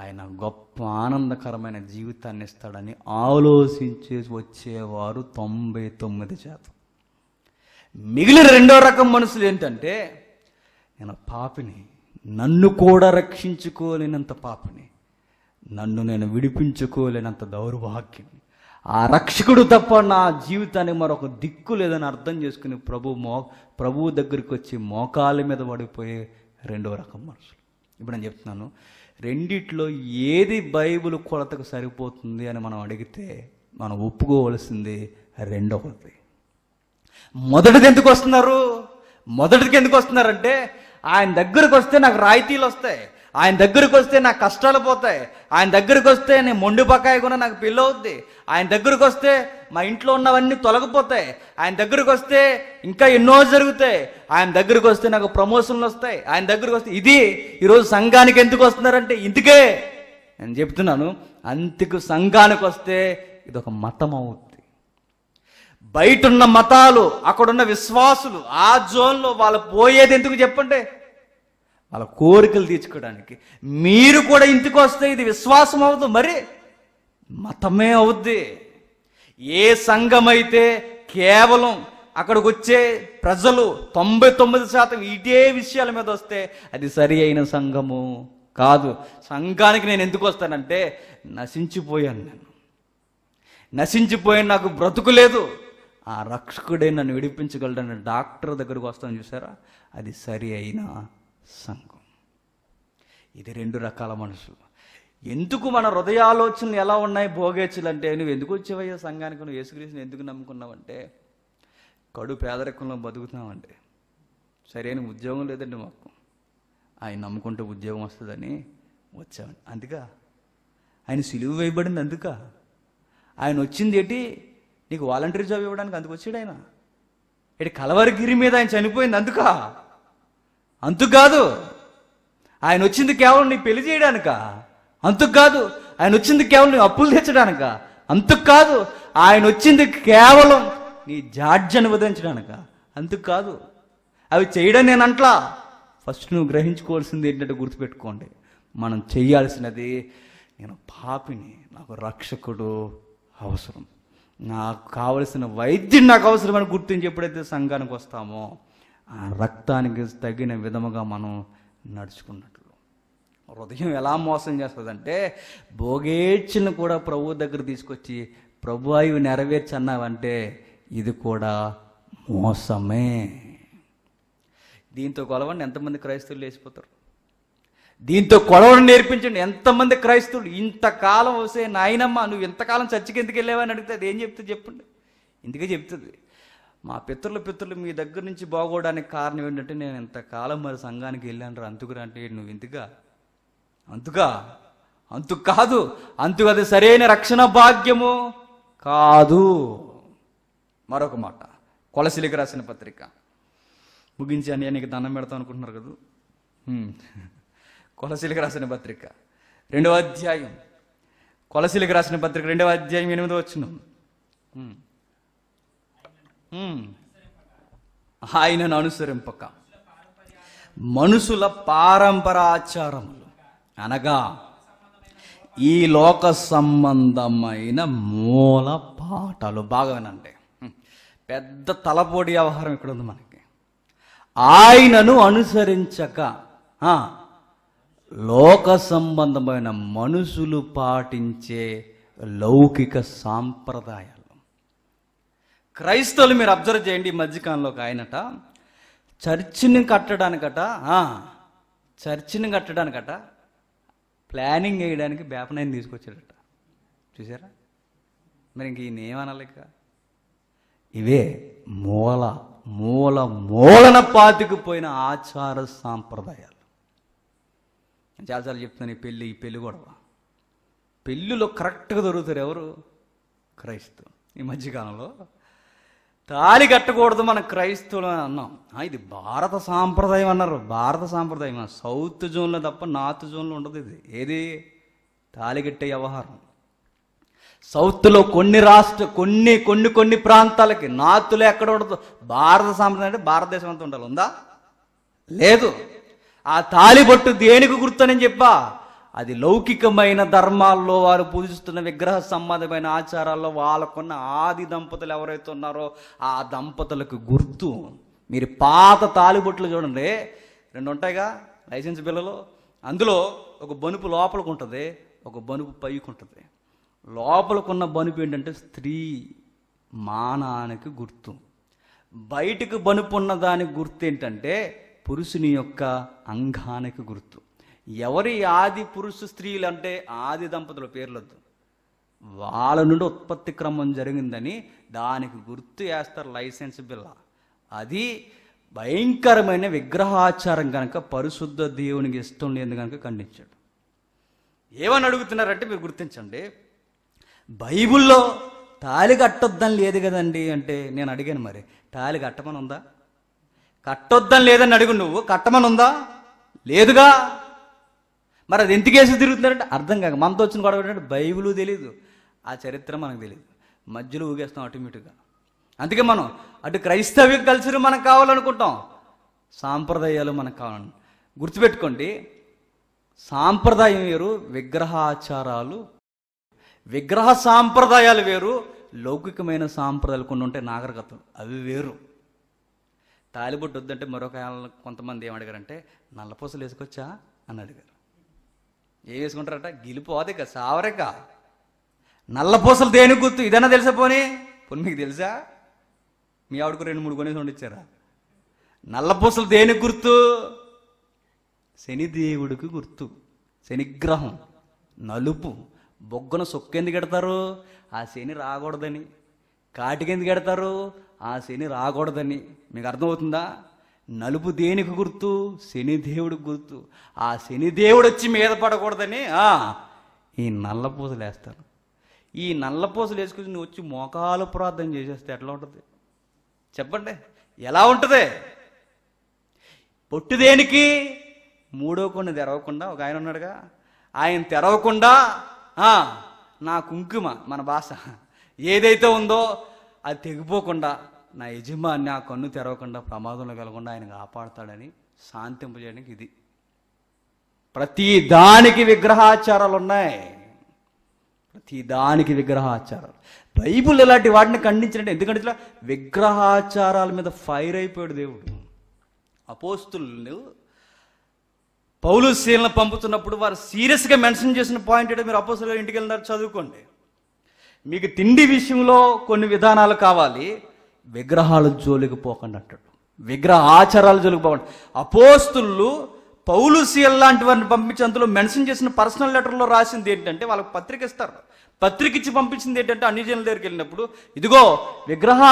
ఆయన గొప్ప ఆనందకరమైన జీవితాన్ని ఇస్తాడని ఆలోచించి వచ్చేవారు తొంభై తొమ్మిది శాతం మిగిలిన రెండో రకం మనుషులు ఏంటంటే నేను పాపిని నన్ను కూడా రక్షించుకోలేనంత పాపిని నన్ను నేను విడిపించుకోలేనంత దౌర్భాగ్యం ఆ రక్షకుడు తప్ప నా జీవితానికి మరొక దిక్కు లేదని అర్థం చేసుకుని ప్రభు మో ప్రభువు దగ్గరికి వచ్చి మోకాల మీద పడిపోయే రెండో రకం మనుషులు ఇప్పుడు నేను చెప్తున్నాను రెండిట్లో ఏది బైబుల్ కొలతకు సరిపోతుంది అని మనం అడిగితే మనం ఒప్పుకోవలసింది రెండవది మొదటిది ఎందుకు వస్తున్నారు మొదటిది ఎందుకు వస్తున్నారంటే ఆయన దగ్గరకు వస్తే నాకు రాయితీలు వస్తాయి ఆయన దగ్గరకు వస్తే నాకు కష్టాలు పోతాయి ఆయన దగ్గరకు వస్తే నేను మొండి బకాయి కూడా నాకు పెళ్ళవుద్ది ఆయన దగ్గరకు వస్తే మా ఇంట్లో ఉన్నవన్నీ తొలగిపోతాయి ఆయన దగ్గరకు వస్తే ఇంకా ఎన్నో జరుగుతాయి ఆయన దగ్గరకు వస్తే నాకు ప్రమోషన్లు వస్తాయి ఆయన దగ్గరకు వస్తే ఇది ఈరోజు సంఘానికి ఎందుకు వస్తున్నారంటే ఇందుకే నేను చెప్తున్నాను అంతకు సంఘానికి వస్తే ఇది ఒక మతం అవుద్ది బయట ఉన్న మతాలు అక్కడున్న విశ్వాసులు ఆ జోన్లో వాళ్ళు పోయేది ఎందుకు చెప్పండి వాళ్ళ కోరికలు తీర్చుకోవడానికి మీరు కూడా ఇంటికి వస్తే ఇది విశ్వాసం అవుతుంది మరి మతమే అవుద్ది ఏ సంఘమైతే కేవలం అక్కడికి వచ్చే ప్రజలు తొంభై తొమ్మిది శాతం ఇదే విషయాల మీద వస్తే అది సరి అయిన సంఘము కాదు సంఘానికి నేను ఎందుకు వస్తానంటే నశించిపోయాను నేను నశించిపోయాను నాకు బ్రతుకు లేదు ఆ రక్షకుడే నన్ను విడిపించగలడని డాక్టర్ దగ్గరకు వస్తాను చూసారా అది సరి అయినా సంఘం ఇది రెండు రకాల మనుషులు ఎందుకు మన హృదయాలోచనలు ఎలా ఉన్నాయి భోగేచ్చులు అంటే నువ్వు ఎందుకు వచ్చేవయ్యా సంఘానికి నువ్వు యేసుక్రీస్తుని ఎందుకు నమ్ముకున్నావంటే కడు పేదరికంలో బతుకుతున్నామండి సరైన ఉద్యోగం లేదండి మాకు ఆయన నమ్ముకుంటే ఉద్యోగం వస్తుందని వచ్చామండి అందుకా ఆయన సిలువు వేయబడింది అందుక ఆయన వచ్చింది ఏంటి నీకు వాలంటీర్ జాబ్ ఇవ్వడానికి అందుకు వచ్చాడు ఆయన ఇటు కలవరగిరి మీద ఆయన చనిపోయింది అందుకా అంతుకాదు ఆయన వచ్చింది కేవలం నీ పెళ్లి చేయడానిక అంతుకాదు ఆయన వచ్చింది కేవలం నీ అప్పులు తెచ్చడానిక అంతుకాదు ఆయన వచ్చింది కేవలం నీ జాడ్జను వదిలించడానిక అంతుకాదు అవి చేయడం నేను అంట్లా ఫస్ట్ నువ్వు గ్రహించుకోవాల్సింది ఏంటంటే గుర్తుపెట్టుకోండి మనం చేయాల్సినది నేను పాపిని నాకు రక్షకుడు అవసరం నాకు కావలసిన వైద్యం నాకు అవసరమని గుర్తించి ఎప్పుడైతే సంఘానికి వస్తామో ఆ రక్తానికి తగిన విధముగా మనం నడుచుకున్నట్లు హృదయం ఎలా మోసం చేస్తుందంటే భోగేచ్ఛను కూడా ప్రభు దగ్గర తీసుకొచ్చి ప్రభు అవి నెరవేర్చన్నావంటే ఇది కూడా మోసమే దీంతో కొలవండి ఎంతమంది క్రైస్తవులు లేచిపోతారు దీంతో కొలవని నేర్పించండి ఎంతమంది క్రైస్తవులు ఇంతకాలం వస్తే నాయనమ్మ నువ్వు ఇంతకాలం చర్చికి ఎందుకు వెళ్ళావని అడిగితే అది ఏం చెప్తుంది చెప్పండి ఇందుకే చెప్తుంది మా పిత్రుల పిత్రులు మీ దగ్గర నుంచి బాగోవడానికి కారణం ఏంటంటే నేను ఇంతకాలం మరి సంఘానికి వెళ్ళాను రా అంతుకురా అంటే నువ్వు ఇంతగా అంతుగా అంతు కాదు అంతు అది సరైన రక్షణ భాగ్యము కాదు మరొక మాట కొలసిలికి రాసిన పత్రిక ముగించాను నీకు దండం పెడతాం అనుకుంటున్నారు కదా కొలసిలికి రాసిన పత్రిక రెండవ అధ్యాయం కొలసిలికి రాసిన పత్రిక రెండవ అధ్యాయం ఎనిమిదో వచ్చిన ఆయనను అనుసరింపక మనుషుల పారంపర ఆచారములు అనగా ఈ లోక సంబంధమైన మూల పాటలు బాగా వినండి పెద్ద తలపోడి వ్యవహారం ఇక్కడ ఉంది మనకి ఆయనను అనుసరించక లోక సంబంధమైన మనుషులు పాటించే లౌకిక సాంప్రదాయాలు క్రైస్తవులు మీరు అబ్జర్వ్ చేయండి ఈ మధ్యకాలంలో ఒక ఆయనట చర్చిని కట్టడానికట చర్చిని కట్టడానికట ప్లానింగ్ వేయడానికి బేపనాయిని తీసుకొచ్చాడట చూసారా మరి ఇంక ఈయన ఏమనలేక ఇవే మూల మూల మూలన పోయిన ఆచార సాంప్రదాయాలు చాలాసార్లు చెప్తున్నాను ఈ పెళ్ళి ఈ పెళ్ళి గొడవ పెళ్ళిలో కరెక్ట్గా దొరుకుతారు ఎవరు క్రైస్తవు ఈ మధ్యకాలంలో తాలి కట్టకూడదు మన క్రైస్తవులు అని అన్నాం ఇది భారత సాంప్రదాయం అన్నారు భారత సాంప్రదాయం సౌత్ జోన్లో తప్ప నార్త్ జోన్లో ఉండదు ఇది ఏది తాలి కట్టే వ్యవహారం సౌత్లో కొన్ని రాష్ట్ర కొన్ని కొన్ని కొన్ని ప్రాంతాలకి నార్త్లో ఎక్కడ ఉండదు భారత సాంప్రదాయం అంటే భారతదేశం అంతా ఉండాలి ఉందా లేదు ఆ పట్టు దేనికి గుర్తు అని చెప్పా అది లౌకికమైన ధర్మాల్లో వారు పూజిస్తున్న విగ్రహ సంబంధమైన ఆచారాల్లో వాళ్ళకున్న ఆది దంపతులు ఎవరైతే ఉన్నారో ఆ దంపతులకు గుర్తు మీరు పాత తాలిబొట్లు చూడండి రెండు ఉంటాయిగా లైసెన్స్ బిల్లలు అందులో ఒక బనుపు లోపలకు ఉంటుంది ఒక బనుపు పైకి ఉంటుంది లోపలకున్న బనుపు ఏంటంటే స్త్రీ మానానికి గుర్తు బయటకు బనుపు ఉన్న దానికి గుర్తు ఏంటంటే పురుషుని యొక్క అంగానికి గుర్తు ఎవరి ఆది పురుషు స్త్రీలు అంటే ఆది దంపతుల పేర్లొద్దు వాళ్ళ నుండి ఉత్పత్తి క్రమం జరిగిందని దానికి గుర్తు చేస్తారు లైసెన్స్ బిల్ల అది భయంకరమైన విగ్రహాచారం కనుక పరిశుద్ధ దేవునికి ఇష్టం లేదు కనుక ఖండించాడు ఏమని అడుగుతున్నారంటే మీరు గుర్తించండి బైబిల్లో తాలి కట్టొద్దని లేదు కదండి అంటే నేను అడిగాను మరి తాలి కట్టమని ఉందా కట్టొద్దని లేదని అడుగు నువ్వు కట్టమని ఉందా లేదుగా మరి అది ఎందుకేసి తిరుగుతున్నారంటే అర్థం కాక మనతో వచ్చిన గొడవ ఏంటంటే బైబులు తెలియదు ఆ చరిత్ర మనకు తెలియదు మధ్యలో ఊగేస్తాం ఆటోమేటిక్గా అందుకే మనం అటు క్రైస్తవ్య కల్చర్ మనకు కావాలనుకుంటాం సాంప్రదాయాలు మనకు కావాలని గుర్తుపెట్టుకోండి సాంప్రదాయం వేరు విగ్రహాచారాలు విగ్రహ సాంప్రదాయాలు వేరు లౌకికమైన సాంప్రదాయాలు కొన్ని ఉంటాయి నాగరికతలు అవి వేరు తాలిబొట్టు వద్దంటే మరొక కొంతమంది ఏమడిగారంటే నల్లపూసలు వేసుకొచ్చా అని అడిగారు ఏం వేసుకుంటారట కదా ఇక నల్ల నల్లపూసలు దేని గుర్తు ఇదన్నా తెలుసా పోనీ పోనీ మీకు తెలుసా మీ ఆవిడకు రెండు మూడు కొనేసి వండిచ్చారా నల్లపూసలు దేని గుర్తు శనిదేవుడికి గుర్తు శనిగ్రహం నలుపు బొగ్గన సొక్కెందుకు ఎడతారు ఆ శని రాకూడదని కాటికి ఎందుకు ఎడతారు ఆ శని రాకూడదని మీకు అర్థమవుతుందా నలుపు దేనికి గుర్తు శనిదేవుడికి గుర్తు ఆ శనిదేవుడు వచ్చి మీద పడకూడదని ఈ నల్ల పూసలు వేస్తారు ఈ నల్ల పూసలు వేసుకుని నువ్వు వచ్చి మోకాలు ప్రార్థన చేసేస్తే ఎట్లా ఉంటుంది చెప్పండి ఎలా ఉంటుంది పొట్టు దేనికి మూడో కొన్ని తెరవకుండా ఒక ఆయన ఉన్నాడుగా ఆయన తెరవకుండా నా కుంకుమ మన భాష ఏదైతే ఉందో అది తెగిపోకుండా నా యజమాని ఆ కన్ను తెరవకుండా ప్రమాదంలో కలగకుండా ఆయన కాపాడతాడని శాంతింపజేయడానికి ఇది ప్రతి దానికి విగ్రహాచారాలు ఉన్నాయి ప్రతి దానికి విగ్రహాచారాలు బైబుల్ ఇలాంటి వాటిని ఖండించినట్టు ఎందుకంటే ఇట్లా విగ్రహాచారాల మీద ఫైర్ అయిపోయాడు దేవుడు అపోస్తులు పౌలు శీలను పంపుతున్నప్పుడు వారు సీరియస్గా మెన్షన్ చేసిన పాయింట్ ఏంటో మీరు అపోస్తులు ఇంటికి వెళ్ళినారు చదువుకోండి మీకు తిండి విషయంలో కొన్ని విధానాలు కావాలి విగ్రహాలు జోలికి అంటాడు విగ్రహ ఆచారాలు జోలికి పోకండి అపోస్తులు పౌలు సీఎల్ లాంటి వారిని పంపించి అందులో మెన్షన్ చేసిన పర్సనల్ లెటర్లో రాసింది ఏంటంటే వాళ్ళకి పత్రిక ఇస్తారు పత్రిక ఇచ్చి పంపించింది ఏంటంటే అన్ని జనుల దగ్గరికి వెళ్ళినప్పుడు ఇదిగో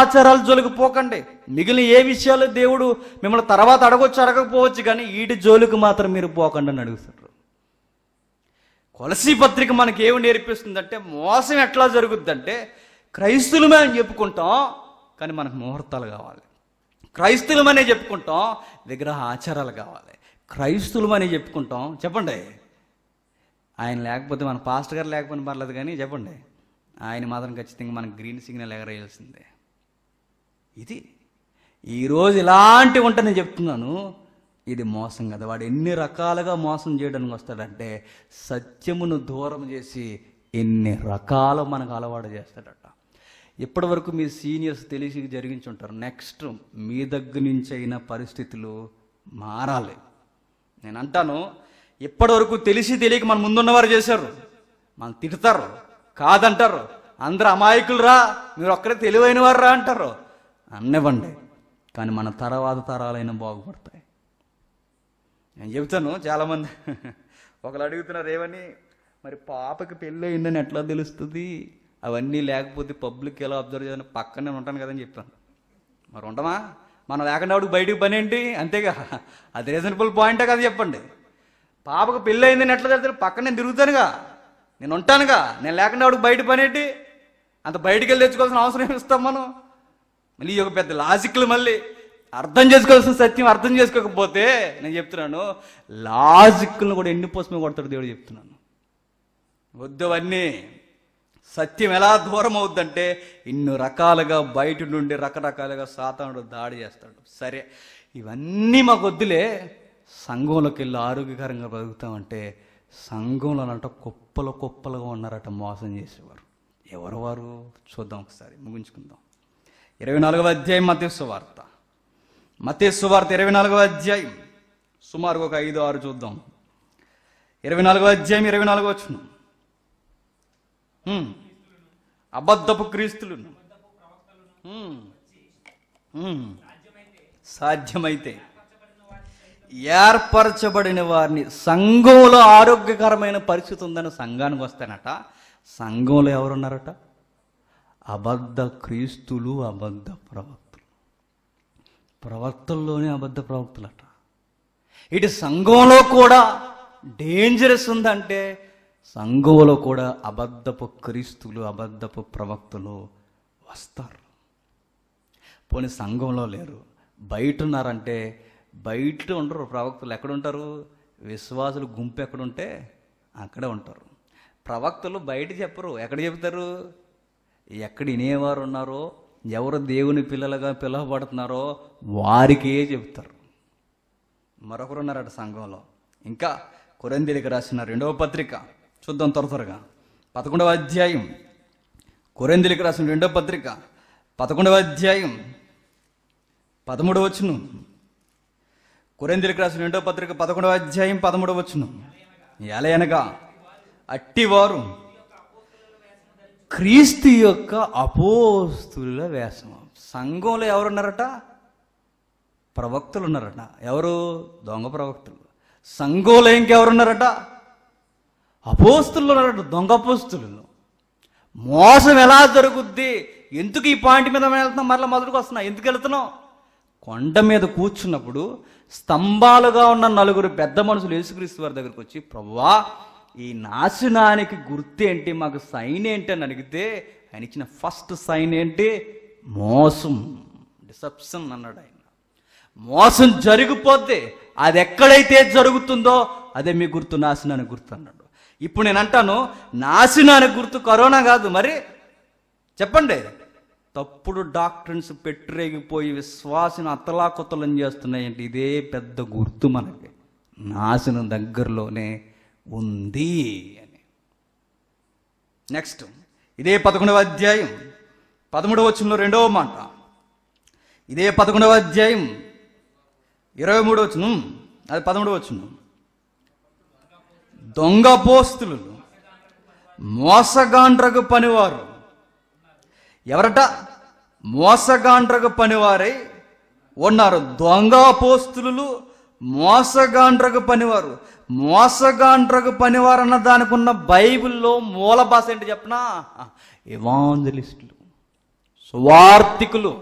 ఆచారాలు జోలికి పోకండి మిగిలిన ఏ విషయాలు దేవుడు మిమ్మల్ని తర్వాత అడగొచ్చు అడగకపోవచ్చు కానీ వీటి జోలికి మాత్రం మీరు పోకండి అని అడుగుతారు కొలసి పత్రిక మనకి ఏమి నేర్పిస్తుందంటే మోసం ఎట్లా జరుగుద్దంటే క్రైస్తులమే అని చెప్పుకుంటాం కానీ మనకు ముహూర్తాలు కావాలి క్రైస్తవులమనే చెప్పుకుంటాం విగ్రహ ఆచారాలు కావాలి క్రైస్తవులమనే చెప్పుకుంటాం చెప్పండి ఆయన లేకపోతే మన పాస్టర్ గారు లేకపోయినా పర్లేదు కానీ చెప్పండి ఆయన మాత్రం ఖచ్చితంగా మనకు గ్రీన్ సిగ్నల్ ఎగరేయాల్సిందే ఇది ఈరోజు ఇలాంటివి నేను చెప్తున్నాను ఇది మోసం కదా వాడు ఎన్ని రకాలుగా మోసం చేయడానికి వస్తాడంటే సత్యమును దూరం చేసి ఎన్ని రకాలు మనకు అలవాటు చేస్తాడట ఇప్పటి వరకు మీ సీనియర్స్ తెలిసి జరిగించి ఉంటారు నెక్స్ట్ మీ దగ్గర నుంచి అయిన పరిస్థితులు మారాలి నేను అంటాను ఇప్పటి వరకు తెలిసి తెలియక మన ముందున్నవారు చేశారు మనం తిడతారు కాదంటారు అందరు అమాయకులు రా మీరు ఒక్కడే తెలివైన వారు రా అంటారు అన్నివ్వండి కానీ మన తర్వాత తరాలైన బాగుపడతాయి నేను చెబుతాను చాలామంది ఒకరు అడుగుతున్నారు ఏమని మరి పాపకి పెళ్ళి అయిందని ఎట్లా తెలుస్తుంది అవన్నీ లేకపోతే పబ్లిక్ ఎలా అబ్జర్వ్ చేయాలని పక్కనే ఉంటాను కదని చెప్పాను మరి ఉండమా మనం లేకుండా ఆవిడకి బయటికి పని ఏంటి అంతేగా అది రీజనబుల్ పాయింటే కదా చెప్పండి పాపకు పెళ్ళి అయిందని ఎట్లా తెలుసు పక్కన నేను తిరుగుతానుగా నేను ఉంటానుగా నేను లేకుండా ఆవిడకి బయట పని ఏంటి అంత బయటికి వెళ్ళి తెచ్చుకోవాల్సిన అవసరం ఇస్తాం మనం మళ్ళీ ఒక పెద్ద లాజిక్లు మళ్ళీ అర్థం చేసుకోవాల్సిన సత్యం అర్థం చేసుకోకపోతే నేను చెప్తున్నాను లాజిక్ను కూడా ఎన్ని పోసమే కొడతాడు దేవుడు చెప్తున్నాను వద్దు అవన్నీ సత్యం ఎలా దూరం అవుద్దంటే ఇన్ని రకాలుగా బయట నుండి రకరకాలుగా సాతానుడు దాడి చేస్తాడు సరే ఇవన్నీ మాకు వద్దులే సంఘంలోకి వెళ్ళి ఆరోగ్యకరంగా బతుకుతామంటే సంఘంలో అనంట కుప్పలు కుప్పలుగా ఉన్నారట మోసం చేసేవారు ఎవరు వారు చూద్దాం ఒకసారి ముగించుకుందాం ఇరవై నాలుగవ అధ్యాయం మతేశ్వ వార్త ఇరవై నాలుగవ అధ్యాయం సుమారు ఒక ఐదు ఆరు చూద్దాం ఇరవై నాలుగవ అధ్యాయం ఇరవై నాలుగవ వచ్చినాం అబద్ధపు క్రీస్తులు సాధ్యమైతే ఏర్పరచబడిన వారిని సంఘంలో ఆరోగ్యకరమైన పరిస్థితి ఉందని సంఘానికి వస్తానట సంఘంలో ఎవరున్నారట అబద్ధ క్రీస్తులు అబద్ధ ప్రవక్తలు ప్రవక్తల్లోనే అబద్ధ ప్రవక్తులట ఇటు సంఘంలో కూడా డేంజరస్ ఉందంటే సంఘంలో కూడా అబద్ధపు క్రీస్తులు అబద్ధపు ప్రవక్తలు వస్తారు పోనీ సంఘంలో లేరు బయట ఉన్నారంటే బయట ఉండరు ప్రవక్తలు ఎక్కడుంటారు విశ్వాసులు గుంపు ఎక్కడుంటే అక్కడే ఉంటారు ప్రవక్తలు బయట చెప్పరు ఎక్కడ చెప్తారు ఎక్కడ వినేవారు ఉన్నారో ఎవరు దేవుని పిల్లలుగా పిలువబడుతున్నారో వారికే చెప్తారు అటు సంఘంలో ఇంకా కొరందీలకు రాసిన రెండవ పత్రిక చూద్దాం త్వర త్వరగా పదకొండవ అధ్యాయం కొరెందులకు రాసిన రెండో పత్రిక పదకొండవ అధ్యాయం పదమూడవ వచ్చును కొరెందులకు రాసిన రెండో పత్రిక పదకొండవ అధ్యాయం పదమూడవ వచ్చును ఎలయనగా అట్టివారు క్రీస్తు యొక్క అపోస్తుల వేషము సంఘంలో ఎవరున్నారట ప్రవక్తలు ఉన్నారట ఎవరు దొంగ ప్రవక్తలు సంఘంలో ఇంకెవరున్నారట అపోస్తులు దొంగ దొంగపోస్తులు మోసం ఎలా జరుగుద్ది ఎందుకు ఈ పాయింట్ మీద వెళ్తున్నాం మరలా మొదటికి వస్తున్నాం ఎందుకు వెళుతున్నాం కొండ మీద కూర్చున్నప్పుడు స్తంభాలుగా ఉన్న నలుగురు పెద్ద మనుషులు యేసుక్రీస్తు వారి దగ్గరకు వచ్చి ప్రవ్వా ఈ నాశనానికి గుర్తు ఏంటి మాకు సైన్ ఏంటి అని అడిగితే ఆయన ఇచ్చిన ఫస్ట్ సైన్ ఏంటి మోసం డిసెప్షన్ అన్నాడు ఆయన మోసం జరిగిపోతే అది ఎక్కడైతే జరుగుతుందో అదే మీ గుర్తు నాశనానికి గుర్తు అన్నాడు ఇప్పుడు నేను అంటాను నాశనానికి గుర్తు కరోనా కాదు మరి చెప్పండి తప్పుడు డాక్టర్స్ పెట్టిరేగిపోయి విశ్వాసం కొత్తలం చేస్తున్నాయంటే ఇదే పెద్ద గుర్తు మనకి నాశనం దగ్గరలోనే ఉంది అని నెక్స్ట్ ఇదే పదకొండవ అధ్యాయం పదమూడవ వచ్చంలో రెండవ మాట ఇదే పదకొండవ అధ్యాయం ఇరవై మూడవ వచ్చును అది పదమూడవ వచ్చును దొంగ పోస్తులు మోసగాండ్రకు పనివారు ఎవరట మోసగాండ్రకు పనివారై ఉన్నారు దొంగ పోస్తులు మోసగాండ్రకు పనివారు మోసగాండ్రకు పనివారు అన్న దానికి ఉన్న బైబిల్లో మూల భాష ఏంటి చెప్పనా ఇవాంజలిస్టులు సువార్థికులు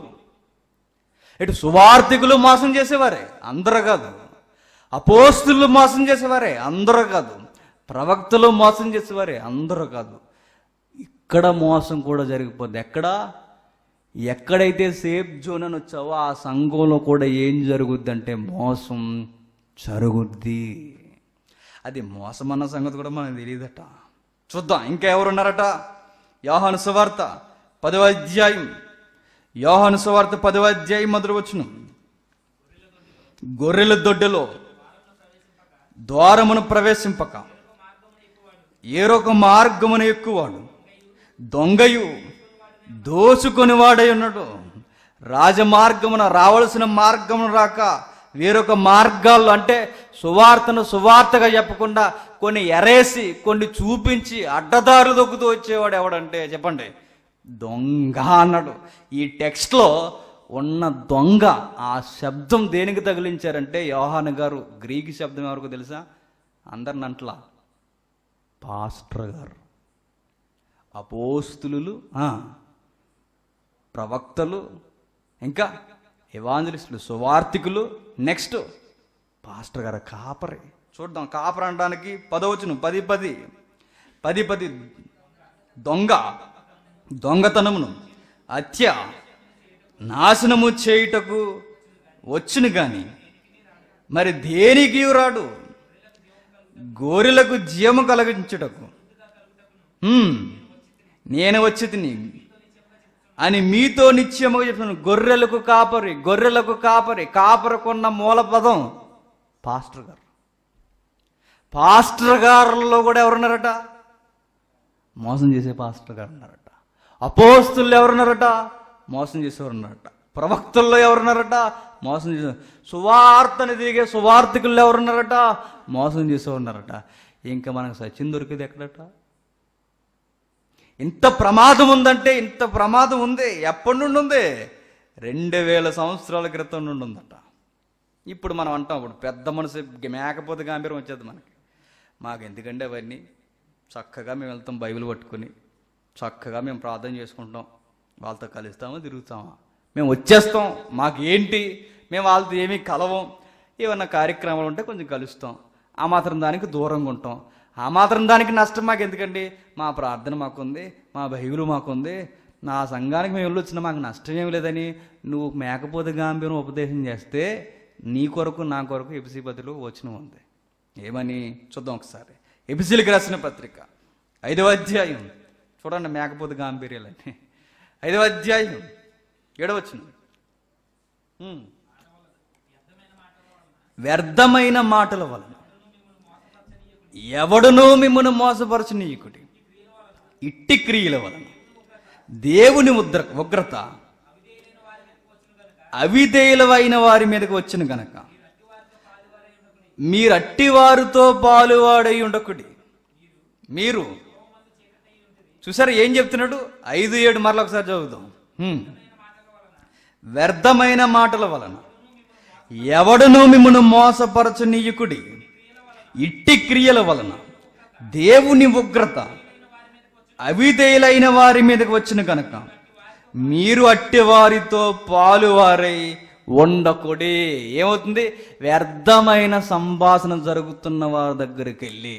ఇటు సువార్థికులు మోసం చేసేవారే అందరు కాదు అపోస్తులు మోసం చేసేవారే అందరు కాదు ప్రవక్తలు మోసం చేసేవారే అందరూ కాదు ఇక్కడ మోసం కూడా జరిగిపోద్ది ఎక్కడ ఎక్కడైతే సేఫ్ జోన్ అని వచ్చావో ఆ సంఘంలో కూడా ఏం జరుగుద్ది అంటే మోసం జరుగుద్ది అది మోసం అన్న సంగతి కూడా మనకు తెలియదట చూద్దాం ఇంకా ఉన్నారట యోహాను సువార్త పదవ అధ్యాయం యోహాను సువార్త పదవ అధ్యాయం మొదలు వచ్చిన గొర్రెల దొడ్డలో ద్వారమును ప్రవేశింపక ఏరొక మార్గమున ఎక్కువాడు దొంగయు వాడై ఉన్నాడు రాజమార్గమున రావలసిన మార్గమును రాక వేరొక మార్గాల్లో అంటే సువార్తను సువార్తగా చెప్పకుండా కొన్ని ఎరేసి కొన్ని చూపించి అడ్డదారు దొక్కుతూ వచ్చేవాడు ఎవడంటే చెప్పండి దొంగ అన్నాడు ఈ టెక్స్ట్లో ఉన్న దొంగ ఆ శబ్దం దేనికి తగిలించారంటే యోహాన్ గారు గ్రీక్ శబ్దం ఎవరికి తెలుసా అందరిని అంట్లా పాస్టర్ గారు అపోస్తులు ప్రవక్తలు ఇంకా ఇవాంజలిస్టులు సువార్థికులు నెక్స్ట్ పాస్టర్ గారు కాపరి చూద్దాం కాపరి అనడానికి పదవచ్చును పది పది పది పది దొంగ దొంగతనమును అత్య నాశనము చేయుటకు వచ్చును కానీ మరి దేనికి రాడు గోరులకు జీవము కలిగించుటకు నేను వచ్చి తిని అని మీతో నిత్యముగా చెప్తున్నాను గొర్రెలకు కాపరి గొర్రెలకు కాపరి కాపరకున్న మూల పదం పాస్టర్ గారు పాస్టర్ గారుల్లో కూడా ఎవరున్నారట మోసం చేసే పాస్టర్ గారు ఉన్నారట అపోస్తులు ఎవరున్నారట మోసం చేసేవారు ఉన్నారట ప్రవక్తల్లో ఎవరున్నారట మోసం చేసి సువార్తని తిరిగే సువార్థికులు ఎవరున్నారట మోసం చేసే ఉన్నారట ఇంకా మనకు సత్యం దొరికింది ఎక్కడట ఇంత ప్రమాదం ఉందంటే ఇంత ప్రమాదం ఉంది ఎప్పటి నుండి ఉంది రెండు వేల సంవత్సరాల క్రితం నుండి ఉందట ఇప్పుడు మనం అంటాం ఇప్పుడు పెద్ద మనసు మేకపోతే గాంభీరం వచ్చేది మనకి మాకు ఎందుకంటే అవన్నీ చక్కగా మేము వెళ్తాం బైబిల్ పట్టుకుని చక్కగా మేము ప్రార్థన చేసుకుంటాం వాళ్ళతో కలుస్తామా తిరుగుతామా మేము వచ్చేస్తాం మాకేంటి మేము వాళ్ళతో ఏమీ కలవం ఏమన్నా కార్యక్రమాలు ఉంటే కొంచెం కలుస్తాం ఆ మాత్రం దానికి దూరంగా ఉంటాం ఆ మాత్రం దానికి నష్టం మాకు ఎందుకండి మా ప్రార్థన మాకుంది మా బైబులు మాకుంది నా సంఘానికి మేము వెళ్ళొచ్చిన మాకు నష్టం ఏమి లేదని నువ్వు మేకపోతే గాంభీరం ఉపదేశం చేస్తే నీ కొరకు నా కొరకు ఎపిసి పదిలో వచ్చిన ఉంది ఏమని చూద్దాం ఒకసారి ఎపిసిలకు రాసిన పత్రిక ఐదవ అధ్యాయం చూడండి మేకపోతే గాంభీర్యాలని ఐదవ అధ్యాయం ఏడవచ్చిన వ్యర్థమైన మాటల వలన ఎవడునో మిమ్మను మోసపరచనీయకుడి ఇట్టి క్రియల వలన దేవుని ఉద్ర ఉగ్రత అవిధేయులవైన వారి మీదకు వచ్చిన గనక మీరట్టివారితో పాలువాడై ఉండకుడి మీరు చూసారు ఏం చెప్తున్నాడు ఐదు ఏడు మరలొకసారి ఒకసారి చదువుదాం వ్యర్థమైన మాటల వలన ఎవడును మిమ్మను మోసపరచునీయకుడి ఇట్టి క్రియల వలన దేవుని ఉగ్రత అవిధేయులైన వారి మీదకు వచ్చిన కనుక మీరు అట్టి వారితో పాలువారై ఉండకుడి ఏమవుతుంది వ్యర్థమైన సంభాషణ జరుగుతున్న వారి దగ్గరికి వెళ్ళి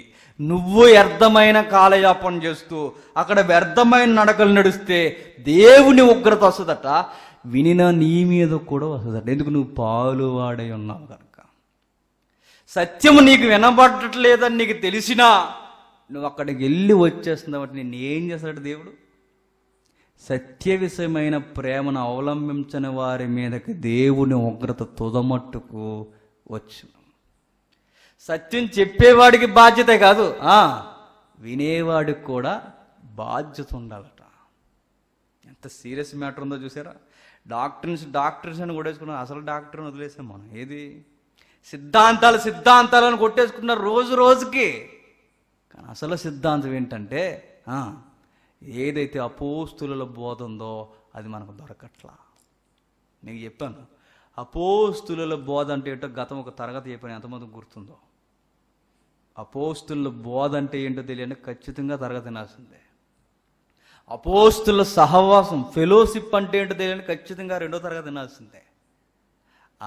నువ్వు వ్యర్థమైన కాలయాపన చేస్తూ అక్కడ వ్యర్థమైన నడకలు నడిస్తే దేవుని ఉగ్రత వస్తుందట వినిన నీ మీద కూడా వస్తుంది ఎందుకు నువ్వు పాలు వాడై ఉన్నావు కనుక సత్యము నీకు వినబడట్లేదని నీకు తెలిసినా నువ్వు అక్కడికి వెళ్ళి వచ్చేస్తున్నావు నేను ఏం చేస్తాడు దేవుడు సత్య విషయమైన ప్రేమను అవలంబించని వారి మీదకి దేవుని ఉగ్రత తుదమట్టుకు వచ్చు సత్యం చెప్పేవాడికి బాధ్యతే కాదు వినేవాడికి కూడా బాధ్యత ఉండాలట ఎంత సీరియస్ మ్యాటర్ ఉందో చూసారా డాక్టర్స్ డాక్టర్స్ అని కొట్టేసుకున్నాం అసలు డాక్టర్ని వదిలేసాం మనం ఏది సిద్ధాంతాలు సిద్ధాంతాలు అని కొట్టేసుకున్నారు రోజు రోజుకి కానీ అసలు సిద్ధాంతం ఏంటంటే ఏదైతే అపోస్తుల బోధ ఉందో అది మనకు దొరకట్లా నీకు చెప్పాను అపోస్తుల బోధ అంటే ఏంటో గతం ఒక తరగతి చెప్పాను ఎంతమంది గుర్తుందో అపోస్తుల బోధ అంటే ఏంటో తెలియని ఖచ్చితంగా తరగతి నాసిందే అపోస్తుల సహవాసం ఫెలోషిప్ అంటే ఏంటో తెలియని ఖచ్చితంగా రెండో తరగతి వినాల్సిందే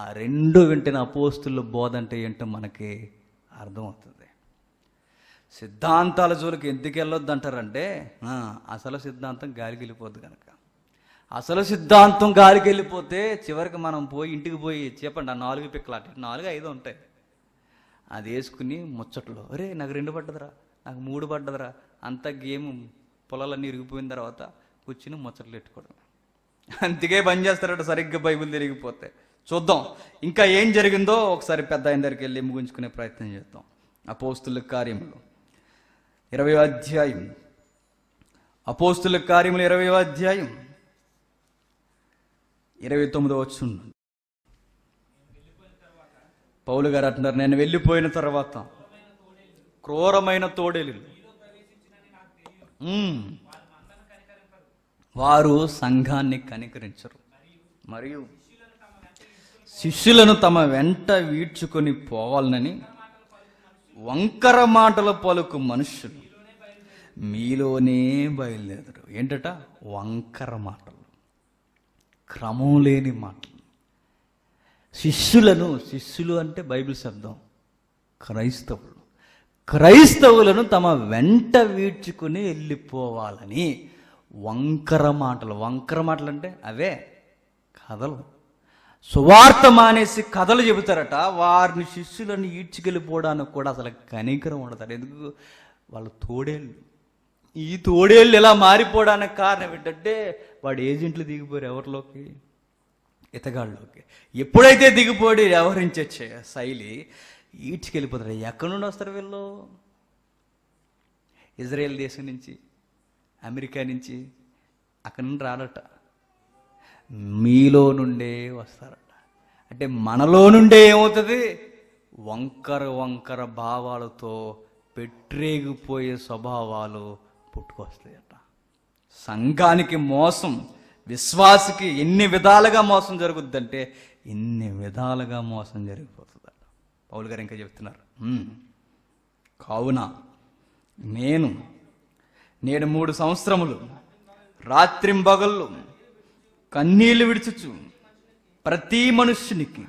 ఆ రెండు వింటిన అపోస్తుల బోధ అంటే ఏంటో మనకి అర్థమవుతుంది సిద్ధాంతాల జోలికి ఎందుకు వెళ్ళొద్దు అంటారంటే అసలు సిద్ధాంతం గాలికి వెళ్ళిపోద్ది కనుక అసలు సిద్ధాంతం గాలికి వెళ్ళిపోతే చివరికి మనం పోయి ఇంటికి పోయి చెప్పండి ఆ నాలుగు పిక్కలాట నాలుగు ఐదు ఉంటాయి అది వేసుకుని ముచ్చట్లో అరే నాకు రెండు పడ్డదరా నాకు మూడు పడ్డదరా అంత గేమ్ పొలాలన్నీ ఇరిగిపోయిన తర్వాత కూర్చుని ముచ్చట్లు పెట్టుకోవడం అందుకే పని చేస్తారట సరిగ్గా బైబిల్ తిరిగిపోతే చూద్దాం ఇంకా ఏం జరిగిందో ఒకసారి పెద్ద ఆయన దగ్గరికి వెళ్ళి ముగించుకునే ప్రయత్నం చేద్దాం అపోస్తుల కార్యములు ఇరవై అధ్యాయం అపోస్తుల కార్యములు ఇరవై అధ్యాయం ఇరవై తొమ్మిదో వచ్చును పౌలు గారు అంటున్నారు నేను వెళ్ళిపోయిన తర్వాత క్రూరమైన తోడేలు వారు సంఘాన్ని కనికరించరు మరియు శిష్యులను తమ వెంట వీడ్చుకొని పోవాలనని వంకర మాటలు పలుకు మనుషులు మీలోనే బయలుదేరు ఏంటట వంకర మాటలు క్రమం లేని మాటలు శిష్యులను శిష్యులు అంటే బైబిల్ శబ్దం క్రైస్తవులు క్రైస్తవులను తమ వెంట వీడ్చుకుని వెళ్ళిపోవాలని వంకర మాటలు వంకర మాటలు అంటే అవే కథలు సువార్త మానేసి కథలు చెబుతారట వారిని శిష్యులను ఈడ్చుకెళ్ళిపోవడానికి కూడా అసలు కనికరం ఉండదు ఎందుకు వాళ్ళ తోడేళ్ళు ఈ తోడేళ్ళు ఇలా మారిపోవడానికి కారణం ఏంటంటే వాడు ఏజెంట్లు దిగిపోయారు ఎవరిలోకి ఇతగాళ్ళలోకి ఎప్పుడైతే దిగిపోయి వ్యవహరించే శైలి ఈడ్చుకెళ్ళిపోతారు ఎక్కడి నుండి వస్తారు వీళ్ళు ఇజ్రాయెల్ దేశం నుంచి అమెరికా నుంచి అక్కడి నుండి రాడట మీలో నుండే వస్తారట అంటే మనలో నుండే ఏమవుతుంది వంకర వంకర భావాలతో పెట్రేగిపోయే స్వభావాలు పుట్టుకొస్తాయట సంఘానికి మోసం విశ్వాసకి ఎన్ని విధాలుగా మోసం జరుగుద్దంటే ఎన్ని విధాలుగా మోసం జరిగిపోతుంది పౌలు గారు ఇంకా చెప్తున్నారు కావున నేను నేను మూడు సంవత్సరములు రాత్రింబగళ్ళు కన్నీళ్లు విడుచుచు ప్రతి మనుష్యునికి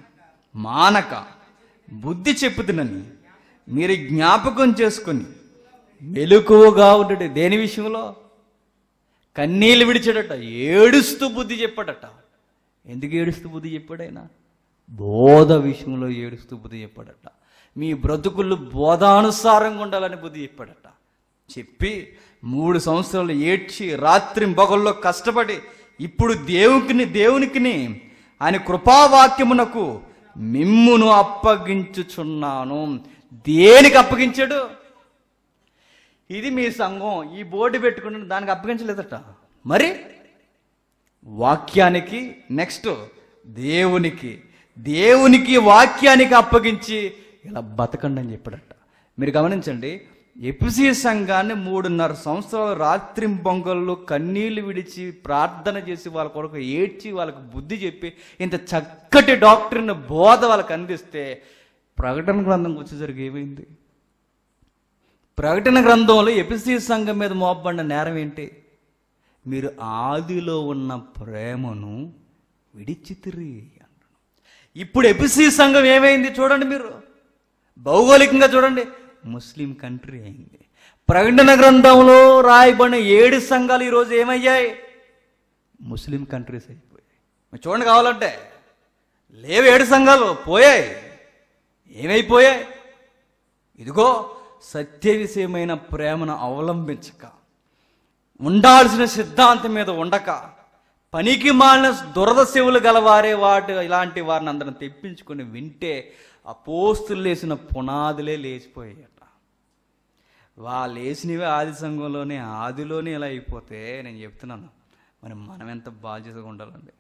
మానక బుద్ధి చెప్పుతున్నని మీరు జ్ఞాపకం చేసుకొని మెలకువగా ఉండటం దేని విషయంలో కన్నీళ్ళు విడిచాడట ఏడుస్తూ బుద్ధి చెప్పాడట ఎందుకు ఏడుస్తూ బుద్ధి చెప్పాడైనా బోధ విషయంలో ఏడుస్తూ బుద్ధి చెప్పాడట మీ బ్రతుకులు బోధానుసారంగా ఉండాలని బుద్ధి చెప్పాడట చెప్పి మూడు సంవత్సరాలు ఏడ్చి రాత్రి బగల్లో కష్టపడి ఇప్పుడు దేవుకిని దేవునికిని ఆయన కృపావాక్యమునకు మిమ్మును అప్పగించుచున్నాను దేనికి అప్పగించాడు ఇది మీ సంఘం ఈ బోర్డు పెట్టుకుంటే దానికి అప్పగించలేదట మరి వాక్యానికి నెక్స్ట్ దేవునికి దేవునికి వాక్యానికి అప్పగించి ఇలా బతకండి అని చెప్పాడట మీరు గమనించండి ఎపిసి సంఘాన్ని మూడున్నర సంవత్సరాలు రాత్రి బొంగళ్ళు కన్నీళ్లు విడిచి ప్రార్థన చేసి వాళ్ళ కొరకు ఏడ్చి వాళ్ళకు బుద్ధి చెప్పి ఇంత చక్కటి డాక్టర్ని బోధ వాళ్ళకి అందిస్తే ప్రకటన గ్రంథం వచ్చేసరికి ఏమైంది ప్రకటన గ్రంథంలో ఎపిసి సంఘం మీద మోపబడిన నేరం ఏంటి మీరు ఆదిలో ఉన్న ప్రేమను విడిచితిరి ఇప్పుడు ఎపిసి సంఘం ఏమైంది చూడండి మీరు భౌగోళికంగా చూడండి ముస్లిం కంట్రీ అయింది ప్రకటన గ్రంథంలో రాయబడిన ఏడు సంఘాలు ఈరోజు ఏమయ్యాయి ముస్లిం కంట్రీస్ అయిపోయాయి మీరు చూడండి కావాలంటే లేవు ఏడు సంఘాలు పోయాయి ఏమైపోయాయి ఇదిగో సత్య విషయమైన ప్రేమను అవలంబించక ఉండాల్సిన సిద్ధాంతం మీద ఉండక పనికి మాలిన దురద శివులు గలవారే వాటి ఇలాంటి వారిని అందరం తెప్పించుకొని వింటే ఆ పోస్తులు లేసిన పునాదులే లేచిపోయాయట వాళ్ళు వేసినవి ఆది సంఘంలోనే ఆదిలోనే ఇలా అయిపోతే నేను చెప్తున్నాను మరి మనం ఎంత బాధ్యతగా ఉండాలండి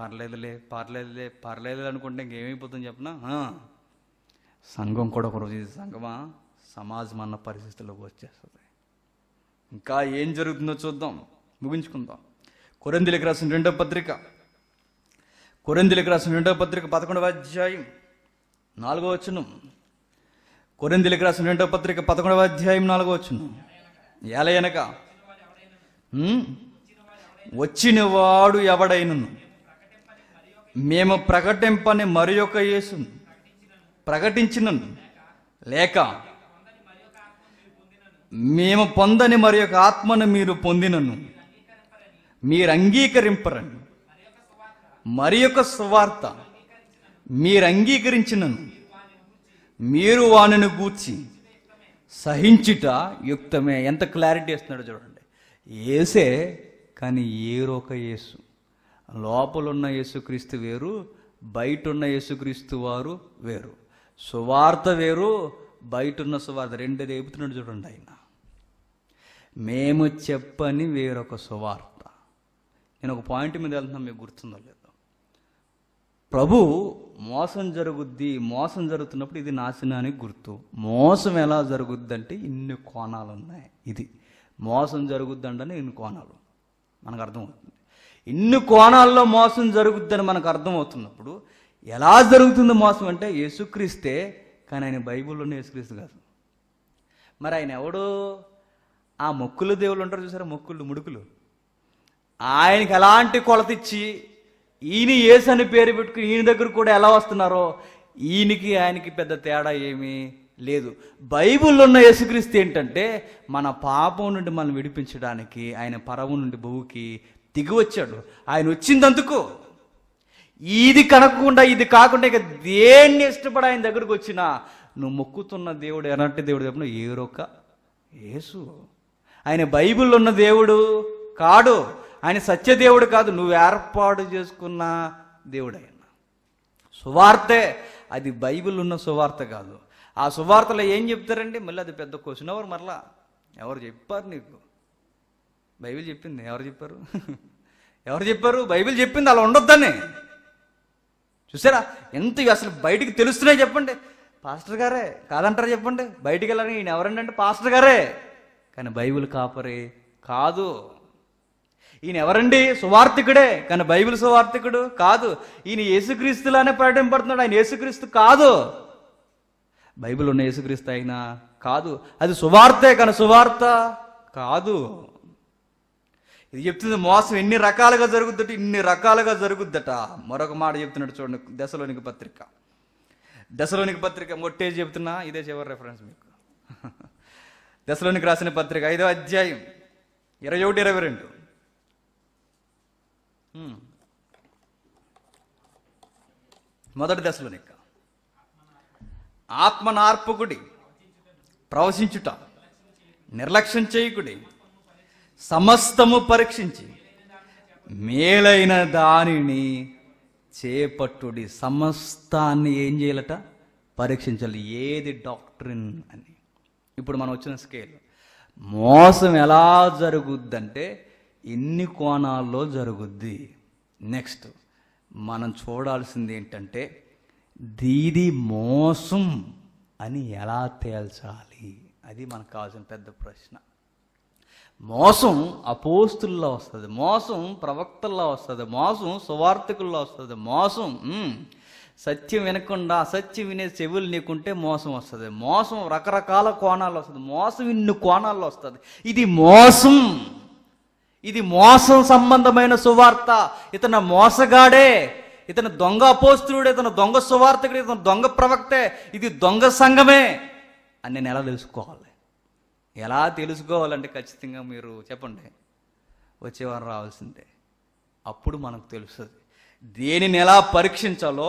పర్లేదులే పర్లేదులే పర్లేదు అనుకుంటే ఇంకేమైపోతుంది చెప్పనా సంఘం కూడా ఒకరోజు సంఘమా సమాజం అన్న పరిస్థితుల్లోకి వచ్చేస్తుంది ఇంకా ఏం జరుగుతుందో చూద్దాం ముగించుకుందాం కొరందిలకు రాసిన రెండవ పత్రిక కొరందిలకు రాసిన రెండవ పత్రిక పదకొండవ అధ్యాయం నాలుగో వచ్చును కొరందిలకు రాసిన రెండవ పత్రిక పదకొండవ అధ్యాయం నాలుగో వచనం ఎలయనక వచ్చినవాడు ఎవడైనను మేము ప్రకటింపని మరి ఒక యేసు ప్రకటించిన లేక మేము పొందని మరి ఒక ఆత్మను మీరు పొందినను మీరు అంగీకరింపరని మరి యొక్క సువార్త మీరు అంగీకరించినను మీరు వాణిని గూర్చి సహించుట యుక్తమే ఎంత క్లారిటీ ఇస్తున్నాడు చూడండి ఏసే కానీ ఒక యేసు లోపలున్న యేసుక్రీస్తు వేరు బయట ఉన్న యేసుక్రీస్తు వారు వేరు సువార్త వేరు బయట ఉన్న సువార్త రెండు రేపుతున్నాడు చూడండి ఆయన మేము చెప్పని వేరొక సువార్త నేను ఒక పాయింట్ మీద వెళ్తున్నా మీకు గుర్తుందో లేదు ప్రభు మోసం జరుగుద్ది మోసం జరుగుతున్నప్పుడు ఇది నాశనానికి గుర్తు మోసం ఎలా జరుగుద్ది అంటే ఇన్ని కోణాలు ఉన్నాయి ఇది మోసం జరుగుద్ది అంటే ఇన్ని కోణాలు మనకు అర్థమవుతుంది ఇన్ని కోణాల్లో మోసం అని మనకు అర్థమవుతున్నప్పుడు ఎలా జరుగుతుంది మోసం అంటే యేసుక్రీస్తే కానీ ఆయన బైబిల్లోనే యేసుక్రీస్తు కాదు మరి ఆయన ఎవడో ఆ మొక్కులు దేవుళ్ళు ఉంటారు చూసారా మొక్కులు ముడుకులు ఆయనకి ఎలాంటి కొలతిచ్చి ఈయన ఏసు అని పేరు పెట్టుకుని ఈయన దగ్గర కూడా ఎలా వస్తున్నారో ఈయనకి ఆయనకి పెద్ద తేడా ఏమీ లేదు బైబిల్లో ఉన్న యేసుక్రీస్తు ఏంటంటే మన పాపం నుండి మనం విడిపించడానికి ఆయన పరవు నుండి భూమికి దిగి వచ్చాడు ఆయన వచ్చిందందుకు ఇది కనకుండా ఇది కాకుండా ఇక దేన్ని ఇష్టపడి ఆయన దగ్గరకు వచ్చినా నువ్వు మొక్కుతున్న దేవుడు ఎలాంటి దేవుడు చెప్పిన ఏరొక యేసు ఆయన బైబిల్లో ఉన్న దేవుడు కాడు ఆయన సత్యదేవుడు కాదు నువ్వు ఏర్పాటు చేసుకున్న దేవుడు ఆయన సువార్తే అది బైబిల్ ఉన్న సువార్త కాదు ఆ సువార్తలో ఏం చెప్తారండి మళ్ళీ అది పెద్ద క్వశ్చన్ ఎవరు మరలా ఎవరు చెప్పారు నీకు బైబిల్ చెప్పింది ఎవరు చెప్పారు ఎవరు చెప్పారు బైబిల్ చెప్పింది అలా ఉండొద్దని చూసారా ఎంత అసలు బయటికి తెలుస్తున్నాయి చెప్పండి పాస్టర్ గారే కాదంటారా చెప్పండి బయటికి వెళ్ళాలని ఈయన ఎవరండి అంటే పాస్టర్ గారే కానీ బైబిల్ కాపరే కాదు ఈయన ఎవరండి సువార్థికుడే కానీ బైబిల్ సువార్థికుడు కాదు ఈయన యేసుక్రీస్తులానే ప్రకటింపడుతున్నాడు ఆయన యేసుక్రీస్తు కాదు బైబిల్ ఉన్న యేసుక్రీస్తు అయినా కాదు అది సువార్తే కానీ సువార్త కాదు ఇది చెప్తుంది మోసం ఎన్ని రకాలుగా జరుగుద్దట ఇన్ని రకాలుగా జరుగుద్దట మరొక మాట చెప్తున్నాడు చూడండి దశలోనికి పత్రిక దశలోనికి పత్రిక మొట్టేజ్ చెప్తున్నా ఇదే చివరి రెఫరెన్స్ మీకు దశలోనికి రాసిన పత్రిక ఐదో అధ్యాయం ఇరవై ఒకటి ఇరవై రెండు మొదటి దశలో ఆత్మ ఆత్మనార్పకుడి ప్రవశించుట నిర్లక్ష్యం చేయకుడి సమస్తము పరీక్షించి మేలైన దానిని చేపట్టుడి సమస్తాన్ని ఏం చేయాలట పరీక్షించాలి ఏది డాక్టరిన్ అని ఇప్పుడు మనం వచ్చిన స్కేల్ మోసం ఎలా జరుగుద్దంటే ఎన్ని కోణాల్లో జరుగుద్ది నెక్స్ట్ మనం చూడాల్సింది ఏంటంటే దీది మోసం అని ఎలా తేల్చాలి అది మనకు కావాల్సిన పెద్ద ప్రశ్న మోసం అపోస్తుల్లో వస్తుంది మోసం ప్రవక్తల్లో వస్తుంది మోసం సువార్థకుల్లో వస్తుంది మోసం సత్యం వినకుండా అసత్యం వినే చెవులు నీకుంటే మోసం వస్తుంది మోసం రకరకాల కోణాల్లో వస్తుంది మోసం ఇన్ని కోణాల్లో వస్తుంది ఇది మోసం ఇది మోసం సంబంధమైన సువార్త ఇతను మోసగాడే ఇతను దొంగ అపోస్తుడు ఇతను దొంగ సువార్తకుడు ఇతను దొంగ ప్రవక్తే ఇది దొంగ సంఘమే అని నేను ఎలా తెలుసుకోవాలి ఎలా తెలుసుకోవాలంటే ఖచ్చితంగా మీరు చెప్పండి వచ్చేవారు రావాల్సిందే అప్పుడు మనకు తెలుస్తుంది దేనిని ఎలా పరీక్షించాలో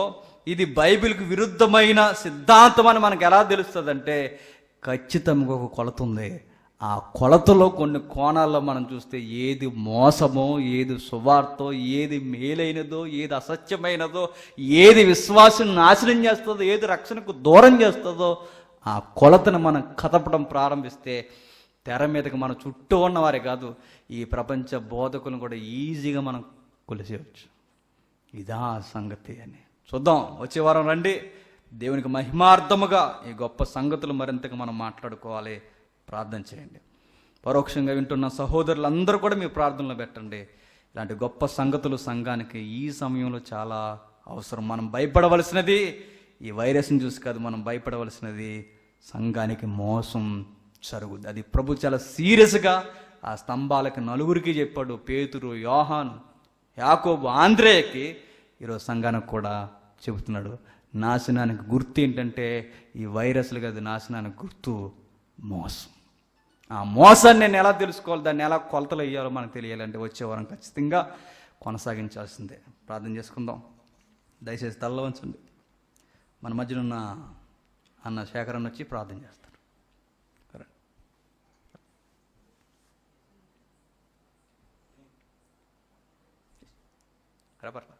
ఇది బైబిల్కి విరుద్ధమైన సిద్ధాంతం అని మనకు ఎలా తెలుస్తుందంటే ఖచ్చితంగా ఒక కొలత ఉంది ఆ కొలతలో కొన్ని కోణాల్లో మనం చూస్తే ఏది మోసమో ఏది సువార్తో ఏది మేలైనదో ఏది అసత్యమైనదో ఏది విశ్వాసం నాశనం చేస్తుందో ఏది రక్షణకు దూరం చేస్తుందో ఆ కొలతను మనం కదపడం ప్రారంభిస్తే తెర మీదకి మన చుట్టూ ఉన్నవారే కాదు ఈ ప్రపంచ బోధకులను కూడా ఈజీగా మనం కొలిసేయచ్చు ఇదా సంగతి అని చూద్దాం వచ్చే వారం రండి దేవునికి మహిమార్థముగా ఈ గొప్ప సంగతులు మరింతగా మనం మాట్లాడుకోవాలి ప్రార్థన చేయండి పరోక్షంగా వింటున్న సహోదరులందరూ కూడా మీ ప్రార్థనలో పెట్టండి ఇలాంటి గొప్ప సంగతులు సంఘానికి ఈ సమయంలో చాలా అవసరం మనం భయపడవలసినది ఈ వైరస్ని చూసి కాదు మనం భయపడవలసినది సంఘానికి మోసం జరుగుద్ది అది ప్రభు చాలా సీరియస్గా ఆ స్తంభాలకు నలుగురికి చెప్పాడు పేతురు యోహాన్ యాకోబు ఆంధ్రేయకి ఈరోజు సంఘానికి కూడా చెబుతున్నాడు నాశనానికి గుర్తు ఏంటంటే ఈ వైరస్లు కాదు నాశనానికి గుర్తు మోసం ఆ మోసాన్ని నేను ఎలా తెలుసుకోవాలి దాన్ని ఎలా కొలతలు వేయాలో మనకు తెలియాలంటే వచ్చే వారం ఖచ్చితంగా కొనసాగించాల్సిందే ప్రార్థన చేసుకుందాం దయచేసి తలలో ఉంచండి మన ఉన్న అన్న శేఖరణ వచ్చి ప్రార్థన చేస్తాను రబర్